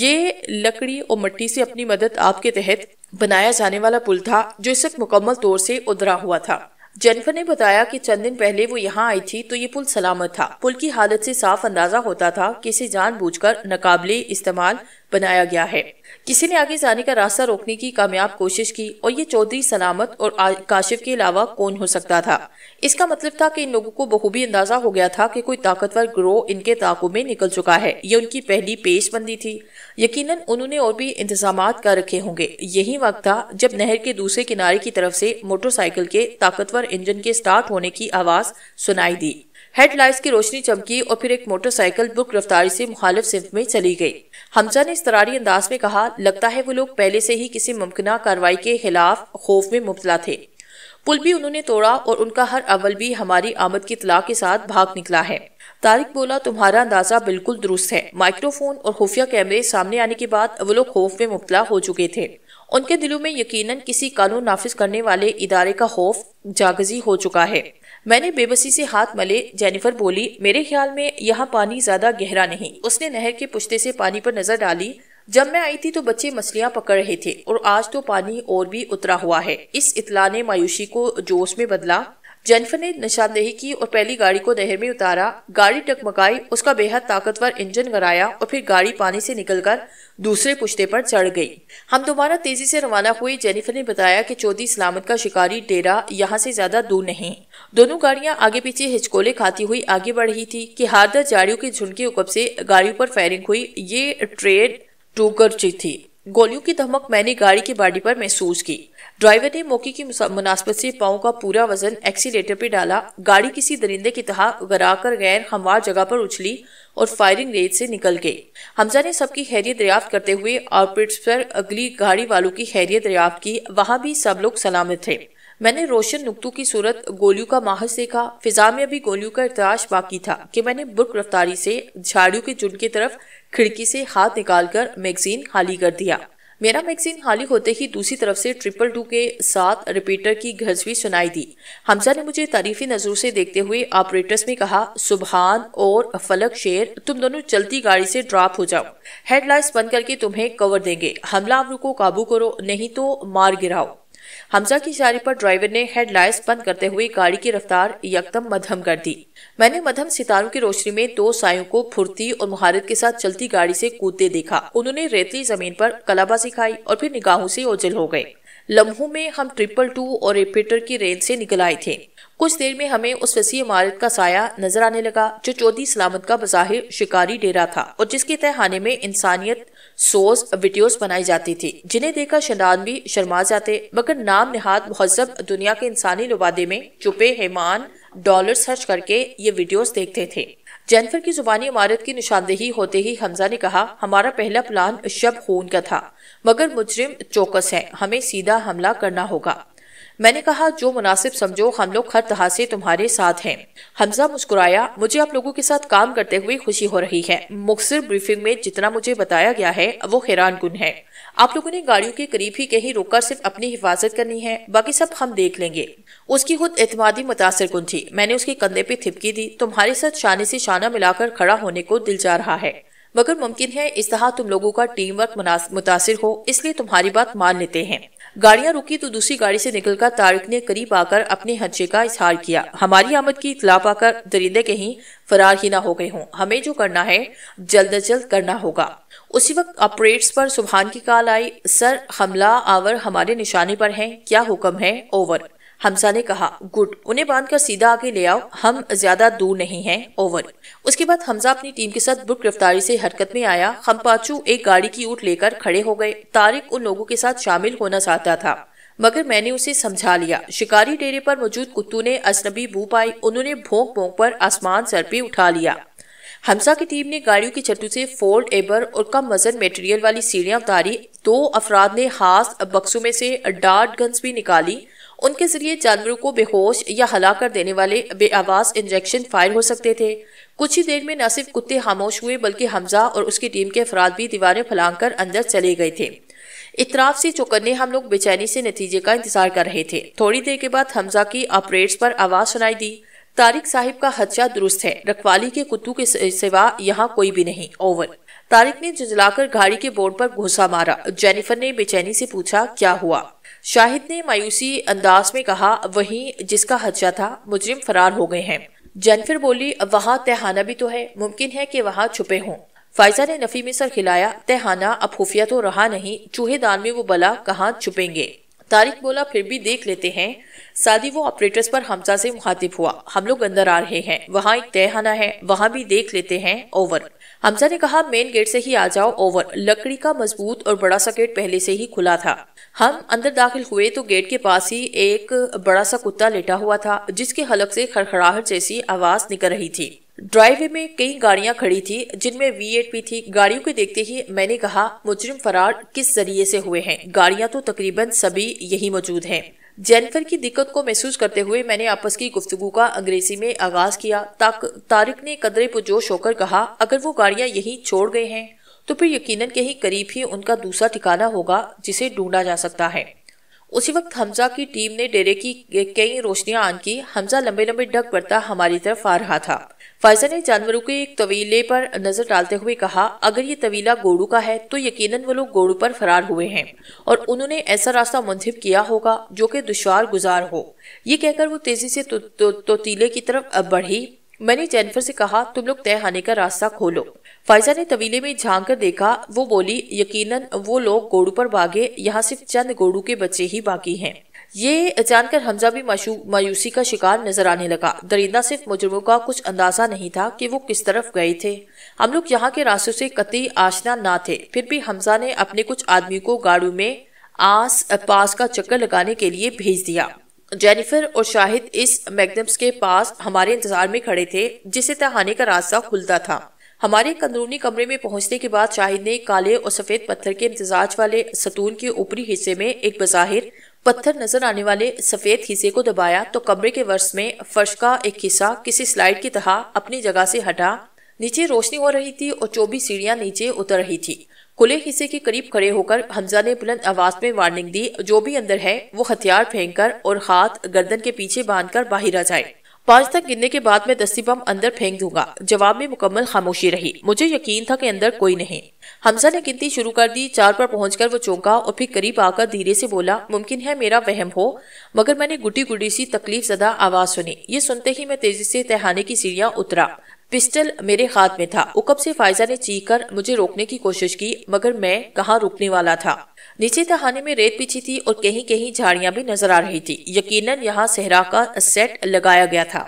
ये लकड़ी और मट्टी से अपनी मदद आपके तहत बनाया जाने वाला पुल था जो इस वक्त मुकम्मल तौर से उधरा हुआ था जेनिफर ने बताया कि चंद दिन पहले वो यहाँ आई थी तो ये पुल सलामत था पुल की हालत से साफ अंदाजा होता था कि इसे जानबूझकर नकाबले इस्तेमाल बनाया गया है किसी ने आगे जाने का रास्ता रोकने की कामयाब कोशिश की और ये चौधरी सलामत और काशिफ के अलावा कौन हो सकता था इसका मतलब था कि इन लोगों को बखूबी अंदाजा हो गया था कि कोई ताकतवर ग्रोह इनके ताकों में निकल चुका है ये उनकी पहली पेशबंदी थी यकीनन उन्होंने और भी इंतजाम कर रखे होंगे यही वक्त था जब नहर के दूसरे किनारे की तरफ से मोटरसाइकिल के ताकतवर इंजन के स्टार्ट होने की आवाज सुनाई दी हेडलाइट्स की रोशनी चमकी और फिर एक मोटरसाइकिल बुक रफ्तारी से मुखालिफ सिंह में चली गई हमजा ने इसतरारी अंदाज में कहा लगता है वो लोग पहले से ही किसी मुमकिन कार्रवाई के खिलाफ खौफ में मुबतला थे पुल भी उन्होंने तोड़ा और उनका हर अवल भी हमारी आमद की तलाक के साथ भाग निकला है तारिक बोला तुम्हारा अंदाजा बिल्कुल दुरुस्त है माइक्रोफोन और खुफिया कैमरे सामने आने के बाद वो लोग खौफ में मुबतला हो चुके थे उनके दिलों में यकीनन किसी कानून नाफिज करने वाले इदारे का खौफ जागजी हो चुका है मैंने बेबसी से हाथ मले जेनिफर बोली मेरे ख्याल में यहाँ पानी ज्यादा गहरा नहीं उसने नहर के पुश्ते से पानी पर नजर डाली जब मैं आई थी तो बच्चे मछलियाँ पकड़ रहे थे और आज तो पानी और भी उतरा हुआ है इस इतला ने मायूसी को जोश में बदला जेनिफर ने निशानदेही की और पहली गाड़ी को नहर में उतारा गाड़ी टकमकाई उसका बेहद ताकतवर इंजन गराया और फिर गाड़ी पानी से निकलकर दूसरे पुश्ते पर चढ़ गई हम दोबारा तेजी से रवाना हुए जेनिफर ने बताया कि चौधरी सलामत का शिकारी डेरा यहाँ से ज्यादा दूर नहीं दोनों गाड़ियाँ आगे पीछे हिचकोले खाती हुई आगे बढ़ रही थी कि हारदा झाड़ियों के झुनके उकब से गाड़ियों पर फायरिंग हुई ये ट्रेन टूकर थी गोलियों की धमक मैंने गाड़ी की बाडी पर महसूस की ड्राइवर ने मौके की मुनासबत से पाओ का पूरा वजन एक्सीटर पर डाला गाड़ी किसी दरिंदे की तरह कर गैर हमवार जगह पर उछली और फायरिंग रेंज से निकल गई हमजा ने सबकी हैरियत दरियाफ्त करते हुए आउटपिट पर अगली गाड़ी वालों की हैरियत दरियाफ्त की वहाँ भी सब लोग सलामत थे मैंने रोशन नुकतू की सूरत गोलियों का माहज देखा फिजा में अभी गोलियों का इतराश बाकी था कि मैंने बुर्क रफ्तारी से झाड़ियों के जुंड की तरफ खिड़की से हाथ निकालकर मैगजीन खाली कर दिया मेरा मैगजीन खाली होते ही दूसरी तरफ से ट्रिपल टू के साथ रिपीटर की घसवी सुनाई दी हमजा ने मुझे तारीफी नज़रों से देखते हुए ऑपरेटर्स में कहा सुबहान और फलक शेर तुम दोनों चलती गाड़ी से ड्रॉप हो जाओ हेडलाइट्स बंद करके तुम्हें कवर देंगे हमला आमरू को काबू करो नहीं तो मार गिराओ हमजा की इशारे पर ड्राइवर ने लाइट बंद करते हुए गाड़ी की रफ्तार यकदम मध्यम कर दी मैंने मध्यम सितारों की रोशनी में दो सायों को फुर्ती और मुहारत के साथ चलती गाड़ी से कूदते देखा उन्होंने रेतली जमीन पर कलाबा सिखाई और फिर निगाहों से ओझल हो गए लम्हों में हम ट्रिपल टू और रिपीटर की रेंज से निकल आए थे कुछ देर में हमें उस वसी इमारत का साया नजर आने लगा जो चौधरी सलामत का बज़ाहिर शिकारी डेरा था और जिसके तहखाने में इंसानियत सोस वीडियोस बनाई जाती थी जिन्हें देखकर शनान भी शर्मा जाते मगर नाम नहाद महजब दुनिया के इंसानी लुबादे में छुपे हेमान डॉलर सर्च करके ये वीडियोस देखते थे जैनफर की जुबानी इमारत की निशानदेही होते ही हमजा ने कहा हमारा पहला प्लान शब खून का था मगर मुजरिम चौकस है हमें सीधा हमला करना होगा मैंने कहा जो मुनासिब समझो हम लोग हर तरह से तुम्हारे साथ हैं हमजा मुस्कुराया मुझे आप लोगों के साथ काम करते हुए खुशी हो रही है मुखसर ब्रीफिंग में जितना मुझे बताया गया है वो हैरान गुन है आप लोगों ने गाड़ियों के करीब ही कहीं कर सिर्फ अपनी हिफाजत करनी है बाकी सब हम देख लेंगे उसकी खुद एतमादी मुतासर गुन थी मैंने उसके कंधे पे थिपकी दी तुम्हारे साथ शानी से शाना मिलाकर खड़ा होने को दिल जा रहा है मगर मुमकिन है इस तरह तुम लोगों का टीम वर्क मुतासर हो इसलिए तुम्हारी बात मान लेते हैं गाड़ियां रुकी तो दूसरी गाड़ी से निकलकर तारिक ने करीब आकर अपने हज्जे का इजहार किया हमारी आमद की इतला पाकर दरिंदे कहीं फरार ही ना हो गए हों हमें जो करना है जल्द अज जल्द करना होगा उसी वक्त ऑपरेट्स पर सुबहान की कॉल आई सर हमला आवर हमारे निशाने पर हैं क्या हुक्म है ओवर हमसा ने कहा गुड उन्हें बांधकर सीधा आगे ले आओ हम ज्यादा दूर नहीं हैं ओवर उसके बाद हमजा अपनी टीम के साथ बुक गिरफ्तारी से हरकत में आया खम्पाचू एक गाड़ी की ऊट लेकर खड़े हो गए तारिक उन लोगों के साथ शामिल होना चाहता था मगर मैंने उसे समझा लिया शिकारी डेरे पर मौजूद कुत्तू ने अजनबी बू पाई उन्होंने भोंक भोंक पर आसमान सर पे उठा लिया हमसा की टीम ने गाड़ियों की चट्टू से फोल्ड एबर और कम वजन मटेरियल वाली सीढ़ियां उतारी दो अफराद ने हाथ बक्सों में से डार्ट गन्स भी निकाली उनके जरिए जानवरों को बेहोश या हला कर देने वाले बेआवाज इंजेक्शन फायर हो सकते थे कुछ ही देर में न सिर्फ कुत्ते खामोश हुए बल्कि हमजा और उसकी टीम के अफराद भी दीवारें फैलांग कर अंदर चले गए थे इतराफ से चौकने हम लोग बेचैनी से नतीजे का इंतजार कर रहे थे थोड़ी देर के बाद हमजा की ऑपरेट्स पर आवाज सुनाई दी तारिक साहिब का हदसा दुरुस्त है रखवाली के कुत्तू के सिवा यहाँ कोई भी नहीं ओवर तारिक ने झुंझलाकर गाड़ी के बोर्ड पर घुसा मारा जेनिफर ने बेचैनी से पूछा क्या हुआ शाहिद ने मायूसी अंदाज में कहा वही जिसका हज्जा था मुजरिम फरार हो गए हैं जनफिर बोली बोली वहाँ तहखाना भी तो है मुमकिन है कि वहाँ छुपे हों फायजा ने नफी में सर खिलाया तेहाना अब खुफिया तो रहा नहीं चूहे दान में वो बला कहाँ छुपेंगे तारिक बोला फिर भी देख लेते हैं सादी वो ऑपरेटर्स पर हमसा से मुखातिब हुआ हम लोग अंदर आ रहे हैं वहाँ एक तेहाना है वहाँ भी देख लेते हैं ओवर हमजा ने कहा मेन गेट से ही आ जाओ ओवर लकड़ी का मजबूत और बड़ा सा गेट पहले से ही खुला था हम अंदर दाखिल हुए तो गेट के पास ही एक बड़ा सा कुत्ता लेटा हुआ था जिसके हलक से खड़खड़ाहट जैसी आवाज निकल रही थी ड्राइवे में कई गाड़ियां खड़ी थी जिनमें वी एट भी थी गाड़ियों को देखते ही मैंने कहा मुजरिम फरार किस जरिए से हुए हैं गाड़ियां तो तकरीबन सभी यही मौजूद हैं जेनिफर की दिक्कत को महसूस करते हुए मैंने आपस की गुफ्तगु का अंग्रेजी में आगाज किया ताक, तारिक ने कदरे जोश होकर कहा अगर वो गाड़ियां यहीं छोड़ गए हैं तो फिर यकीनन कहीं करीब ही उनका दूसरा ठिकाना होगा जिसे ढूंढा जा सकता है उसी वक्त हमजा की टीम ने डेरे की कई रोशनियां आन की हमजा लंबे लंबे डग पड़ता हमारी तरफ आ रहा था फायजा ने जानवरों के एक तवीले पर नजर डालते हुए कहा अगर ये तवीला गोड़ू का है तो यकीनन वो लोग गोड़ू पर फरार हुए हैं और उन्होंने ऐसा रास्ता मुंतब किया होगा जो कि दुशार गुजार हो ये कहकर वो तेजी से तो, तो, तोतीले की तरफ बढ़ी मैंने जैनफर से कहा तुम लोग तय आने का रास्ता खोलो फायजा ने तवीले में झांक कर देखा वो बोली यकीनन वो लोग गोड़ू पर भागे यहाँ सिर्फ चंद गोड़ू के बच्चे ही बाकी हैं ये जानकर हमजा भी मायूसी का शिकार नजर आने लगा दरिंदा सिर्फ मुजरमों का कुछ अंदाजा नहीं था कि वो किस तरफ गए थे हम लोग यहाँ के रास्तों से कतई आशना ना थे फिर भी हमजा ने अपने कुछ आदमी को गाड़ू में आस पास का चक्कर लगाने के लिए भेज दिया जेनिफर और शाहिद इस मैगनम्स के पास हमारे इंतजार में खड़े थे जिसे तहाने का रास्ता खुलता था हमारे कंदरूनी कमरे में पहुंचने के बाद शाहिद ने काले और सफेद पत्थर के इम्तजाज वाले सतून के ऊपरी हिस्से में एक बज़ाहिर पत्थर नजर आने वाले सफेद हिस्से को दबाया तो कमरे के वर्ष में फर्श का एक हिस्सा किसी स्लाइड की तरह अपनी जगह से हटा नीचे रोशनी हो रही थी और चौबीस सीढ़ियां नीचे उतर रही थी खुले हिस्से के करीब खड़े होकर हमजा ने बुलंद आवाज में वार्निंग दी जो भी अंदर है वो हथियार फेंक कर और हाथ गर्दन के पीछे बांध कर बाहर आ जाए पांच तक गिरने के बाद मैं दस्ती बम अंदर फेंक दूंगा जवाब में मुकम्मल खामोशी रही मुझे यकीन था कि अंदर कोई नहीं हमजा ने गिनती शुरू कर दी चार पर पहुंचकर वो चौंका और फिर करीब आकर धीरे से बोला मुमकिन है मेरा वहम हो मगर मैंने गुटी गुटी सी तकलीफ जदा आवाज सुनी ये सुनते ही मैं तेजी से तहाने की सीढ़ियां उतरा पिस्टल मेरे हाथ में था उकब से फायजा ने चीख कर मुझे रोकने की कोशिश की मगर मैं कहाँ रुकने वाला था नीचे तहाने में रेत पीछी थी और कहीं कहीं झाड़ियां भी नजर आ रही थी यकीनन यहाँ सहरा का सेट लगाया गया था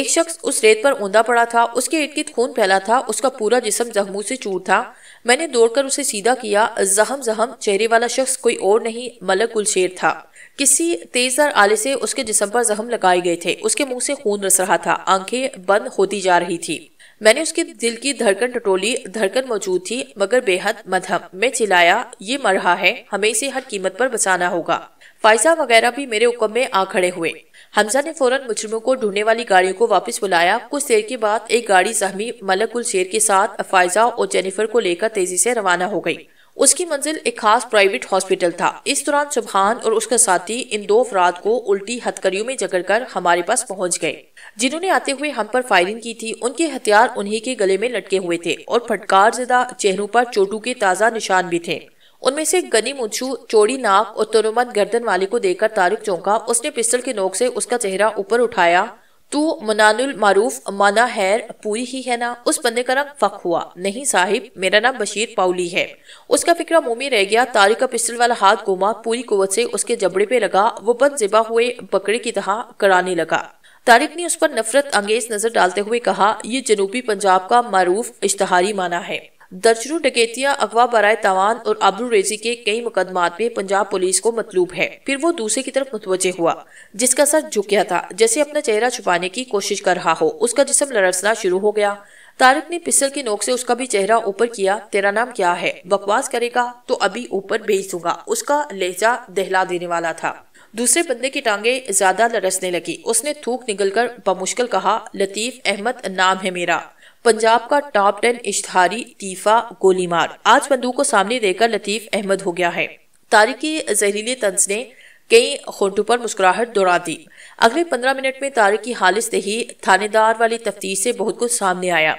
एक शख्स उस रेत पर ऊंधा पड़ा था उसके इर्द गिर्द खून फैला था उसका पूरा जिसम जख्मों से चूर था मैंने दौड़कर उसे सीधा किया जहम जहम चेहरे वाला शख्स कोई और नहीं मलक गुलशेर था किसी तेजदार आले से उसके जिसम पर जहम लगाए गए थे उसके मुंह से खून रस रहा था आंखें बंद होती जा रही थी मैंने उसके दिल की धड़कन टटोली धड़कन मौजूद थी मगर बेहद मधम मैं चिल्लाया ये मर रहा है हमें इसे हर कीमत पर बचाना होगा फायसा वगैरह भी मेरे हुक्म में आ खड़े हुए हमजा ने फौरन मुजरमों को ढूंढने वाली गाड़ियों को वापस बुलाया कुछ देर के बाद एक गाड़ी जहमी मलक उल शेर के साथ फायजा और जेनिफर को लेकर तेजी से रवाना हो गई उसकी मंजिल एक खास प्राइवेट हॉस्पिटल था इस दौरान सुबहान और उसका साथी इन दो अफराद को उल्टी हथकड़ियों में जकड़कर हमारे पास पहुंच गए जिन्होंने आते हुए हम पर फायरिंग की थी उनके हथियार उन्हीं के गले में लटके हुए थे और फटकार जदा चेहरों पर चोटू के ताज़ा निशान भी थे उनमें से गनी मुछू चोड़ी नाक और तनुमंद गर्दन वाले को देखकर तारिक चौंका उसने पिस्टल के नोक से उसका चेहरा ऊपर उठाया तू मनानुल मारूफ माना हैर पूरी ही है ना उस बंदे का रंग फक हुआ नहीं साहिब मेरा नाम बशीर पाउली है उसका फिक्रा में रह गया तारिक का पिस्टल वाला हाथ घुमा पूरी कुवत से उसके जबड़े पे लगा वो बंद जिबा हुए बकरे की तरह कराने लगा तारिक ने उस पर नफरत अंगेज नजर डालते हुए कहा यह जनूबी पंजाब का मारूफ इश्तहारी माना है दर्जनों डकैतियाँ अगवा बरए तवान और आबरू रेजी के कई मुकदमात में पंजाब पुलिस को मतलूब है फिर वो दूसरे की तरफ मुतवजे हुआ जिसका सर झुक गया था जैसे अपना चेहरा छुपाने की कोशिश कर रहा हो उसका जिसम लड़सना शुरू हो गया तारिक ने पिस्टल के नोक से उसका भी चेहरा ऊपर किया तेरा नाम क्या है बकवास करेगा तो अभी ऊपर भेज दूंगा उसका लहजा दहला देने वाला था दूसरे बंदे की टांगे ज्यादा लड़सने लगी उसने थूक निकलकर कर बमुश्किल कहा लतीफ अहमद नाम है मेरा पंजाब का टॉप टेन इश्तहारी तीफा गोलीमार आज बंदूक को सामने देकर लतीफ अहमद हो गया है की जहरीले तंज ने कई खोटों पर मुस्कुराहट दौड़ा दी अगले पंद्रह मिनट में तारिक की हालिस दही थानेदार वाली तफ्तीश से बहुत कुछ सामने आया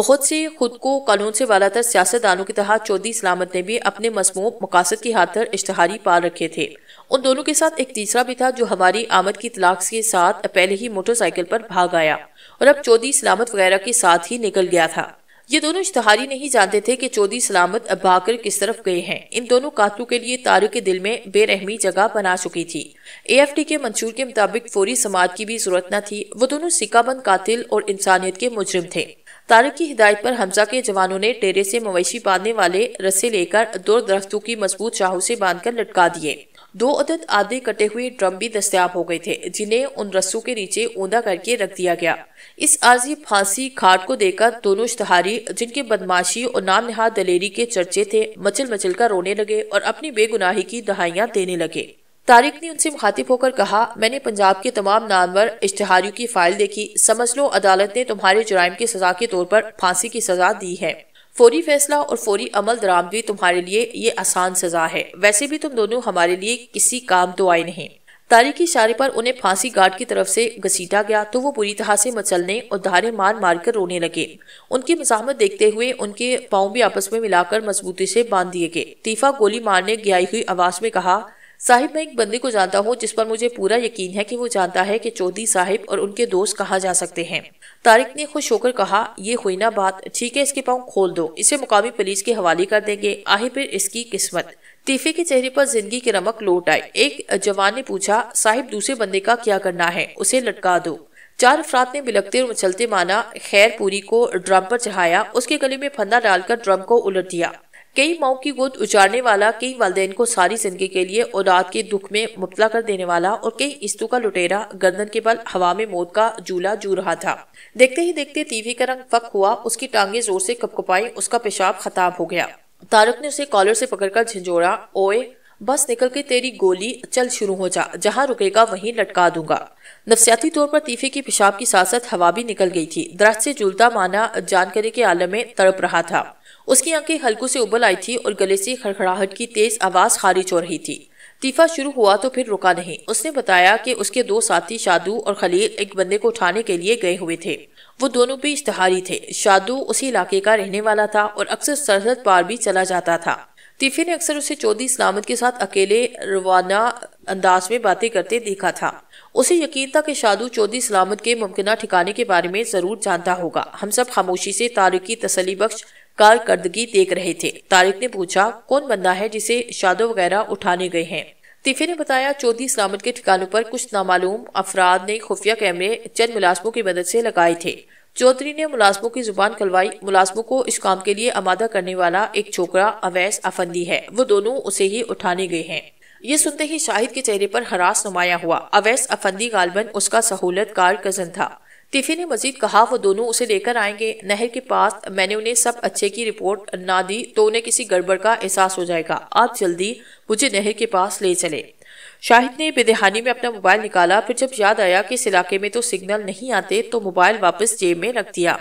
बहुत से खुद को कानून से वाला तर सियासतदानों की तरह चौधरी सलामत ने भी अपने मजमू मकासद की पर इश्तहारी पाल रखे थे उन दोनों के साथ एक तीसरा भी था जो हमारी आमद की तलाक के साथ पहले ही मोटरसाइकिल पर भाग आया और अब चौधरी सलामत वगैरह के साथ ही निकल गया था ये दोनों इश्तहारी नहीं जानते थे कि चौधरी सलामत अब भागकर किस तरफ गए हैं इन दोनों कातलों के लिए तारिक के दिल में बेरहमी जगह बना चुकी थी एएफटी के मंशूर के मुताबिक फौरी समाज की भी जरूरत न थी वो दोनों सिक्काबंद कातिल और इंसानियत के मुजरिम थे तारिक की हिदायत पर हमजा के जवानों ने टेरे से मवेशी बांधने वाले रस्से लेकर दो दरख्तों की मजबूत चाहू से बांधकर लटका दिए दो अदद आधे कटे हुए ड्रम भी दस्तियाब हो गए थे जिन्हें उन रस्सों के नीचे ऊंधा करके रख दिया गया इस आर्जी फांसी खाट को देखकर दोनों इश्तहारी जिनके बदमाशी और नाम नहाद दलेरी के चर्चे थे मचल मचल कर रोने लगे और अपनी बेगुनाही की दहाइयाँ देने लगे तारिक ने उनसे मुखातिब होकर कहा मैंने पंजाब के तमाम नामवर इश्तहारियों की फाइल देखी समझ लो अदालत ने तुम्हारे जुराइम की सजा के तौर पर फांसी की सजा दी है फौरी फैसला और फौरी अमल दरामदी तुम्हारे लिए ये आसान सजा है वैसे भी तुम दोनों हमारे लिए किसी काम तो आए नहीं तारीख की इशारे पर उन्हें फांसी गार्ड की तरफ से घसीटा गया तो वो बुरी तरह से मचलने और धारे मार मार कर रोने लगे उनकी मजामत देखते हुए उनके पाँव भी आपस में मिलाकर मजबूती से बांध दिए गए तीफा गोली मारने गई हुई आवाज में कहा साहिब मैं एक बंदे को जानता हूँ जिस पर मुझे पूरा यकीन है कि वो जानता है कि चौधरी साहिब और उनके दोस्त कहाँ जा सकते हैं तारिक ने खुश होकर कहा ये हुई ना बात ठीक है इसके पाँव खोल दो इसे मुकामी पुलिस के हवाले कर देंगे आहे फिर इसकी किस्मत तीफे के चेहरे पर जिंदगी की रमक लौट आई एक जवान ने पूछा साहिब दूसरे बंदे का क्या करना है उसे लटका दो चार अफराद ने बिलकते और मचलते माना खैर पूरी को ड्रम पर चढ़ाया उसके गले में फंदा डालकर ड्रम को उलट दिया कई माओ की गोद उचारने वाला कई वाले को सारी जिंदगी के लिए औलाद के दुख में मुबला कर देने वाला और कई इस्तु का लुटेरा गर्दन के बल हवा में मौत का झूला जू रहा था देखते ही देखते टीवी का रंग फक हुआ उसकी टांगे जोर से कपकपाई उसका पेशाब खताब हो गया तारक ने उसे कॉलर से पकड़कर झंझोड़ा ओए बस निकल के तेरी गोली चल शुरू हो जा जहाँ रुकेगा वहीं लटका दूंगा नफसियाती तौर पर तीफे की पेशाब के साथ साथ हवा भी निकल गई थी दरख्त से जुलता माना जानकारी के आलम में तड़प रहा था उसकी आंखें हल्कू से उबल आई थी और गले से खड़खड़ाहट की तेज आवाज खारिज हो रही थी तीफा शुरू हुआ तो फिर रुका नहीं उसने बताया कि उसके दो साथी शादू और खलील एक बंदे को उठाने के लिए गए हुए थे वो दोनों भी इश्तहारी थे शादू उसी इलाके का रहने वाला था और अक्सर सरहद पार भी चला जाता था तिफी ने अक्सर उसे चौधरी इस्लामत के साथ अकेले रवाना अंदाज में बातें करते देखा था उसे यकीन था कि शादू चौधरी सलामत के मुमकिन ठिकाने के बारे में जरूर जानता होगा हम सब खामोशी से तारिक की तसली बख्श कारकर्दगी देख रहे थे तारिक ने पूछा कौन बंदा है जिसे शादो वगैरह उठाने गए हैं तीफे ने बताया चौधरी इस्लामत के ठिकानों पर कुछ नामालूम अफराद ने खुफिया कैमरे चंद मुलाजमों की मदद से लगाए थे चौधरी ने मुलाजमों की जुबान कलवाई मुलाजमों को इस काम के लिए आमादा करने वाला एक छोकरा अवैस अफंदी है वो दोनों उसे ही उठाने गए हैं ये सुनते ही शाहिद के चेहरे पर हरास नुमाया हुआ अवैस अफंदी गालबन उसका सहूलत कार कजन था तिफी ने मजीद कहा वो दोनों उसे लेकर आएंगे नहर के पास मैंने उन्हें सब अच्छे की रिपोर्ट ना दी तो उन्हें किसी गड़बड़ का एहसास हो जाएगा आप जल्दी मुझे नहर के पास ले चले शाहिद ने बेदहानी में अपना मोबाइल निकाला फिर जब याद आया कि इस इलाके में तो सिग्नल नहीं आते तो मोबाइल वापस जेब में रख दिया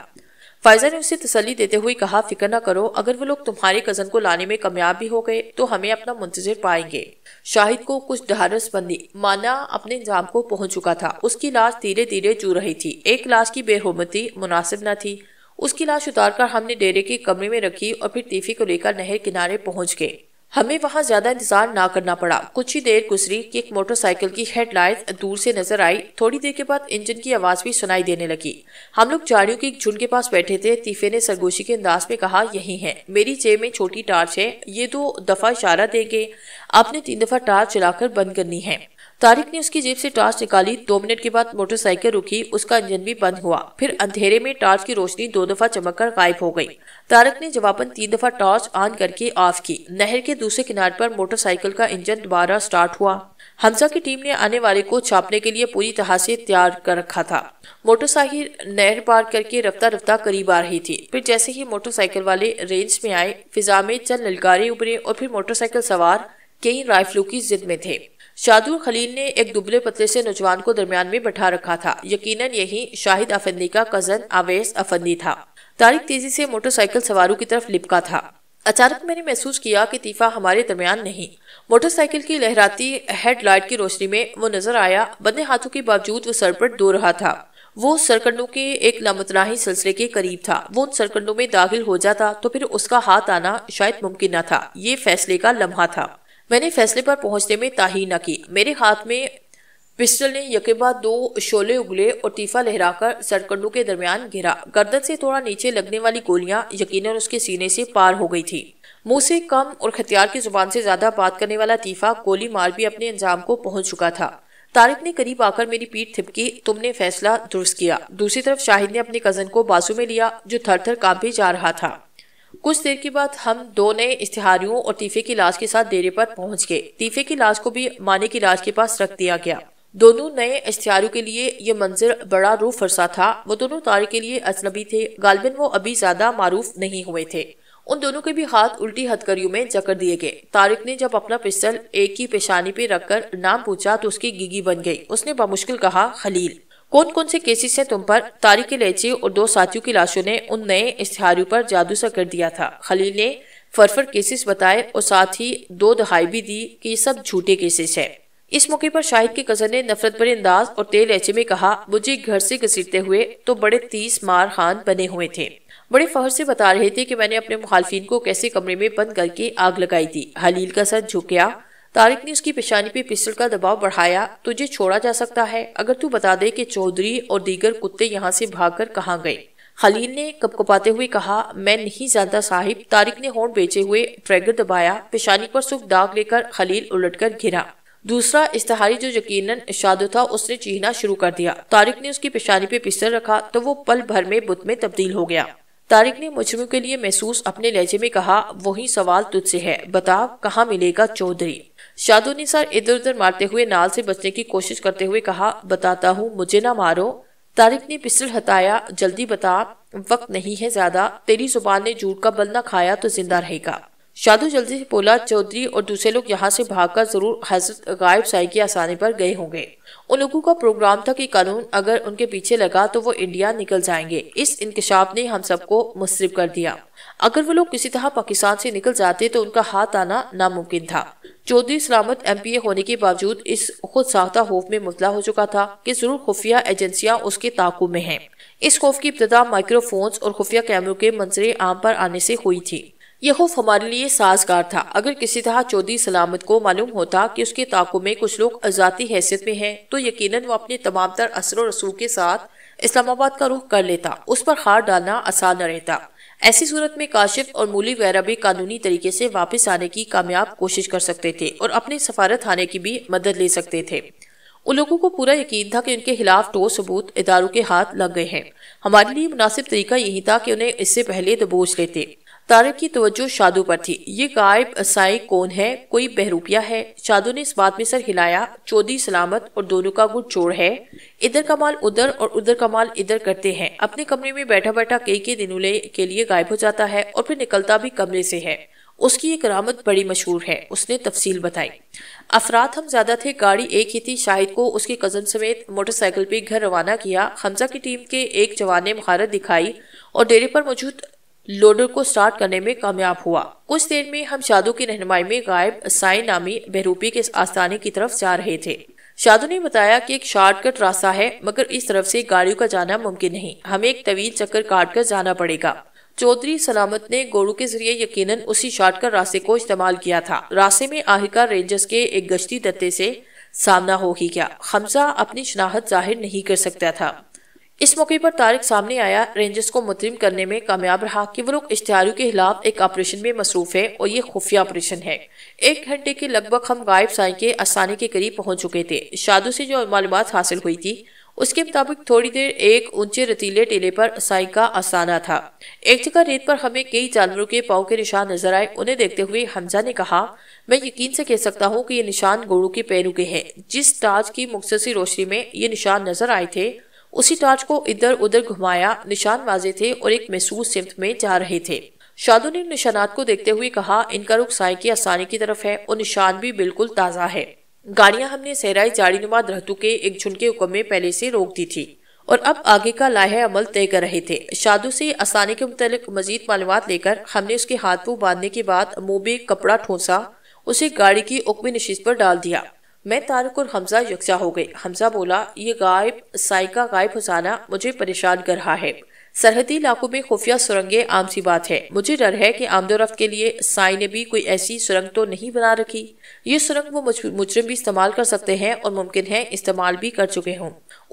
फायजा ने उसे तसली देते हुए कहा फिक्र ना करो अगर वो लोग तुम्हारे कजन को लाने में कामयाब भी हो गए तो हमें अपना मुंतजर पाएंगे शाहिद को कुछ ढारस बंदी माना अपने जाम को पहुंच चुका था उसकी लाश धीरे धीरे चू रही थी एक लाश की बेहोमती मुनासिब न थी उसकी लाश उतारकर हमने डेरे के कमरे में रखी और फिर तीफी को लेकर नहर किनारे पहुंच गए हमें वहां ज्यादा इंतजार ना करना पड़ा कुछ ही देर गुजरी कि एक मोटरसाइकिल की हेडलाइट दूर से नजर आई थोड़ी देर के बाद इंजन की आवाज भी सुनाई देने लगी हम लोग झाड़ियों के एक झुंड के पास बैठे थे तीफे ने सरगोशी के अंदाज में कहा यही है मेरी जेब में छोटी टार्च है ये दो दफा इशारा देंगे आपने तीन दफा टार्च चलाकर बंद करनी है तारिक ने उसकी जेब से टार्च निकाली दो मिनट के बाद मोटरसाइकिल रुकी उसका इंजन भी बंद हुआ फिर अंधेरे में टार्च की रोशनी दो दफा चमक कर गायब हो गई तारक ने जवाबन तीन दफा टॉर्च ऑन करके ऑफ की नहर के दूसरे किनारे पर मोटरसाइकिल का इंजन दोबारा स्टार्ट हुआ हमजा की टीम ने आने वाले को छापने के लिए पूरी तरह से तैयार कर रखा था मोटरसाइकिल नहर पार करके रफ्ता रफ्ता करीब आ रही थी फिर जैसे ही मोटरसाइकिल वाले रेंज में आए फिजा में चंद ललकारे उभरे और फिर मोटरसाइकिल सवार कई राइफलों की जिद में थे शादुर खलील ने एक दुबले पतले से नौजवान को दरमियान में बैठा रखा था यकीनन यही शाहिद अफंदी का कजन आवेस अफंदी था तारिक तेजी से मोटरसाइकिल सवारों की तरफ लिपका था अचानक मैंने महसूस किया कि तीफा हमारे दरमियान नहीं मोटरसाइकिल की लहराती हेडलाइट की रोशनी में वो नजर आया बंदे हाथों के बावजूद वो सर पर दो रहा था वो सरकंडों के एक लामतनाही सिलसिले के करीब था वो उन सरकंडों में दाखिल हो जाता तो फिर उसका हाथ आना शायद मुमकिन न था ये फैसले का लम्हा था मैंने फैसले पर पहुंचने में ताही न की मेरे हाथ में पिस्टल ने यके बाद दो शोले उगले और तीफा लहराकर सरकंडों के दरमियान घिरा गर्दन से थोड़ा नीचे लगने वाली गोलियां यकीनन उसके सीने से पार हो गई थी मुंह से कम और हथियार की जुबान से ज्यादा बात करने वाला तीफा गोली मार भी अपने अंजाम को पहुंच चुका था तारिक ने करीब आकर मेरी पीठ थिपकी तुमने फैसला दुरुस्त किया दूसरी तरफ शाहिद ने अपने कजन को बाजू में लिया जो थर थर भी जा रहा था कुछ देर के बाद हम दो नए इश्तेहारियों और तीफे की लाश के साथ डेरे पर पहुंच गए तीफे की लाश को भी माने की लाश के पास रख दिया गया दोनों नए अश्तियारों के लिए ये मंजर बड़ा रू फरसा था वो दोनों तार के लिए अजनबी थे गालबिन वो अभी ज्यादा मारूफ नहीं हुए थे उन दोनों के भी हाथ उल्टी हथकरियों में जकड़ दिए गए तारिक ने जब अपना पिस्टल एक की पेशानी पे रखकर नाम पूछा तो उसकी गिगी बन गई उसने बामुश्किल कहा खलील कौन कौन से केसेस हैं तुम पर तारिक के लेचे और दो साथियों की लाशों ने उन नए इश्तेहारियों पर जादू सा कर दिया था खलील ने फरफर केसेस बताए और साथ ही दो दहाई भी दी कि ये सब झूठे केसेस हैं इस मौके पर शाहिद की कजन ने नफरत भरे अंदाज और तेल लहजे में कहा मुझे घर से घसीटते हुए तो बड़े तीस मार खान बने हुए थे बड़े फहर से बता रहे थे कि मैंने अपने मुखालफी को कैसे कमरे में बंद करके आग लगाई थी हलील का सर झुक गया तारिक ने उसकी पेशानी पे पिस्टल का दबाव बढ़ाया तुझे छोड़ा जा सकता है अगर तू बता दे कि चौधरी और दीगर कुत्ते यहाँ से कर कहाँ गए खलील ने कपकपाते हुए कहा मैं नहीं जानता साहिब तारिक ने होंठ बेचे हुए ट्रैगर दबाया पेशानी पर सुख दाग लेकर खलील उलटकर घिरा दूसरा इश्तहारी जो यकीनन इशादो था उसने चीखना शुरू कर दिया तारिक ने उसकी पेशानी पे पिस्तर रखा तो वो पल भर में बुत में तब्दील हो गया तारिक ने मुजरिम के लिए महसूस अपने लहजे में कहा वही सवाल तुझसे है बता कहाँ मिलेगा चौधरी शादो ने सर इधर उधर मारते हुए नाल से बचने की कोशिश करते हुए कहा बताता हूँ मुझे ना मारो तारिक ने पिस्टल हटाया जल्दी बता वक्त नहीं है ज्यादा तेरी जुबान ने झूठ का बल ना खाया तो जिंदा रहेगा शादो जल्दी से बोला चौधरी और दूसरे लोग यहाँ से भागकर जरूर हजरत गायब साई की आसानी पर गए होंगे उन लोगों का प्रोग्राम था कि कानून अगर उनके पीछे लगा तो वो इंडिया निकल जाएंगे इस इंकशाफ ने हम सबको मुस्तरब कर दिया अगर वो लोग किसी तरह पाकिस्तान से निकल जाते तो उनका हाथ आना नामुमकिन था चौधरी सलामत ए होने के बावजूद इस खुद साख्ता खौफ में मुबला हो चुका था की जरूर खुफिया एजेंसियाँ उसके ताकू में है इस खौफ की इब्तदा माइक्रोफोन्स और खुफिया कैमरों के मंजरे आम पर आने से हुई थी यह खौफ हमारे लिए साजगार था अगर किसी तरह चौधरी सलामत को मालूम होता कि उसके ताकों में कुछ लोग आज़ादी हैसियत में हैं तो यकीनन वो अपने तमाम तर असर रसूख के साथ इस्लामाबाद का रुख कर लेता उस पर हार डालना आसान न रहता ऐसी सूरत में काशिफ और मूली वगैरह भी कानूनी तरीके से वापस आने की कामयाब कोशिश कर सकते थे और अपने सफारत खाने की भी मदद ले सकते थे उन लोगों को पूरा यकीन था कि उनके खिलाफ ठोस सबूत इदारों के हाथ लग गए हैं हमारे लिए मुनासिब तरीका यही था कि उन्हें इससे पहले दबोच लेते तारक की तवज्जो शादू पर थी ये गायब असाई कौन है कोई बहरूपिया है शादू ने इस बात में सर हिलाया चौधरी सलामत और दोनों का गुट चोर है इधर का माल उधर और उधर का माल इधर करते हैं अपने कमरे में बैठा बैठा कई के दिनों के लिए गायब हो जाता है और फिर निकलता भी कमरे से है उसकी एक करामत बड़ी मशहूर है उसने तफसील बताई अफराद हम ज्यादा थे गाड़ी एक ही थी शाहिद को उसके कजन समेत मोटरसाइकिल पे घर रवाना किया हमजा की टीम के एक जवान ने महारत दिखाई और डेरे पर मौजूद लोडर को स्टार्ट करने में कामयाब हुआ कुछ देर में हम शादू की रहनुमाई में गायब साई नामी बहरूपी के आस्थाने की तरफ जा रहे थे शादू ने बताया कि एक शॉर्टकट रास्ता है मगर इस तरफ से गाड़ियों का जाना मुमकिन नहीं हमें एक तवील चक्कर काट कर जाना पड़ेगा चौधरी सलामत ने गोरू के जरिए यकीनन उसी शॉर्टकट रास्ते को इस्तेमाल किया था रास्ते में आहिका रेंजर्स के एक गश्ती दत्ते से सामना हो ही गया हमजा अपनी शनाहत जाहिर नहीं कर सकता था इस मौके पर तारिक सामने आया रेंजर्स को मुतरिम करने में कामयाब रहा कि वो लोग इश्तिहारों के खिलाफ एक ऑपरेशन में मसरूफ है और ये खुफिया ऑपरेशन है एक घंटे के लगभग हम गायब साई के आसानी के करीब पहुंच चुके थे शादू से जो मालूम हासिल हुई थी उसके मुताबिक थोड़ी देर एक ऊंचे रतीले टेले पर साई का आसाना था एक जगह रेत पर हमें कई जानवरों के पाओ के निशान नजर आए उन्हें देखते हुए हमजा ने कहा मैं यकीन से कह सकता हूँ कि ये निशान गोड़ों के पैरों के हैं जिस ताज की मुख्तसर रोशनी में ये निशान नजर आए थे उसी टॉर्च को इधर उधर घुमाया निशान वाजे थे और एक महसूस सिमत में जा रहे थे शादो ने निशानात को देखते हुए कहा इनका रुख साय की आसानी की तरफ है और निशान भी बिल्कुल ताज़ा है गाड़ियां हमने सहराई जाड़ी नुमा दरख्तों के एक झुनके हुक्म में पहले से रोक दी थी और अब आगे का लाहे अमल तय कर रहे थे शादू से आसानी के मुतल मजीद मालूम लेकर हमने उसके हाथ को बांधने के बाद मोबे कपड़ा ठोसा उसे गाड़ी की उकमी नशीत पर डाल दिया मैं तारक और हमजा यकजा हो गई हमजा बोला ये गायब साइका गायब हुसाना मुझे परेशान कर रहा है सरहदी इलाकों में खुफिया सुरंगें आम सी बात है मुझे डर है कि आमदोरफ्त के लिए साई ने भी कोई ऐसी सुरंग तो नहीं बना रखी ये सुरंग वो मुजरिम भी इस्तेमाल कर सकते हैं और मुमकिन है इस्तेमाल भी कर चुके हों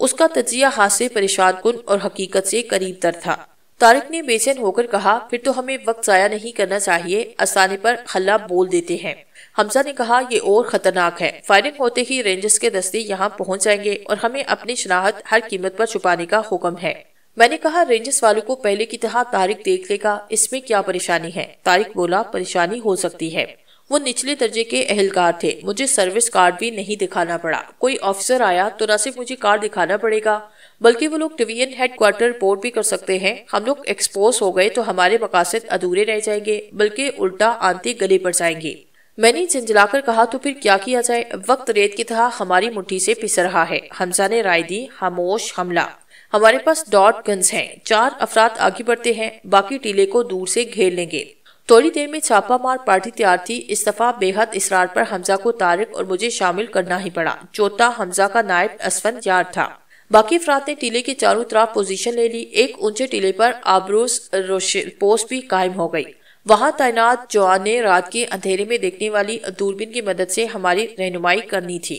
उसका तजिया हाथ से परेशान कन और हकीकत से करीब तर था तारिक ने बेचैन होकर कहा फिर तो हमें वक्त ज़ाया नहीं करना चाहिए आसानी पर हल्ला बोल देते हैं हमजा ने कहा ये और खतरनाक है फायरिंग होते ही रेंजर्स के दस्ते यहाँ पहुँच जाएंगे और हमें अपनी शनाख्त हर कीमत पर छुपाने का हुक्म है मैंने कहा रेंजर्स वालों को पहले की तरह तारिक देख लेगा इसमें क्या परेशानी है तारिक बोला परेशानी हो सकती है वो निचले दर्जे के अहलकार थे मुझे सर्विस कार्ड भी नहीं दिखाना पड़ा कोई ऑफिसर आया तो न सिर्फ मुझे कार्ड दिखाना पड़ेगा बल्कि वो लोग डिवीजन हेडक्वार्टर रिपोर्ट भी कर सकते हैं हम लोग एक्सपोज हो गए तो हमारे मकासद अधूरे रह जाएंगे बल्कि उल्टा आंते गले पड़ जाएंगे मैंने झंझलाकर कहा तो फिर क्या किया जाए वक्त रेत की तरह हमारी मुट्ठी से पिस रहा है हमजा ने राय दी खामोश हमला हमारे पास डॉट गन्स हैं चार अफराद आगे बढ़ते हैं बाकी टीले को दूर से घेर लेंगे थोड़ी देर में छापा मार पार्टी तैयार थी इस दफा बेहद इसरार पर हमजा को तारिक और मुझे शामिल करना ही पड़ा चौथा हमजा का नायब असफन यार था बाकी अफराद ने टीले के चारों तरफ पोजीशन ले ली एक ऊंचे टीले पर आबरूस पोस्ट भी कायम हो गई वहां तैनात जवान ने रात के अंधेरे में देखने वाली दूरबीन की मदद से हमारी रहनुमाई करनी थी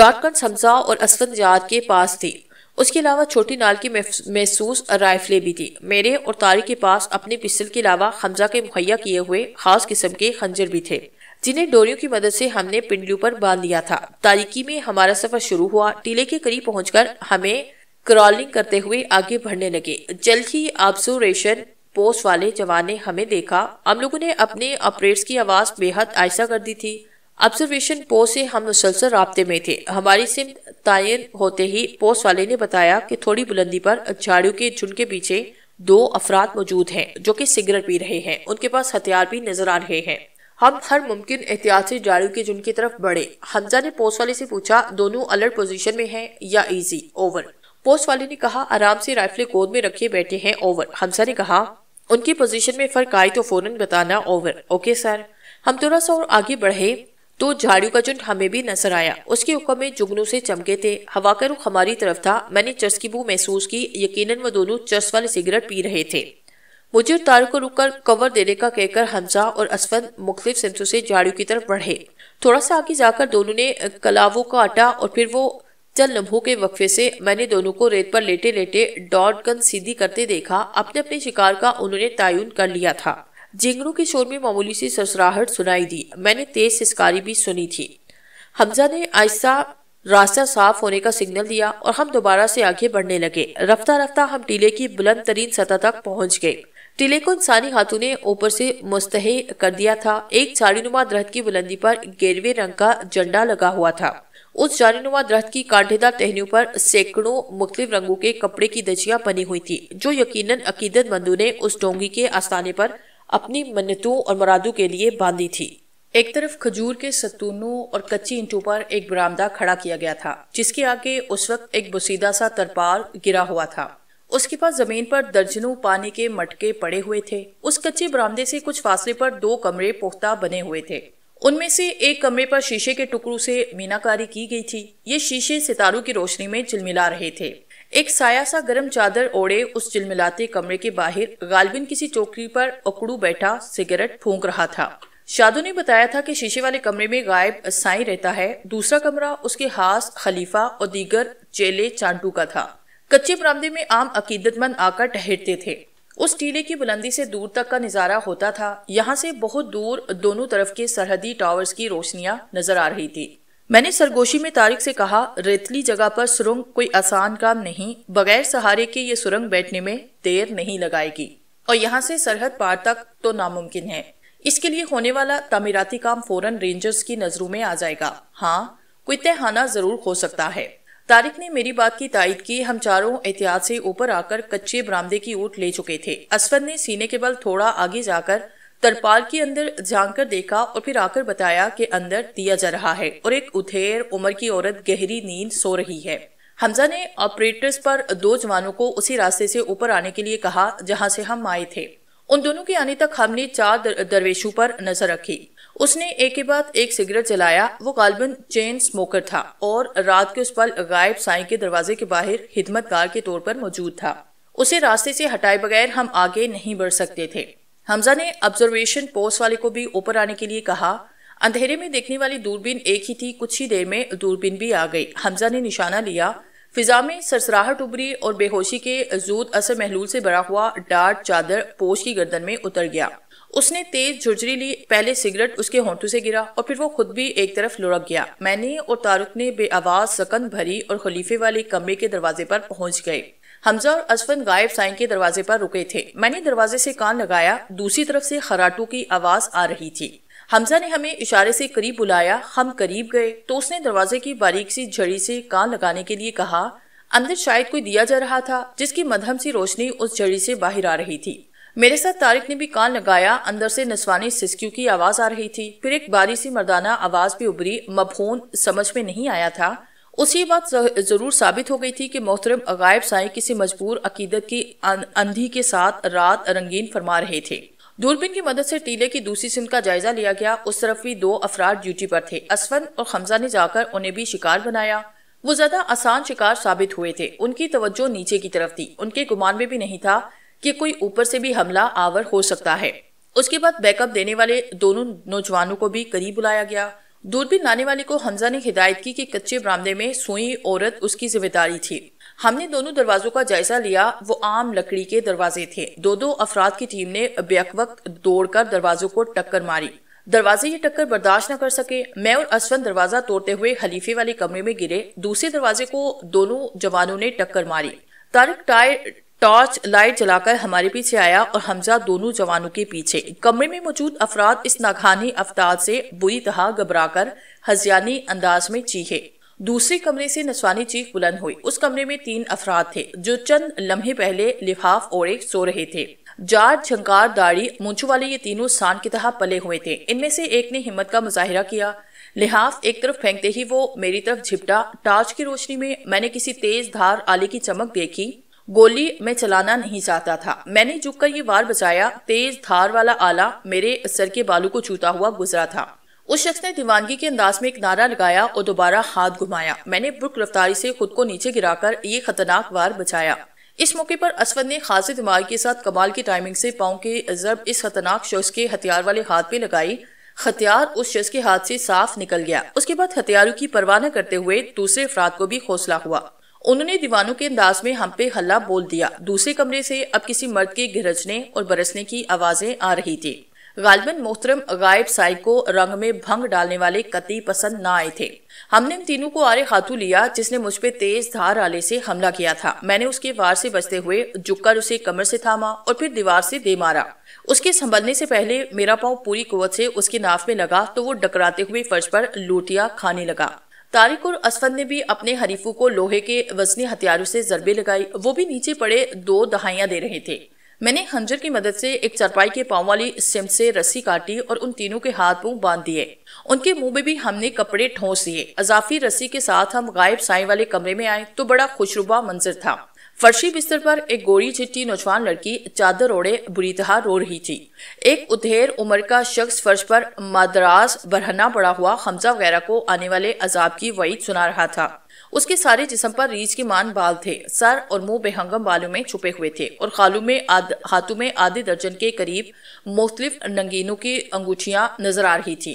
डॉटकन समझा और जात के पास थी उसके अलावा छोटी नाल की महसूस राइफलें भी थी मेरे और तारी के पास अपने पिस्टल के अलावा हमजा के मुहैया किए हुए खास किस्म के खंजर भी थे जिन्हें डोरियों की मदद से हमने पिंडलियों पर बांध लिया था तारीकी में हमारा सफर शुरू हुआ टीले के करीब पहुंचकर हमें क्रॉलिंग करते हुए आगे बढ़ने लगे जल्द ही ऑब्जर्वेशन पोस्ट वाले जवान ने हमें देखा हम लोगों ने अपने ऑपरेट्स की आवाज़ बेहद आयसा कर दी थी ऑब्जर्वेशन पोस्ट से हम मुसलसल रबते में थे हमारी सिम तयन होते ही पोस्ट वाले ने बताया कि थोड़ी बुलंदी पर झाड़ियों के झुंड के पीछे दो अफराद मौजूद हैं जो कि सिगरेट पी रहे हैं उनके पास हथियार भी नजर आ रहे हैं हम हर मुमकिन एहतियात से झाड़ियों के झुंड की तरफ बढ़े हमजा ने पोस्ट वाले से पूछा दोनों अलर्ट पोजिशन में है या इजी ओवर पोस्ट वाले ने कहा आराम से राइफले गोद में रखे बैठे हैं ओवर हमजा ने कहा उनकी पोजीशन में फर्क आए तो फौरन बताना ओवर ओके सर हम थोड़ा सा और आगे बढ़े तो झाड़ू का झुंड हमें भी नजर आया उसके हुक्म में जुगनू से चमके थे हवा का रुख हमारी तरफ था मैंने चर्स की बू महसूस की यकीनन वो दोनों चर्स वाले सिगरेट पी रहे थे मुझे और तारू को रुककर कवर देने का कहकर हमजा और असफन मुख्तलिफ सिमतों से झाड़ू की तरफ बढ़े थोड़ा सा आगे जाकर दोनों ने कलावों का आटा और फिर वो चंद लम्हों के वक्फे से मैंने दोनों को रेत पर लेटे लेटे डॉट गन सीधी करते देखा अपने अपने शिकार का उन्होंने तयन कर लिया था जिंगरों के शोर में मामूली सी ससराहट सुनाई दी मैंने तेज सिस्कारी भी सुनी थी हमजा ने आहिस्ता रास्ता साफ होने का सिग्नल दिया और हम दोबारा से आगे बढ़ने लगे रफ्ता रफ्ता हम टीले की बुलंद तरीन सतह तक पहुंच गए टीले को इंसानी हाथों ने ऊपर से मुस्तह कर दिया था एक नुमा दरख्त की बुलंदी पर गेरवे रंग का झंडा लगा हुआ था उस जारीनुमा दरख्त की कांटेदार टहनियों पर सैकड़ों मुख्तलिफ रंगों के कपड़े की दजिया बनी हुई थी जो यकीनन मंदू ने उस डोंगी के आस्थाने पर अपनी मन्नतों और मुरादों के लिए बांधी थी एक तरफ खजूर के सतूनों और कच्ची इंटों पर एक बरामदा खड़ा किया गया था जिसके आगे उस वक्त एक बसीदा सा तरपाल गिरा हुआ था उसके पास जमीन पर दर्जनों पानी के मटके पड़े हुए थे उस कच्चे बरामदे से कुछ फासले पर दो कमरे पुख्ता बने हुए थे उनमें से एक कमरे पर शीशे के टुकड़ों से मीनाकारी की गई थी ये शीशे सितारों की रोशनी में चिलमिला रहे थे एक साया सा गर्म चादर ओढ़े उस चिलमिलाते कमरे के बाहर गालबिन किसी चौकी पर अकड़ू बैठा सिगरेट फूंक रहा था शादू ने बताया था कि शीशे वाले कमरे में गायब साई रहता है दूसरा कमरा उसके हास खलीफा और दीगर चेले चांटू का था कच्चे बरामदे में आम अकीदतमंद आकर ठहरते थे उस टीले की बुलंदी से दूर तक का नज़ारा होता था यहाँ से बहुत दूर दोनों तरफ के सरहदी टावर्स की रोशनियां नजर आ रही थी मैंने सरगोशी में तारिक से कहा रेतली जगह पर सुरंग कोई आसान काम नहीं बगैर सहारे के ये सुरंग बैठने में देर नहीं लगाएगी और यहाँ से सरहद पार तक तो नामुमकिन है इसके लिए होने वाला तमीराती काम फौरन रेंजर्स की नजरों में आ जाएगा हाँ कोई तहाना जरूर हो सकता है तारिक ने मेरी बात की तायद की हम चारों एहतियात से ऊपर आकर कच्चे बरामदे की ओट ले चुके थे असफर ने सीने के बल थोड़ा आगे जाकर तरपाल के अंदर झांक कर देखा और फिर आकर बताया कि अंदर दिया जा रहा है और एक उथेर उम्र की औरत गहरी नींद सो रही है हमजा ने ऑपरेटर्स पर दो जवानों को उसी रास्ते से ऊपर आने के लिए कहा जहां से हम आए थे उन दोनों के आने तक हमने चार दर, दरवेशों पर नजर रखी उसने एक के बाद एक सिगरेट जलाया वो गालबन चेन स्मोकर था और रात के उस पल गायब साई के दरवाजे के बाहर हिदमतगार के तौर पर मौजूद था उसे रास्ते से हटाए बगैर हम आगे नहीं बढ़ सकते थे हमजा ने ऑब्जर्वेशन पोस्ट वाले को भी ऊपर आने के लिए कहा अंधेरे में देखने वाली दूरबीन एक ही थी कुछ ही देर में दूरबीन भी आ गई हमजा ने निशाना लिया फिजा में सरसराहट उभरी और बेहोशी के जूद असर महलूल से भरा हुआ डार्ट चादर पोश की गर्दन में उतर गया उसने तेज झुरझुरी ली पहले सिगरेट उसके होंठों से गिरा और फिर वो खुद भी एक तरफ लुढ़क गया मैंने और तारुक ने बे आवाज सकंद भरी और खलीफे वाले कमरे के दरवाजे पर पहुंच गए हमजा और असफन गायब साइन के दरवाजे पर रुके थे मैंने दरवाजे से कान लगाया दूसरी तरफ से खराटू की आवाज आ रही थी हमजा ने हमें इशारे से करीब बुलाया हम करीब गए तो उसने दरवाजे की बारीक सी झड़ी से कान लगाने के लिए कहा अंदर शायद कोई दिया जा रहा था जिसकी मधम सी रोशनी उस झड़ी से बाहर आ रही थी मेरे साथ तारिक ने भी कान लगाया अंदर से नस्वानी सिस्क्यू की आवाज आ रही थी फिर एक बारी सी मर्दाना आवाज भी उभरी मफहून समझ में नहीं आया था उसी बात जरूर साबित हो गई थी कि मोहतरम अगायब साई किसी मजबूर अकीदत की अंधी के साथ रात रंगीन फरमा रहे थे दूरबीन की मदद से टीले की दूसरी सिम का जायजा लिया गया उस तरफ भी दो अफराद ड्यूटी पर थे असवन और खमजा ने जाकर उन्हें भी शिकार बनाया वो ज्यादा आसान शिकार साबित हुए थे उनकी तवज्जो नीचे की तरफ थी उनके गुमान में भी नहीं था कि कोई ऊपर से भी हमला आवर हो सकता है उसके बाद बैकअप देने वाले दोनों नौजवानों को भी करीब बुलाया गया दूरबीन लाने वाले को हमजा ने हिदायत की कि कच्चे बरामदे में सोई औरत उसकी जिम्मेदारी थी हमने दोनों दरवाजों का जायजा लिया वो आम लकड़ी के दरवाजे थे दो दो अफराद की टीम ने बेक वक्त दौड़कर दरवाजों को टक्कर मारी दरवाजे ये टक्कर बर्दाश्त न कर सके मैं और असवन दरवाजा तोड़ते हुए हलीफे वाले कमरे में गिरे दूसरे दरवाजे को दोनों जवानों ने टक्कर मारी तारक टायर टॉर्च लाइट जलाकर हमारे पीछे आया और हमजा दोनों जवानों के पीछे कमरे में मौजूद अफराद इस नाखानी अफतार से बुरी तरह घबराकर हजियानी अंदाज में चीखे दूसरे कमरे से नसवानी चीख बुलंद हुई उस कमरे में तीन अफराद थे जो चंद लम्हे पहले लिफाफ ओढ़े सो रहे थे जाट झंकार दाढ़ी मूंछों वाले ये तीनों शान की तरह पले हुए थे इनमें से एक ने हिम्मत का मुजाहिरा किया लिहाफ एक तरफ फेंकते ही वो मेरी तरफ झिपटा टॉर्च की रोशनी में मैंने किसी तेज धार आले की चमक देखी गोली मैं चलाना नहीं चाहता था मैंने झुककर ये वार बचाया तेज धार वाला आला मेरे सर के बालू को छूता हुआ गुजरा था उस शख्स ने दीवानगी के अंदाज में एक नारा लगाया और दोबारा हाथ घुमाया मैंने बुक रफ्तारी से खुद को नीचे गिराकर ये खतरनाक वार बचाया इस मौके पर असवद ने खास दिमाग के साथ कमाल की टाइमिंग से पाओ के जरब इस खतरनाक शख्स के हथियार वाले हाथ पे लगाई हथियार उस शख्स के हाथ से साफ निकल गया उसके बाद हथियारों की परवाह न करते हुए दूसरे अफराद को भी हौसला हुआ उन्होंने दीवानों के अंदाज में हम पे हल्ला बोल दिया दूसरे कमरे से अब किसी मर्द के गिरजने और बरसने की आवाजें आ रही थी गालिबन मोहतरम गायब साई को रंग में भंग डालने वाले कति पसंद न आए थे हमने इन तीनों को आरे हाथों लिया जिसने मुझ पे तेज धार आले से हमला किया था मैंने उसके वार से बचते हुए झुककर उसे कमर से थामा और फिर दीवार से दे मारा उसके संभलने से पहले मेरा पाँव पूरी कुवत से उसके नाफ में लगा तो वो डकराते हुए फर्श पर लूटिया खाने लगा तारिक और असफद ने भी अपने हरीफों को लोहे के वजनी हथियारों से जरबे लगाई वो भी नीचे पड़े दो दहाइया दे रहे थे मैंने खंजर की मदद से एक चरपाई के पाँव वाली सिम से रस्सी काटी और उन तीनों के हाथ पाँव बांध दिए उनके मुंह में भी हमने कपड़े ठोस दिए अजाफी रस्सी के साथ हम गायब साई वाले कमरे में आए तो बड़ा खुशरुबा मंजर था फर्शी बिस्तर पर एक गोरी चिट्टी नौजवान लड़की चादर ओढ़े बुरी तरह रो रही थी एक उधेर उम्र का शख्स फर्श पर मद्रास बरहना पड़ा हुआ हमजा वगैरह को आने वाले अजाब की वईद सुना रहा था उसके सारे जिसम पर रीछ के मान बाल थे सर और मुंह बेहंगम बालों में छुपे हुए थे और खालू में हाथों में आधे दर्जन के करीब मुख्तलिफ नंगीनों की अंगूठियां नजर आ रही थी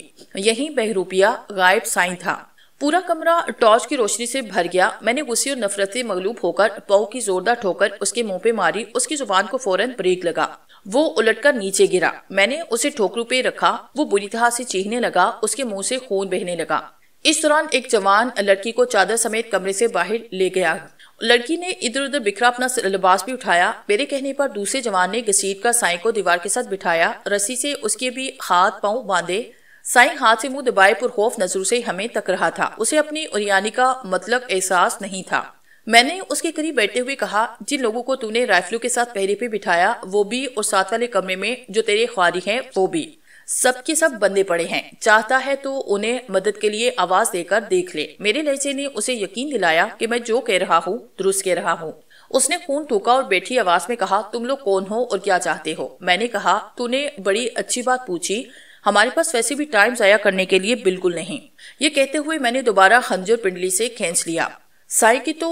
यही बहरूपिया गायब साई था पूरा कमरा टॉर्च की रोशनी से भर गया मैंने गुस्से और नफरत से मगलूब होकर पाऊ की जोरदार ठोकर उसके मुंह पे मारी उसकी जुबान को फौरन ब्रेक लगा वो उलटकर नीचे गिरा मैंने उसे ठोकरू पे रखा वो बुरी तरह से चीखने लगा उसके मुंह से खून बहने लगा इस दौरान एक जवान लड़की को चादर समेत कमरे से बाहर ले गया लड़की ने इधर उधर बिखरा अपना लिबास भी उठाया मेरे कहने पर दूसरे जवान ने घसीट का साई को दीवार के साथ बिठाया रस्सी से उसके भी हाथ पांव बांधे साई हाथ से मुंह दबाए पुरखौफ नजरों से हमें तक रहा था उसे अपनी उरियानी का मतलब एहसास नहीं था मैंने उसके करीब बैठते हुए कहा जिन लोगों को तूने राइफलों के साथ पहरे पे बिठाया वो भी और साथ वाले कमरे में जो तेरे ख्वारी हैं वो भी सबके सब बंदे पड़े हैं चाहता है तो उन्हें मदद के लिए आवाज देकर देख ले मेरे लहजे ने उसे यकीन दिलाया कि मैं जो कह रहा हूँ दुरुस्त कह रहा हूँ उसने खून थूका और बैठी आवाज में कहा तुम लोग कौन हो और क्या चाहते हो मैंने कहा तूने बड़ी अच्छी बात पूछी हमारे पास वैसे भी टाइम जाया करने के लिए बिल्कुल नहीं ये कहते हुए मैंने दोबारा खंजर पिंडली से खींच लिया साई की तो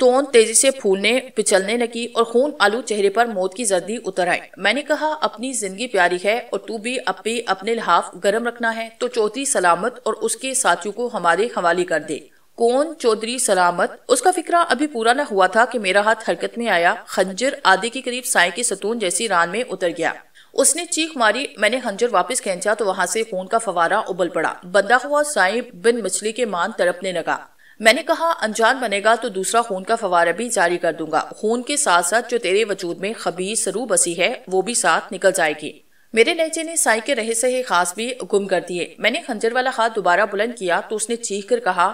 तोन तेजी से फूलने पिचलने लगी और खून आलू चेहरे पर मौत की जर्दी उतर आई मैंने कहा अपनी जिंदगी प्यारी है और तू भी अपी अपने लिहाफ गर्म रखना है तो चौधरी सलामत और उसके साथियों को हमारे हवाले कर दे कौन चौधरी सलामत उसका फिक्रा अभी पूरा न हुआ था कि मेरा हाथ हरकत में आया खंजर आधे के करीब साय की सतून जैसी रान में उतर गया उसने चीख मारी मैंने खंजर वापस खींचा तो वहां से खून का फवारा उबल पड़ा बंदा हुआ साइब बिन मछली के मान तड़पने लगा मैंने कहा अनजान बनेगा तो दूसरा खून का फवारा भी जारी कर दूंगा खून के साथ साथ जो तेरे वजूद में खबीस सरू बसी है वो भी साथ निकल जाएगी मेरे लहजे ने साई के रहे से खास भी गुम कर दिए मैंने खंजर वाला हाथ दोबारा बुलंद किया तो उसने चीख कर कहा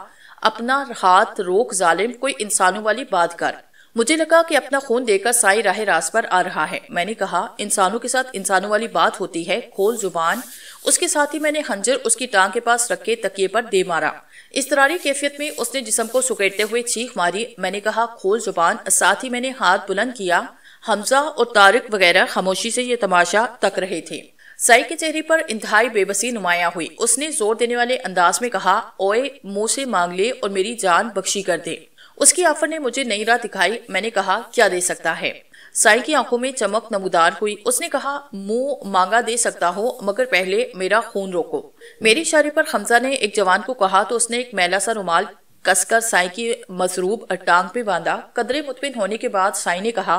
अपना हाथ रोक जालिम कोई इंसानों वाली बात कर मुझे लगा कि अपना खून देकर साई राह रास पर आ रहा है मैंने कहा इंसानों के साथ इंसानों वाली बात होती है खोल जुबान उसके साथ ही मैंने हंजर उसकी टांग के पास रख के तकिए पर दे मारा इस तरारी कैफियत में उसने जिसम को सुकेटते हुए चीख मारी मैंने कहा खोल जुबान साथ ही मैंने हाथ बुलंद किया हमजा और तारिक वगैरह खामोशी से ये तमाशा तक रहे थे साई के चेहरे पर इंतहाई बेबसी नुमाया हुई उसने जोर देने वाले अंदाज में कहा ओए मुंह से मांग ले और मेरी जान बख्शी कर दे उसकी ऑफर ने मुझे नई राह दिखाई मैंने कहा क्या दे सकता है साई की आंखों में चमक नमूदार हुई उसने कहा मुंह मांगा दे सकता हो मगर पहले मेरा खून रोको मेरे इशारे पर हमजा ने एक जवान को कहा तो उसने एक मैला सा रुमाल कसकर साई की मसरूब टांग पे बांधा कदरे मुतमिन होने के बाद साई ने कहा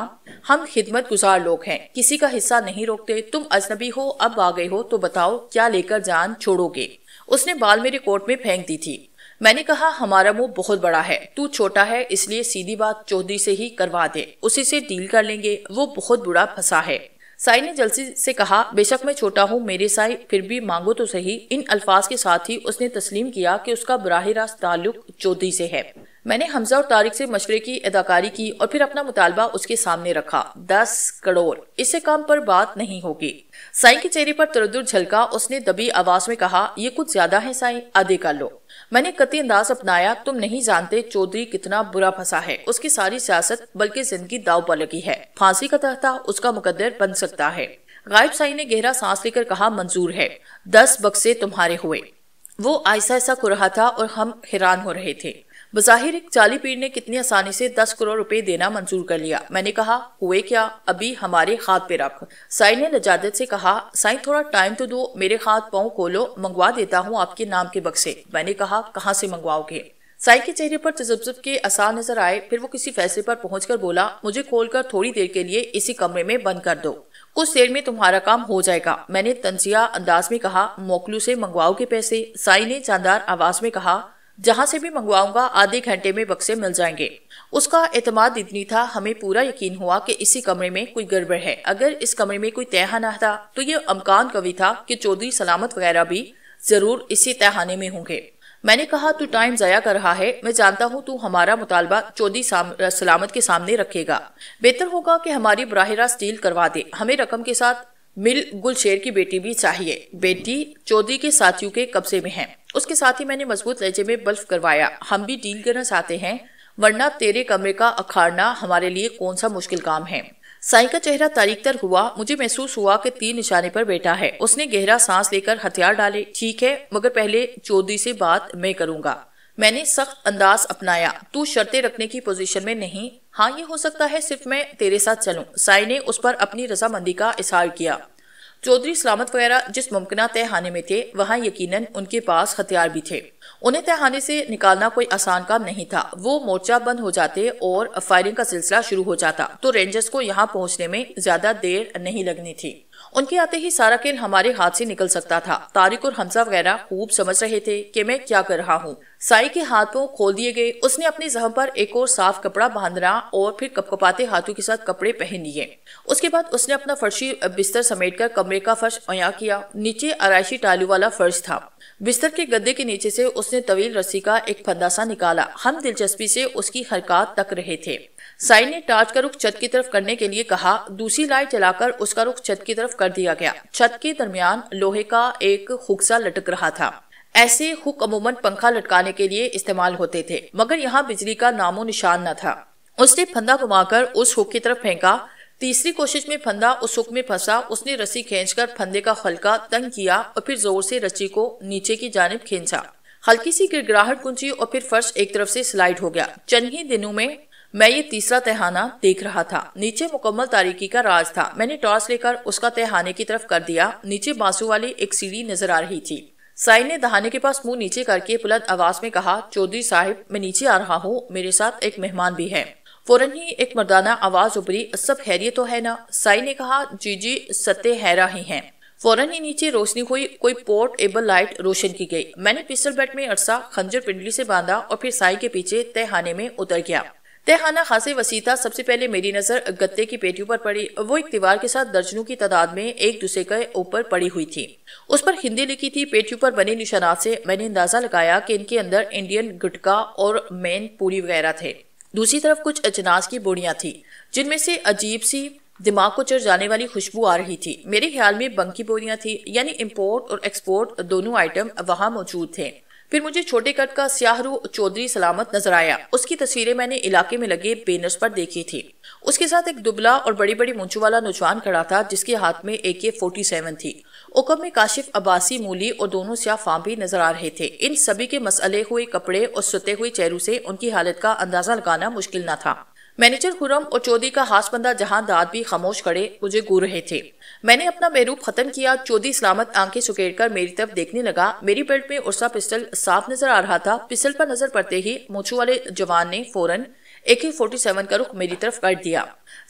हम खिदमत गुजार लोग हैं किसी का हिस्सा नहीं रोकते तुम अजनबी हो अब आ गए हो तो बताओ क्या लेकर जान छोड़ोगे उसने बाल मेरे कोर्ट में फेंक दी थी मैंने कहा हमारा मुंह बहुत बड़ा है तू छोटा है इसलिए सीधी बात चौधरी से ही करवा दे उसी से डील कर लेंगे वो बहुत बुरा फंसा है साई ने जलसी से कहा बेशक मैं छोटा हूँ मेरे साई फिर भी मांगो तो सही इन अल्फाज के साथ ही उसने तस्लीम किया कि उसका बराह रास्त ताल्लुक चौधरी से है मैंने हमजा और तारिक से मशवरे की अदाकारी की और फिर अपना मुतालबा उसके सामने रखा दस करोड़ इससे काम पर बात नहीं होगी साई के चेहरे पर तरदुर झलका उसने दबी आवाज में कहा ये कुछ ज्यादा है साई आधे कर लो मैंने कति अंदाज अपनाया तुम नहीं जानते चौधरी कितना बुरा फंसा है उसकी सारी सियासत बल्कि जिंदगी दाव पर लगी है फांसी का तहता उसका मुकदर बन सकता है गायब साई ने गहरा सांस लेकर कहा मंजूर है दस बक्से तुम्हारे हुए वो ऐसा ऐसा को रहा था और हम हैरान हो रहे थे बज़ाहिर एक चाली पीर ने कितनी आसानी से दस करोड़ रुपए देना मंजूर कर लिया मैंने कहा हुए क्या अभी हमारे हाथ पे रख साई ने नजादत से कहा साई थोड़ा टाइम तो दो मेरे हाथ पाँव खोलो मंगवा देता हूँ आपके नाम के बक्से मैंने कहा कहाँ से मंगवाओगे साई के चेहरे पर तजब्जब के आसार नजर आए फिर वो किसी फैसले पर पहुँच बोला मुझे खोल थोड़ी देर के लिए इसी कमरे में बंद कर दो कुछ देर में तुम्हारा काम हो जाएगा मैंने तंजिया अंदाज में कहा मोकलू से मंगवाओगे पैसे साई ने शानदार आवाज में कहा जहाँ से भी मंगवाऊंगा आधे घंटे में बक्से मिल जाएंगे उसका एतमाद इतनी था हमें पूरा यकीन हुआ कि इसी कमरे में कोई गड़बड़ है अगर इस कमरे में कोई ना था तो ये अमकान कवि था कि चौधरी सलामत वगैरह भी जरूर इसी तहखाने में होंगे मैंने कहा तू टाइम जया कर रहा है मैं जानता हूँ तू हमारा मुतालबा चौधरी सलामत के सामने रखेगा बेहतर होगा कि हमारी बराह रास्त डील करवा दे हमें रकम के साथ मिल गुलशेर की बेटी भी चाहिए बेटी चौधरी के साथियों के कब्जे में है उसके साथ ही मैंने मजबूत लहजे में बल्फ करवाया हम भी डील करना चाहते हैं वरना तेरे कमरे का अखाड़ना हमारे लिए कौन सा मुश्किल काम है साई का चेहरा तारीख तर हुआ मुझे महसूस हुआ कि तीन निशाने पर बैठा है उसने गहरा सांस लेकर हथियार डाले ठीक है मगर पहले चौधरी से बात मैं करूंगा मैंने सख्त अंदाज अपनाया तू शर्तें रखने की पोजीशन में नहीं हाँ ये हो सकता है सिर्फ मैं तेरे साथ चलूं साई ने उस पर अपनी रजामंदी का इजहार किया चौधरी सलामत वगैरह जिस मुमकिन तहखाने में थे वहाँ यकीनन उनके पास हथियार भी थे उन्हें तहखाने से निकालना कोई आसान काम नहीं था वो मोर्चा बंद हो जाते और फायरिंग का सिलसिला शुरू हो जाता तो रेंजर्स को यहाँ पहुँचने में ज्यादा देर नहीं लगनी थी उनके आते ही सारा किन हमारे हाथ से निकल सकता था तारिक और हमसा वगैरह खूब समझ रहे थे कि मैं क्या कर रहा हूँ साई के हाथ खोल दिए गए उसने अपने जहम पर एक और साफ कपड़ा बांधना और फिर कपकपाते हाथों के साथ कपड़े पहन लिए उसके बाद उसने अपना फर्शी बिस्तर समेटकर कमरे का फर्श अया किया नीचे अराइशी टालू वाला फर्श था बिस्तर के गद्दे के नीचे से उसने तवील रस्सी का एक फंदासा निकाला हम दिलचस्पी से उसकी हरकत तक रहे थे साई ने टार्च का रुख छत की तरफ करने के लिए कहा दूसरी लाइट चलाकर उसका रुख छत की तरफ कर दिया गया छत के दरमियान लोहे का एक खुकसा लटक रहा था ऐसे हुक अमूमन पंखा लटकाने के लिए इस्तेमाल होते थे मगर यहाँ बिजली का नामो निशान न था उसने फंदा घुमाकर उस हुक की तरफ फेंका तीसरी कोशिश में फंदा उस हुक में फंसा उसने रस्सी खींचकर फंदे का हल्का तंग किया और फिर जोर से रस्सी को नीचे की जानब खींचा हल्की सी गिरगिराहट गुंजी और फिर फर्श एक तरफ से स्लाइड हो गया चंद ही दिनों में मैं ये तीसरा तहाना देख रहा था नीचे मुकम्मल तारीकी का राज था मैंने टॉर्च लेकर उसका तहाने की तरफ कर दिया नीचे बांसू वाली एक सीढ़ी नजर आ रही थी साई ने दहाने के पास मुंह नीचे करके बुलंद आवाज में कहा चौधरी साहिब मैं नीचे आ रहा हूँ मेरे साथ एक मेहमान भी है फौरन ही एक मर्दाना आवाज उभरी सब हैरियत तो है ना साई ने कहा जी जी सत्य हैरा ही है फौरन ही नीचे रोशनी हुई कोई पोर्ट एबल लाइट रोशन की गई मैंने पिस्टल बैट में अरसा खंजर पिंडली से बांधा और फिर साई के पीछे तय में उतर गया तहखाना खासे वसीता सबसे पहले मेरी नज़र गत्ते की पेटियों पर पड़ी वो एक दीवार के साथ दर्जनों की तादाद में एक दूसरे के ऊपर पड़ी हुई थी उस पर हिंदी लिखी थी पेटियों पर बने निशाना से मैंने अंदाजा लगाया कि इनके अंदर इंडियन गुटका और मैन पूरी वगैरह थे दूसरी तरफ कुछ अजनास की बोड़ियाँ थी जिनमें से अजीब सी दिमाग को चढ़ जाने वाली खुशबू आ रही थी मेरे ख्याल में बंकी बोरियां थी यानी इंपोर्ट और एक्सपोर्ट दोनों आइटम वहां मौजूद थे फिर मुझे छोटे कट का सियाहरू चौधरी सलामत नजर आया उसकी तस्वीरें मैंने इलाके में लगे बेनर्स पर देखी थी उसके साथ एक दुबला और बड़ी बड़ी मुंचू वाला नौजवान खड़ा था जिसके हाथ में ए के फोर्टी सेवन थी ओकम में काशिफ अब्बासी मूली और दोनों सियाह फाम भी नजर आ रहे थे इन सभी के मसले हुए कपड़े और सुते हुए चेहरों से उनकी हालत का अंदाजा लगाना मुश्किल न था मैनेजर हुरम और चौधरी का हासबंदा जहांदार भी खामोश खड़े मुझे घूर रहे थे मैंने अपना बेरूप खत्म किया चौधरी सलामत आंखें सुकेर कर मेरी तरफ देखने लगा मेरी बेल्ट में उर्सा पिस्टल साफ नजर आ रहा था पिस्टल पर नजर पड़ते ही मूछू वाले जवान ने फौरन एक फोर्टी सेवन का रुख मेरी तरफ कर दिया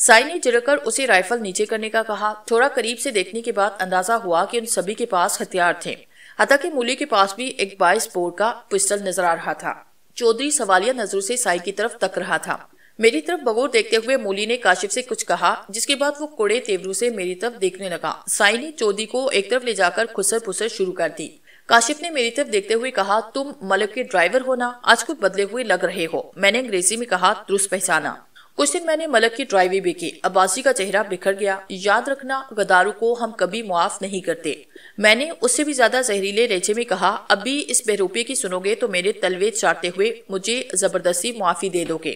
साई ने कर उसे राइफल नीचे करने का कहा थोड़ा करीब से देखने के बाद अंदाजा हुआ कि उन सभी के पास हथियार थे हालांकि मूली के पास भी एक बाईस बोर का पिस्टल नजर आ रहा था चौधरी सवालिया नजरों से साई की तरफ तक रहा था मेरी तरफ बगौर देखते हुए मोली ने काशिफ से कुछ कहा जिसके बाद वो कोड़े तेवरू से मेरी तरफ देखने लगा साई ने चौधरी को एक तरफ ले जाकर खुसर फुसर शुरू कर दी काशिफ ने मेरी तरफ देखते हुए कहा तुम मलक के ड्राइवर हो ना आज कुछ बदले हुए लग रहे हो मैंने अंग्रेजी में कहा दुरुस्त पहचाना कुछ दिन मैंने मलक की ड्राइवी भी की अब्बासी का चेहरा बिखर गया याद रखना गदारू को हम कभी मुआफ नहीं करते मैंने उससे भी ज्यादा जहरीले रेचे में कहा अभी इस बेरोपी की सुनोगे तो मेरे तलवे चाटते हुए मुझे जबरदस्ती मुआफी दे दोगे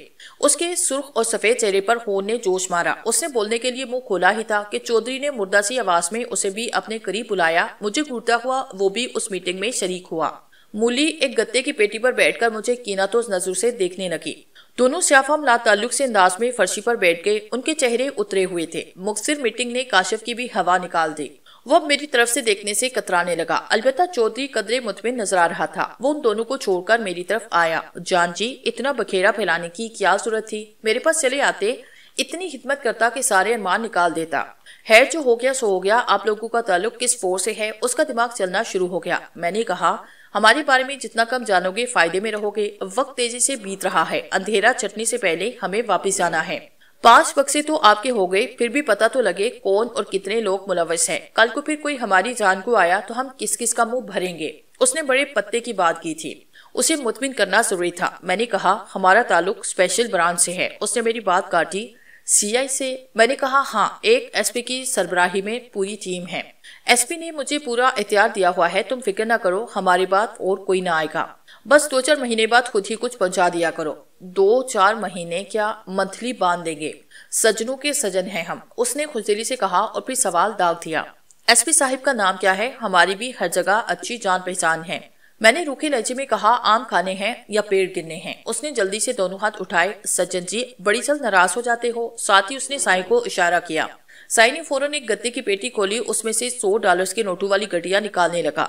उसके सुर्ख और सफेद चेहरे पर खून ने जोश मारा उसने बोलने के लिए मुंह खोला ही था कि चौधरी ने मुर्दा सी आवाज में उसे भी अपने करीब बुलाया मुझे घूरता हुआ वो भी उस मीटिंग में शरीक हुआ मूली एक गत्ते की पेटी पर बैठकर मुझे कीनातोज नजर से देखने लगी दोनों सियाफाम लाताल्लुक से अंदाज में फर्शी पर बैठ गए उनके चेहरे उतरे हुए थे मुख्तर मीटिंग ने काशिफ की भी हवा निकाल दी वो अब मेरी तरफ से देखने से कतराने लगा अलबत्ता चौधरी कदरे मुतमिन नजर आ रहा था वो उन दोनों को छोड़कर मेरी तरफ आया जान जी इतना बखेरा फैलाने की क्या जरूरत थी मेरे पास चले आते इतनी हिम्मत करता कि सारे अरमान निकाल देता है जो हो गया सो हो गया आप लोगों का ताल्लुक किस फोर से है उसका दिमाग चलना शुरू हो गया मैंने कहा हमारे बारे में जितना कम जानोगे फायदे में रहोगे वक्त तेजी से बीत रहा है अंधेरा चटने से पहले हमें वापस जाना है पांच बक्से तो आपके हो गए फिर भी पता तो लगे कौन और कितने लोग मुलवस हैं कल को फिर कोई हमारी जान को आया तो हम किस किस का मुंह भरेंगे उसने बड़े पत्ते की बात की थी उसे मुतमिन करना जरूरी था मैंने कहा हमारा ताल्लुक स्पेशल ब्रांच से है उसने मेरी बात काटी सीआई से मैंने कहा हाँ एक एसपी की सरबराही में पूरी टीम है एसपी ने मुझे पूरा एहतियात दिया हुआ है तुम फिक्र ना करो हमारी बात और कोई ना आएगा बस दो चार महीने बाद खुद ही कुछ पहुंचा दिया करो दो चार महीने क्या मंथली बांध देंगे सजनों के सजन हैं हम उसने खुजदिली से कहा और फिर सवाल दाग दिया एसपी साहिब का नाम क्या है हमारी भी हर जगह अच्छी जान पहचान है मैंने रूखे लहजे में कहा आम खाने हैं या पेड़ गिरने हैं उसने जल्दी से दोनों हाथ उठाए सज्जन जी बड़ी जल्द नाराज हो जाते हो साथ ही उसने साई को इशारा किया साई ने फौरन एक गद्दे की पेटी खोली उसमें से सौ डॉलर्स के नोटों वाली गड्डिया निकालने लगा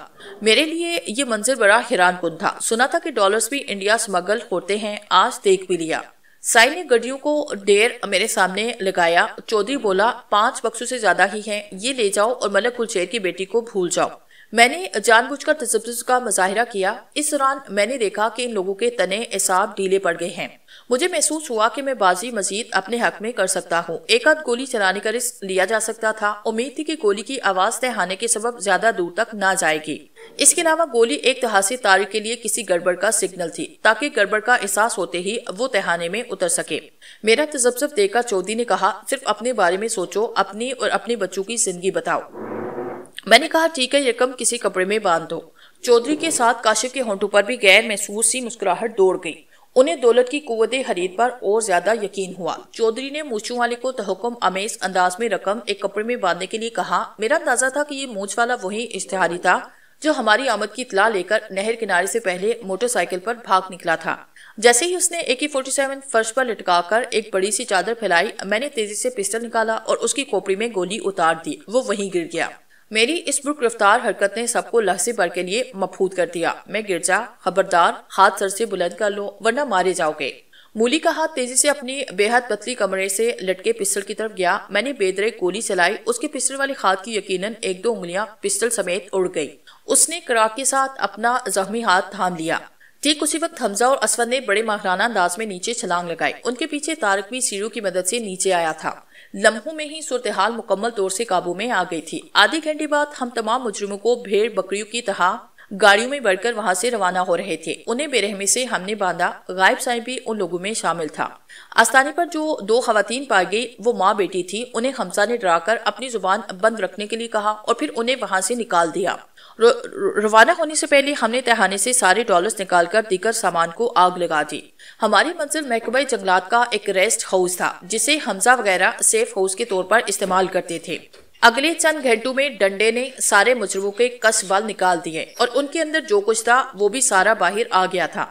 मेरे लिए ये मंजर बड़ा हैरान कुन था सुना था कि डॉलर्स भी इंडिया स्मगल होते हैं आज देख भी लिया साई ने गड्डियों को ढेर मेरे सामने लगाया चौधरी बोला पांच बक्सों से ज्यादा ही हैं ये ले जाओ और मलक कुलचेर की बेटी को भूल जाओ मैंने जानबूझकर तजब्जुज का मुजाहरा किया इस दौरान मैंने देखा कि इन लोगों के तने एसाब ढीले पड़ गए हैं मुझे महसूस हुआ कि मैं बाजी मजीद अपने हक में कर सकता हूँ एक आध गोली चलाने का रिस्क लिया जा सकता था उम्मीद थी कि गोली की आवाज तहाने के सब ज्यादा दूर तक ना जाएगी इसके अलावा गोली एक तहासी तारीख के लिए किसी गड़बड़ का सिग्नल थी ताकि गड़बड़ का एहसास होते ही वो तहाने में उतर सके मेरा तजब्जब देखकर चौधरी ने कहा सिर्फ अपने बारे में सोचो अपनी और अपने बच्चों की जिंदगी बताओ मैंने कहा ठीक है ये किसी कपड़े में बांध दो चौधरी के साथ काशिफ के होंठों पर भी गैर महसूस सी मुस्कुराहट दौड़ गई उन्हें दौलत की कुत खरीद पर और ज्यादा यकीन हुआ चौधरी ने मूछू वाले को तहकुम अमेज अंदाज में रकम एक कपड़े में बांधने के लिए कहा मेरा अंदाजा था कि ये मूछ वाला वही इश्तेहारी था जो हमारी आमद की इतला लेकर नहर किनारे से पहले मोटरसाइकिल पर भाग निकला था जैसे ही उसने ए फोर्टी सेवन फर्श पर लटका कर एक बड़ी सी चादर फैलाई मैंने तेजी से पिस्टल निकाला और उसकी कोपरी में गोली उतार दी वो वहीं गिर गया मेरी इस बुक रफ्तार हरकत ने सबको लहसे भर के लिए मफूद कर दिया मैं गिर खबरदार हाथ सर से बुलंद कर लो वरना मारे जाओगे मूली का हाथ तेजी से अपनी बेहद पतली कमरे से लटके पिस्टल की तरफ गया मैंने बेदरे गोली चलाई उसके पिस्टल वाली खाद की यकीनन एक दो उंगलियां पिस्टल समेत उड़ गई उसने कराक के साथ अपना जख्मी हाथ थाम लिया ठीक उसी वक्त हमजा और असवद ने बड़े माहराना अंदाज में नीचे छलांग लगाई उनके पीछे तारक भी सीढ़ियों की मदद से नीचे आया था लम्हों में ही सूरत हाल मुकम्मल तौर से काबू में आ गई थी आधे घंटे बाद हम तमाम मुजरिमों को भेड़ बकरियों की तरह गाड़ियों में बढ़कर वहाँ से रवाना हो रहे थे उन्हें बेरहमी से हमने बांधा गायब साहिब भी उन लोगों में शामिल था आस्थाने पर जो दो खातन पाई गई वो माँ बेटी थी उन्हें हमसा ने कर अपनी जुबान बंद रखने के लिए कहा और फिर उन्हें वहाँ से निकाल दिया रवाना होने से पहले हमने तहाने से सारे डॉलर्स निकालकर दीगर सामान को आग लगा दी हमारी मंजिल महकमा जंगलात का एक रेस्ट हाउस था जिसे हमजा वगैरह सेफ हाउस के तौर पर इस्तेमाल करते थे अगले चंद घंटों में डंडे ने सारे मुजरू के कस बाल निकाल दिए और उनके अंदर जो कुछ था वो भी सारा बाहर आ गया था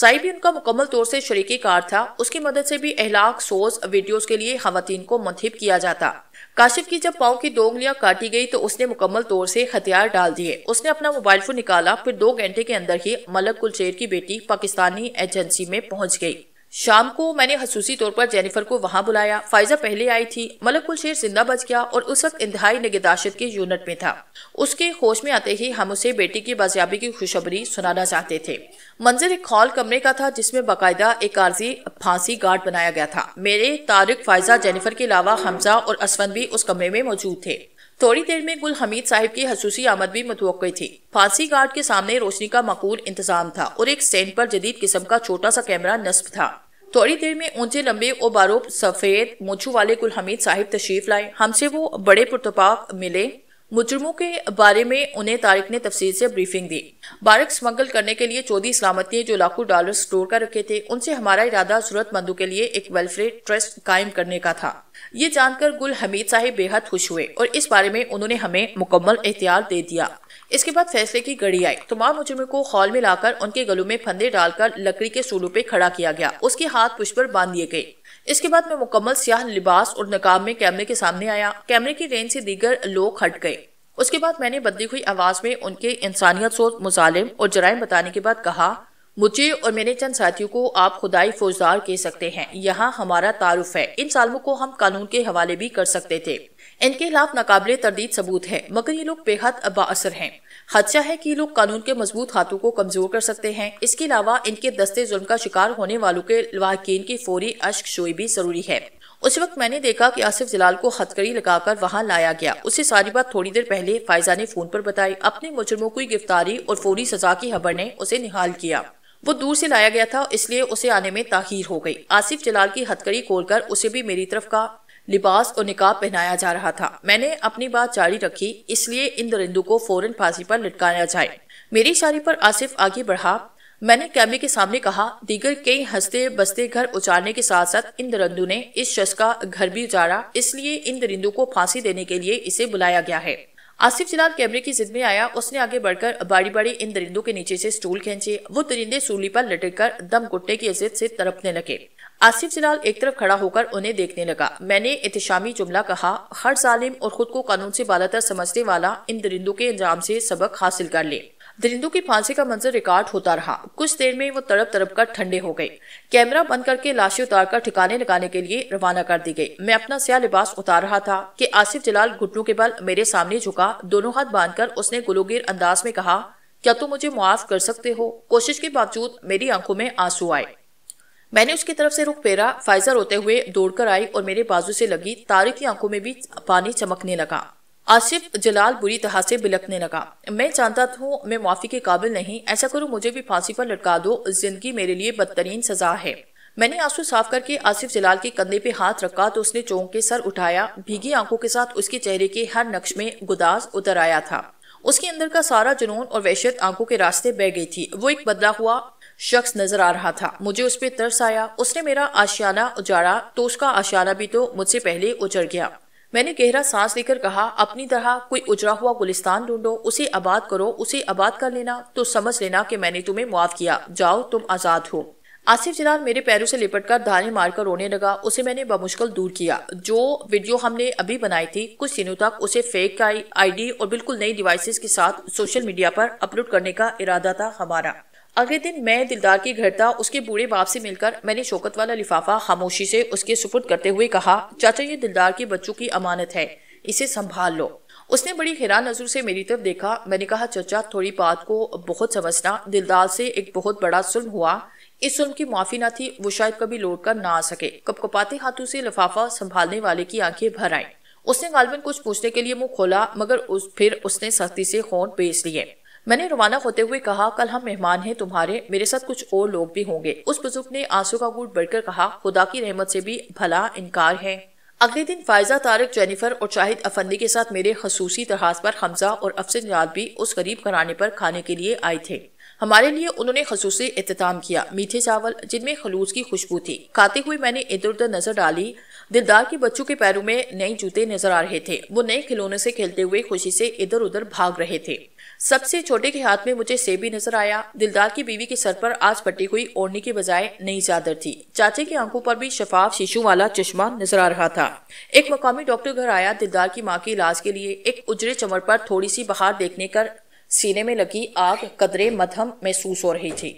साई भी उनका मुकम्मल तौर से शरीक कार था उसकी मदद से भी अहलाक सोज वीडियोस के लिए खातन को मंथिब किया जाता काशिफ की जब पाओ की दो उंगलियां काटी गई तो उसने मुकम्मल तौर से हथियार डाल दिए उसने अपना मोबाइल फोन निकाला फिर दो घंटे के अंदर ही मलक कुलचेर की बेटी पाकिस्तानी एजेंसी में पहुंच गई शाम को मैंने खसूसी तौर पर जेनिफर को वहां बुलाया फायजा पहले आई थी मलकुल शेर जिंदा बच गया और उस वक्त इंतहाई निगदाशत के यूनिट में था उसके होश में आते ही हम उसे बेटी की बाजियाबी की खुशबरी सुनाना चाहते थे मंजिल एक हॉल कमरे का था जिसमें बाकायदा एक आर्जी फांसी गार्ड बनाया गया था मेरे तारिक फायजा जेनिफर के अलावा हमजा और असवन भी उस कमरे में मौजूद थे थोड़ी देर में गुल हमीद साहिब की हसूसी आमद भी मतवक़ थी फांसी गार्ड के सामने रोशनी का मकूल इंतजाम था और एक स्टैंड पर जदीद किस्म का छोटा सा कैमरा नस्ब था थोड़ी देर में ऊंचे लंबे और बारूब सफेद मुछू वाले गुल हमीद साहिब तशरीफ लाए हमसे वो बड़े पुरतपाक मिले मुजरमों के बारे में उन्हें तारिक ने तफसील से ब्रीफिंग दी बारक स्मगल करने के लिए चौधरी सलामती ने जो लाखों डॉलर स्टोर कर रखे थे उनसे हमारा इरादा जरूरतमंदों के लिए एक वेलफेयर ट्रस्ट कायम करने का था ये जानकर गुल हमीद साहिब बेहद खुश हुए और इस बारे में उन्होंने हमें मुकम्मल एहतियात दे दिया इसके बाद फैसले की घड़ी आई तमाम मुजुमे को हॉल में लाकर उनके गलों में फंदे डालकर लकड़ी के सूलों पे खड़ा किया गया उसके हाथ पुष्प पर बांध दिए गए इसके बाद मैं मुकम्मल स्याह लिबास और नकाब में कैमरे के सामने आया कैमरे की रेंज से दीगर लोग हट गए उसके बाद मैंने बदली हुई आवाज में उनके इंसानियत सोच मुजालिम और जराइम बताने के बाद कहा मुझे और मेरे चंद साथियों को आप खुदाई फौजदार कह सकते हैं यहाँ हमारा तारुफ है इन सालमों को हम कानून के हवाले भी कर सकते थे इनके खिलाफ नाकबले तरदीद सबूत है मगर ये लोग बेहद बासर हैं खदशा है कि ये लोग कानून के मजबूत हाथों को कमजोर कर सकते हैं इसके अलावा इनके दस्ते जुर्म का शिकार होने वालों के वाहकिन की फौरी अश्क शोई भी जरूरी है उस वक्त मैंने देखा कि आसिफ जलाल को हथकड़ी लगाकर वहां लाया गया उसे सारी बात थोड़ी देर पहले फायजा ने फोन पर बताई अपने मुजरमों की गिरफ्तारी और फौरी सजा की खबर ने उसे निहाल किया वो दूर से लाया गया था इसलिए उसे आने में ताखिर हो गई आसिफ जलाल की हथकड़ी खोलकर उसे भी मेरी तरफ का लिबास और निकाब पहनाया जा रहा था मैंने अपनी बात जारी रखी इसलिए इन दरिंदों को फौरन फांसी पर लटकाया जाए मेरी इशारे पर आसिफ आगे बढ़ा मैंने कैमरे के सामने कहा दीगर कई हंसते बसते घर उचारने के साथ साथ इन दरिंदों ने इस शख्स का घर भी उजाड़ा इसलिए इन दरिंदों को फांसी देने के लिए इसे बुलाया गया है आसिफ जनाब कैमरे की जिद में आया उसने आगे बढ़कर बारी बारी इन दरिंदों के नीचे से स्टूल खींचे वो दरिंदे सूली पर लटक कर दम घुटने की इज्जत से तरपने लगे आसिफ जलाल एक तरफ खड़ा होकर उन्हें देखने लगा मैंने इतिशामी जुमला कहा हर जालिम और खुद को कानून से बालातर समझने वाला इन दरिंदों के इंजाम से सबक हासिल कर ले दरिंदों की फांसी का मंजर रिकॉर्ड होता रहा कुछ देर में वो तड़प तड़प कर ठंडे हो गए कैमरा बंद करके लाशें उतार कर ठिकाने लगाने के लिए रवाना कर दी गई मैं अपना स्या लिबास उतार रहा था कि आसिफ जलाल घुटनों के बल मेरे सामने झुका दोनों हाथ बांधकर उसने गुलोगीर अंदाज में कहा क्या तुम तो मुझे मुआफ कर सकते हो कोशिश के बावजूद मेरी आंखों में आंसू आए मैंने उसकी तरफ से रुख फेरा फाइजर होते हुए दौड़कर आई और मेरे बाजू से लगी तारे की आंखों में भी पानी चमकने लगा आसिफ जलाल बुरी तरह से बिलकने लगा मैं जानता हूँ मैं माफ़ी के काबिल नहीं ऐसा करो मुझे भी फांसी पर लटका दो जिंदगी मेरे लिए बदतरीन सजा है मैंने आंसू साफ करके आसिफ जलाल के कंधे पे हाथ रखा तो उसने चौंक के सर उठाया भीगी आंखों के साथ उसके चेहरे के हर नक्श में गुदास उतर आया था उसके अंदर का सारा जुनून और वहशियत आंखों के रास्ते बह गई थी वो एक बदला हुआ शख्स नजर आ रहा था मुझे उस पर तरस आया उसने मेरा आशियाना उजाड़ा तो उसका आशियाना भी तो मुझसे पहले उजड़ गया मैंने गहरा सांस लेकर कहा अपनी तरह कोई उजरा हुआ गुलिस्तान ढूंढो उसे आबाद करो उसे आबाद कर लेना तो समझ लेना कि मैंने तुम्हें मुआफ किया जाओ तुम आजाद हो आसिफ जलाल मेरे पैरों से लिपटकर धाने मारकर रोने लगा उसे मैंने बमुश्किल दूर किया जो वीडियो हमने अभी बनाई थी कुछ दिनों तक उसे फेक आईडी और बिल्कुल नई डिवाइसेस के साथ सोशल मीडिया पर अपलोड करने का इरादा था हमारा अगले दिन मैं दिलदार के घर था उसके बूढ़े बाप से मिलकर मैंने शौकत वाला लिफाफा खामोशी से उसके सुपुर्द करते हुए कहा चाचा ये दिलदार के बच्चों की अमानत है इसे संभाल लो उसने बड़ी हैरान नज़र से मेरी तरफ देखा मैंने कहा चाचा थोड़ी बात को बहुत समझना दिलदार से एक बहुत बड़ा जुल्म हुआ इस जुल्म की माफ़ी ना थी वो शायद कभी लौट कर ना आ सके कपकपाते हाथों से लिफाफा संभालने वाले की आंखें भर आई उसने गालबन कुछ पूछने के लिए मुंह खोला मगर उस फिर उसने सख्ती से खोन बेच लिए मैंने रवाना होते हुए कहा कल हम मेहमान हैं तुम्हारे मेरे साथ कुछ और लोग भी होंगे उस बुजुर्ग ने आंसू का गुट बढ़कर कहा खुदा की रहमत से भी भला इनकार है अगले दिन फायजा तारक जेनिफर और शाहिद अफंदी के साथ मेरे खसूसी तरहास पर हमजा और अफसर याद भी उस गरीब घराने पर खाने के लिए आए थे हमारे लिए उन्होंने खसूस अहतमाम किया मीठे चावल जिनमें खलूस की खुशबू थी खाते हुए मैंने इधर उधर नजर डाली दिलदार के बच्चों के पैरों में नए जूते नजर आ रहे थे वो नए खिलौने से खेलते हुए खुशी से इधर उधर भाग रहे थे सबसे छोटे के हाथ में मुझे सेबी भी नजर आया दिलदार की बीवी के सर पर आज पट्टी हुई ओढ़ने के बजाय नई चादर थी चाचे की आंखों पर भी शफाफ शीशु वाला चश्मा नजर आ रहा था एक मकामी डॉक्टर घर आया दिलदार की माँ के इलाज के लिए एक उजरे चमर पर थोड़ी सी बहार देखने कर सीने में लगी आग कदरे मधम महसूस हो रही थी